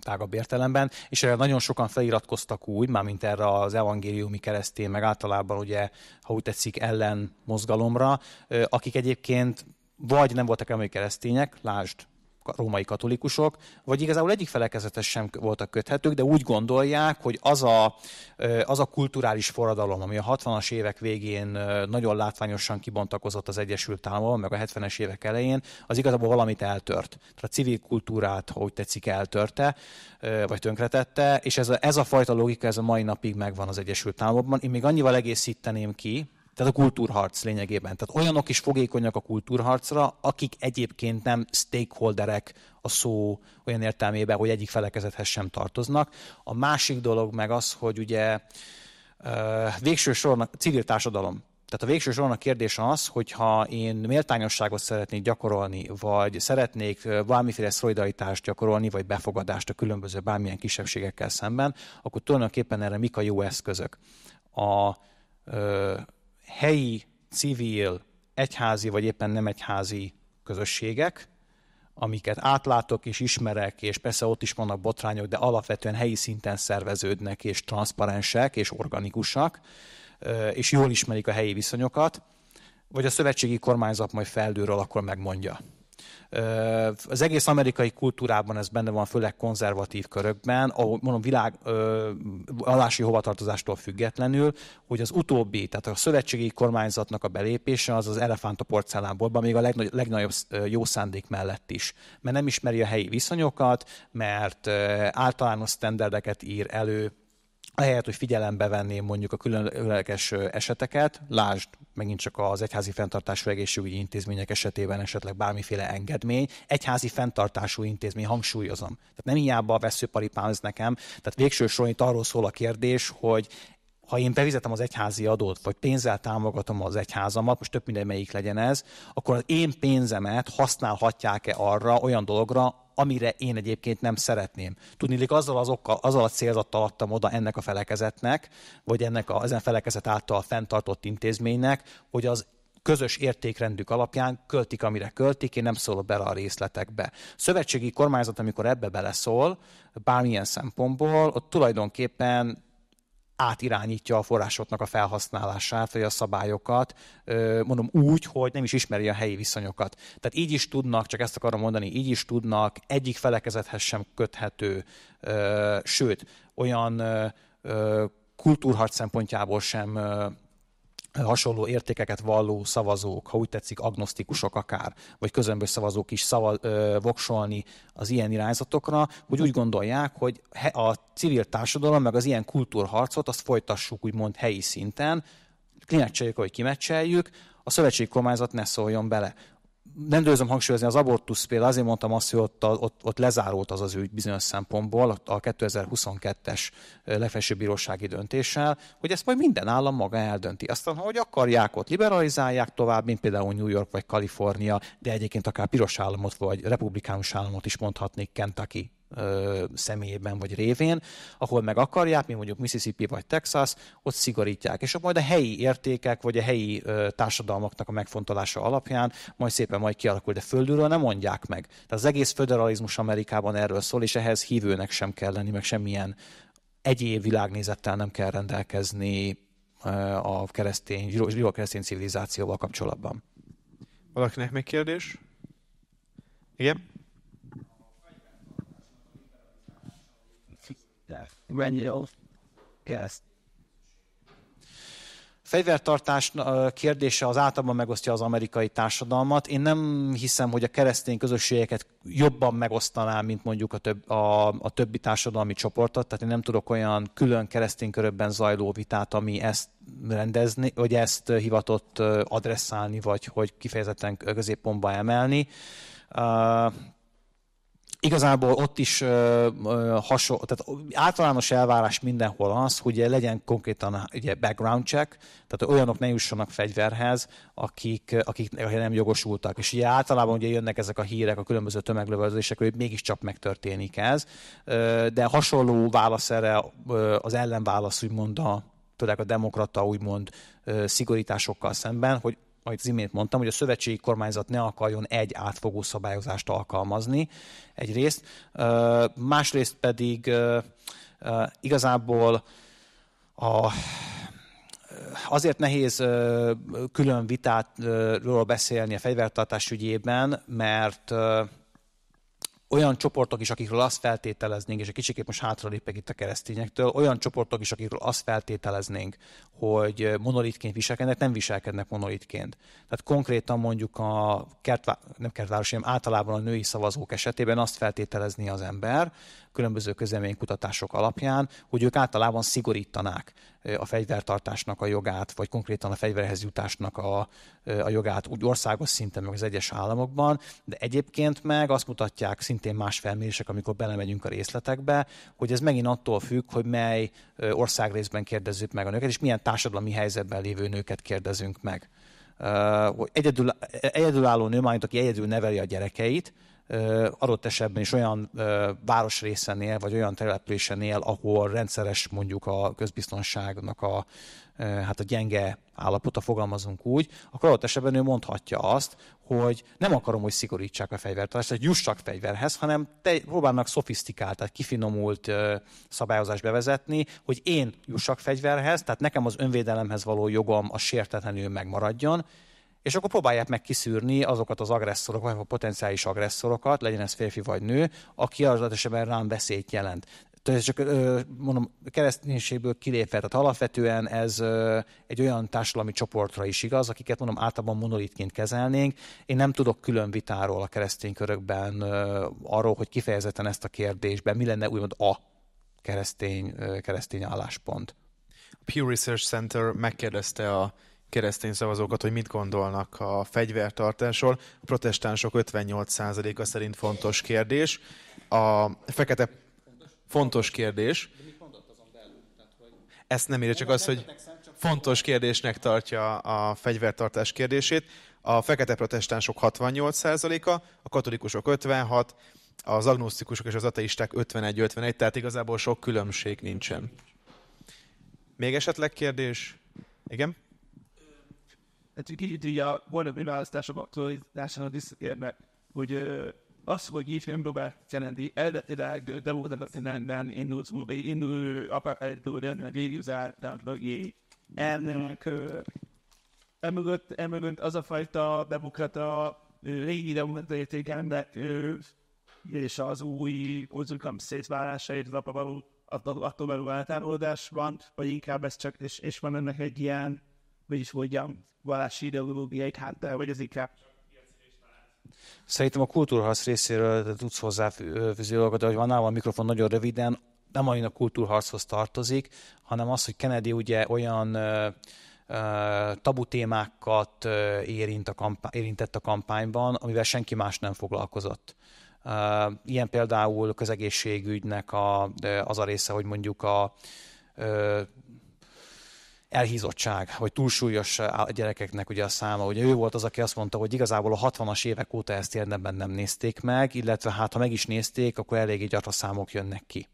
tágabb értelemben, és erre nagyon sokan feliratkoztak úgy, már mint erre az evangéliumi keresztén meg általában ugye, ha úgy tetszik, ellen mozgalomra, akik egyébként vagy nem voltak emlő keresztények, lásd római katolikusok, vagy igazából egyik felekezetes sem voltak köthetők, de úgy gondolják, hogy az a, az a kulturális forradalom, ami a 60-as évek végén nagyon látványosan kibontakozott az Egyesült Államokban, meg a 70-es évek elején, az igazából valamit eltört. Tehát a civil kultúrát, hogy tetszik, eltörte, vagy tönkretette, és ez a, ez a fajta logika, ez a mai napig megvan az Egyesült Államokban. Én még annyival egészíteném ki, tehát a kultúrharc lényegében. Tehát olyanok is fogékonyak a kultúrharcra, akik egyébként nem stakeholderek a szó olyan értelmében, hogy egyik felekezethez sem tartoznak. A másik dolog meg az, hogy ugye végső soron civil társadalom. Tehát a végső soron a kérdés az, hogyha én méltányosságot szeretnék gyakorolni, vagy szeretnék valamiféle szolidaritást gyakorolni, vagy befogadást a különböző bármilyen kisebbségekkel szemben, akkor tulajdonképpen erre mik a jó eszközök? A, ö, helyi, civil, egyházi vagy éppen nem egyházi közösségek, amiket átlátok és ismerek, és persze ott is vannak botrányok, de alapvetően helyi szinten szerveződnek, és transzparensek, és organikusak, és jól ismerik a helyi viszonyokat, vagy a szövetségi kormányzat majd feldőről akkor megmondja. Az egész amerikai kultúrában ez benne van, főleg konzervatív körökben, ahol mondom világ alási hovatartozástól függetlenül, hogy az utóbbi, tehát a szövetségi kormányzatnak a belépése az az elefánt a porcelánboltban, még a legnagy, legnagyobb jó szándék mellett is. Mert nem ismeri a helyi viszonyokat, mert általános sztenderdeket ír elő, ahelyett, hogy figyelembe venném mondjuk a különleges eseteket, lásd megint csak az egyházi fenntartású egészségügyi intézmények esetében esetleg bármiféle engedmény, egyházi fenntartású intézmény, hangsúlyozom. Tehát nem hiába a veszőparipám ez nekem, tehát végső soron itt arról szól a kérdés, hogy ha én bevizetem az egyházi adót, vagy pénzzel támogatom az egyházamat, most több minden melyik legyen ez, akkor az én pénzemet használhatják-e arra olyan dologra, amire én egyébként nem szeretném. hogy azzal az, okkal, azzal a célzattal adtam oda ennek a felekezetnek, vagy ennek a, ezen felekezet által fenntartott intézménynek, hogy az közös értékrendük alapján költik, amire költik, én nem szólok bele a részletekbe. Szövetségi kormányzat, amikor ebbe beleszól, bármilyen szempontból, ott tulajdonképpen átirányítja a forrásoknak a felhasználását, vagy a szabályokat, mondom úgy, hogy nem is ismeri a helyi viszonyokat. Tehát így is tudnak, csak ezt akarom mondani, így is tudnak, egyik felekezethez sem köthető, sőt, olyan kultúrharc szempontjából sem hasonló értékeket valló szavazók, ha úgy tetszik, agnosztikusok akár, vagy közömbös szavazók is szava, ö, voksolni az ilyen irányzatokra, hogy úgy gondolják, hogy a civil társadalom meg az ilyen kultúrharcot azt folytassuk úgymond helyi szinten, kimeccseljük, hogy kimeccseljük, a szövetségi kormányzat ne szóljon bele nem győzöm hangsúlyozni, az abortusz például azért mondtam azt, hogy ott, ott, ott lezárult az az ügy bizonyos szempontból a 2022-es legfelsőbb bírósági döntéssel, hogy ezt majd minden állam maga eldönti. Aztán, hogy akarják, ott liberalizálják tovább, mint például New York vagy Kalifornia, de egyébként akár piros államot vagy republikánus államot is mondhatnék Kentucky ö, személyében vagy révén, ahol meg akarják, mi mondjuk Mississippi vagy Texas, ott szigorítják. És ott majd a helyi értékek vagy a helyi ö, társadalmaknak a megfontolása alapján majd szépen majd kialakul, de földről nem mondják meg. Tehát az egész föderalizmus Amerikában erről szól, és ehhez hívőnek sem kell lenni, meg semmilyen egyéb világnézettel nem kell rendelkezni a keresztény, jó keresztény civilizációval kapcsolatban. Valakinek még kérdés? Igen? Rendjel. Yes. Fegyvertartás kérdése az általában megosztja az amerikai társadalmat. Én nem hiszem, hogy a keresztény közösségeket jobban megosztaná, mint mondjuk a, töb- a, a többi társadalmi csoportot. Tehát én nem tudok olyan külön keresztény körökben zajló vitát, ami ezt rendezni, hogy ezt hivatott adresszálni, vagy hogy kifejezetten középpontba emelni. Igazából ott is ö, ö, hasonló, tehát általános elvárás mindenhol az, hogy legyen konkrétan ugye background check, tehát olyanok ne jussanak fegyverhez, akik, akik nem jogosultak. És ugye általában ugye jönnek ezek a hírek, a különböző tömeglövözések, hogy mégiscsak megtörténik ez, de hasonló válasz erre az ellenválasz, úgymond a, főleg a demokrata úgymond szigorításokkal szemben, hogy amit az imént mondtam, hogy a szövetségi kormányzat ne akarjon egy átfogó szabályozást alkalmazni egyrészt, másrészt pedig igazából a azért nehéz külön vitátról beszélni a fegyvertartás ügyében, mert olyan csoportok is, akikről azt feltételeznénk, és egy kicsikét most hátralépek itt a keresztényektől, olyan csoportok is, akikről azt feltételeznénk, hogy monolitként viselkednek, nem viselkednek monolitként. Tehát konkrétan mondjuk a kertvá- nem kertvárosi, hanem általában a női szavazók esetében azt feltételezni az ember, különböző közleménykutatások alapján, hogy ők általában szigorítanák a fegyvertartásnak a jogát, vagy konkrétan a fegyverhez jutásnak a, a jogát úgy országos szinten, meg az egyes államokban, de egyébként meg azt mutatják szintén más felmérések, amikor belemegyünk a részletekbe, hogy ez megint attól függ, hogy mely országrészben kérdezzük meg a nőket, és milyen társadalmi helyzetben lévő nőket kérdezünk meg. Hogy egyedül, egyedülálló nő, aki egyedül neveli a gyerekeit, adott esetben is olyan városrészenél, vagy olyan településenél, ahol rendszeres mondjuk a közbiztonságnak a, hát a gyenge állapota, fogalmazunk úgy, akkor adott esetben ő mondhatja azt, hogy nem akarom, hogy szigorítsák a fegyvertartást, tehát jussak fegyverhez, hanem próbálnak szofisztikált, tehát kifinomult szabályozást bevezetni, hogy én jussak fegyverhez, tehát nekem az önvédelemhez való jogom a sértetlenül megmaradjon, és akkor próbálják meg kiszűrni azokat az agresszorokat, vagy a potenciális agresszorokat, legyen ez férfi vagy nő, aki az esetben rám veszélyt jelent. Tehát csak mondom, kereszténységből kilépve, tehát alapvetően ez egy olyan társadalmi csoportra is igaz, akiket mondom általában monolitként kezelnénk. Én nem tudok külön vitáról a keresztény körökben arról, hogy kifejezetten ezt a kérdésben mi lenne úgymond a keresztény, keresztény álláspont. A Pew Research Center megkérdezte a keresztény szavazókat, hogy mit gondolnak a fegyvertartásról. A protestánsok 58%-a szerint fontos kérdés. A fekete fontos kérdés. Ezt nem írja, csak az, hogy fontos kérdésnek tartja a fegyvertartás kérdését. A fekete protestánsok 68%-a, a katolikusok 56%, az agnosztikusok és az ateisták 51-51, tehát igazából sok különbség nincsen. Még esetleg kérdés? Igen? egy kicsit így a holnapi választások aktualitására visszatérnek, hogy az, hogy így nem próbált jelenti, eredetileg demokratikusan indult, vagy indul apákánytól, végig zárták mögé. Ennek emögött, emögött az a fajta demokrata, régi demokrata értékemnek és az új úgynevezett szétválása, és attól való eltávolodás van, vagy inkább ez csak, és, és van ennek egy ilyen hogy is mondjam, vallási ideológiait háttal, vagy az inkább Szerintem a kultúrharc részéről tudsz hozzáfűzni dolgokat, hogy van nálam a mikrofon nagyon röviden, nem annyira a kultúrharchoz tartozik, hanem az, hogy Kennedy ugye olyan tabu témákat érint a kampá- érintett a kampányban, amivel senki más nem foglalkozott. ilyen például közegészségügynek a, az a része, hogy mondjuk a elhízottság, vagy túlsúlyos gyerekeknek ugye a száma. Ugye ő volt az, aki azt mondta, hogy igazából a 60-as évek óta ezt érdemben nem nézték meg, illetve hát ha meg is nézték, akkor eléggé gyatra számok jönnek ki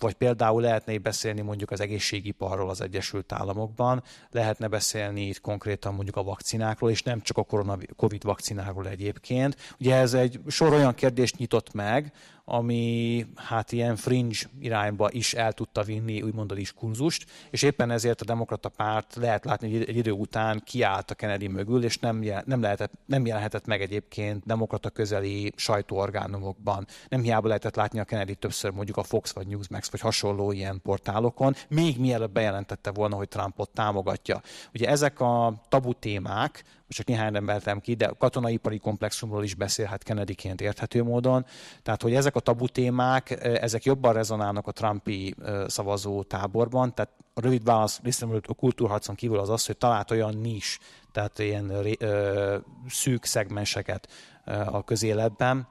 vagy például lehetne beszélni mondjuk az egészségiparról az Egyesült Államokban, lehetne beszélni itt konkrétan mondjuk a vakcinákról, és nem csak a korona, COVID vakcináról egyébként. Ugye ez egy sor olyan kérdést nyitott meg, ami hát ilyen fringe irányba is el tudta vinni úgymond a diskurzust, és éppen ezért a demokrata párt lehet látni, hogy egy idő után kiállt a Kennedy mögül, és nem, jel, nem, lehetett, nem jelenhetett meg egyébként demokrata közeli sajtóorgánumokban. Nem hiába lehetett látni a Kennedy többször mondjuk a Fox Fox vagy Newsmax, vagy hasonló ilyen portálokon, még mielőtt bejelentette volna, hogy Trumpot támogatja. Ugye ezek a tabu témák, csak néhány embertem ki, de katonaipari komplexumról is beszélhet Kennedyként érthető módon. Tehát, hogy ezek a tabu témák, e, ezek jobban rezonálnak a Trumpi e, szavazó táborban, tehát a rövid válasz részemről a kultúrharcon kívül az az, hogy talált olyan nis, tehát ilyen ö, e, szűk szegmenseket ö, a közéletben,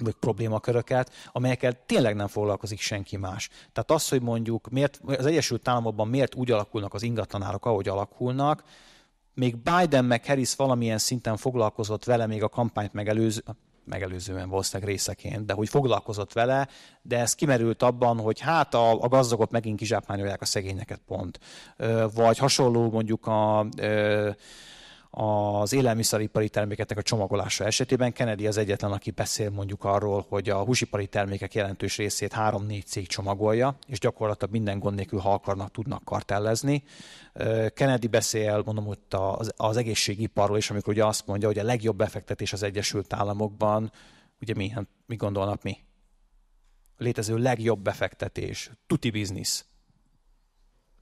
vagy problémaköröket, amelyekkel tényleg nem foglalkozik senki más. Tehát az, hogy mondjuk miért, az Egyesült Államokban miért úgy alakulnak az ingatlanárok, ahogy alakulnak, még Biden meg Harris valamilyen szinten foglalkozott vele még a kampányt megelőző, megelőzően voltak részeként, de hogy foglalkozott vele, de ez kimerült abban, hogy hát a, a gazdagok megint kizsákmányolják a szegényeket pont. Vagy hasonló mondjuk a, a az élelmiszeripari termékeknek a csomagolása esetében Kennedy az egyetlen, aki beszél mondjuk arról, hogy a húsipari termékek jelentős részét 3-4 cég csomagolja, és gyakorlatilag minden gond nélkül, ha akarnak, tudnak kartellezni. Kennedy beszél, mondom, ott az, az egészségiparról és amikor ugye azt mondja, hogy a legjobb befektetés az Egyesült Államokban, ugye mi, hát, mi gondolnak mi? A létező legjobb befektetés, tuti biznisz.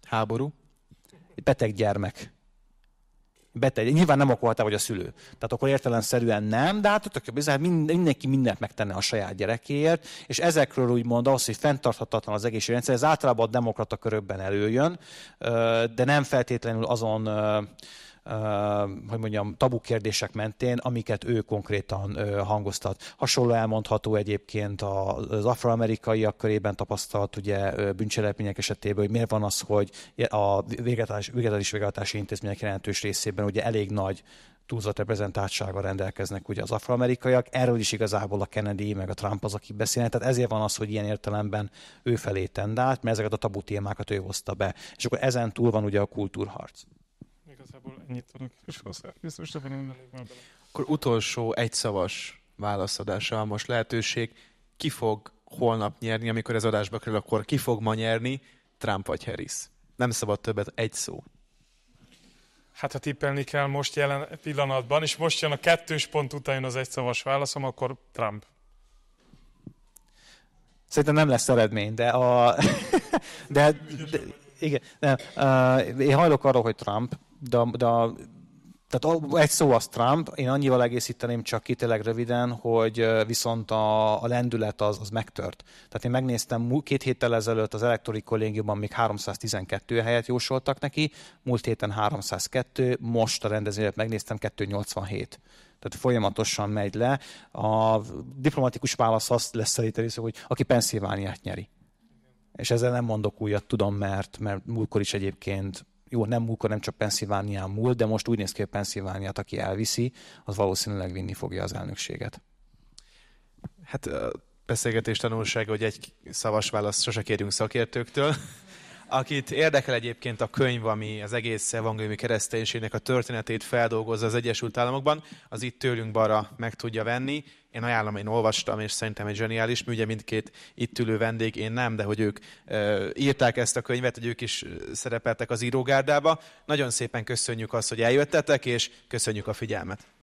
Háború. Beteg gyermek Beteg, Nyilván nem okolta, vagy a szülő. Tehát akkor értelemszerűen nem, de hát tök hát mindenki mindent megtenne a saját gyerekéért, és ezekről úgymond az, hogy fenntarthatatlan az egészségügyi rendszer, ez általában a demokrata körökben előjön, de nem feltétlenül azon hogy mondjam, tabu kérdések mentén, amiket ő konkrétan hangoztat. Hasonló elmondható egyébként az afroamerikaiak körében tapasztalt ugye bűncselekmények esetében, hogy miért van az, hogy a végetelés végetelési intézmények jelentős részében ugye elég nagy túlzott reprezentáltsággal rendelkeznek ugye az afroamerikaiak. Erről is igazából a Kennedy meg a Trump az, aki beszélnek. Tehát ezért van az, hogy ilyen értelemben ő felé tendált, mert ezeket a tabu témákat ő hozta be. És akkor ezen túl van ugye a kultúrharc. Igazából ennyit tudok Köszönöm szépen. Biztos, hogy nem Akkor utolsó egyszavas válaszadása most lehetőség. Ki fog holnap nyerni, amikor ez adásba kerül, akkor ki fog ma nyerni, Trump vagy Harris? Nem szabad többet, egy szó. Hát ha tippelni kell most jelen pillanatban, és most jön a kettős pont után jön az egyszavas válaszom, akkor Trump. Szerintem nem lesz eredmény, de a... de, de, igen, nem, uh, én hajlok arról, hogy Trump, de, de tehát egy szó az Trump, én annyival egészíteném csak ki tényleg röviden, hogy viszont a, a lendület az, az megtört. Tehát én megnéztem két héttel ezelőtt az elektori kollégiumban még 312 helyet jósoltak neki, múlt héten 302, most a rendezvényet megnéztem 287 tehát folyamatosan megy le. A diplomatikus válasz az lesz szerintem, hogy aki Pennsylvániát nyeri. És ezzel nem mondok újat, tudom, mert, mert múltkor is egyébként jó, nem múlka, nem csak Pennsylvania múl, de most úgy néz ki, hogy Pennsylvania-t, aki elviszi, az valószínűleg vinni fogja az elnökséget. Hát beszélgetés tanulsága, hogy egy szavas választ sose kérünk szakértőktől. Akit érdekel egyébként a könyv, ami az egész evangéliumi kereszténységnek a történetét feldolgozza az Egyesült Államokban, az itt tőlünk balra meg tudja venni. Én ajánlom, én olvastam, és szerintem egy zseniális mű, ugye mindkét itt ülő vendég, én nem, de hogy ők e, írták ezt a könyvet, hogy ők is szerepeltek az írógárdába. Nagyon szépen köszönjük azt, hogy eljöttetek, és köszönjük a figyelmet.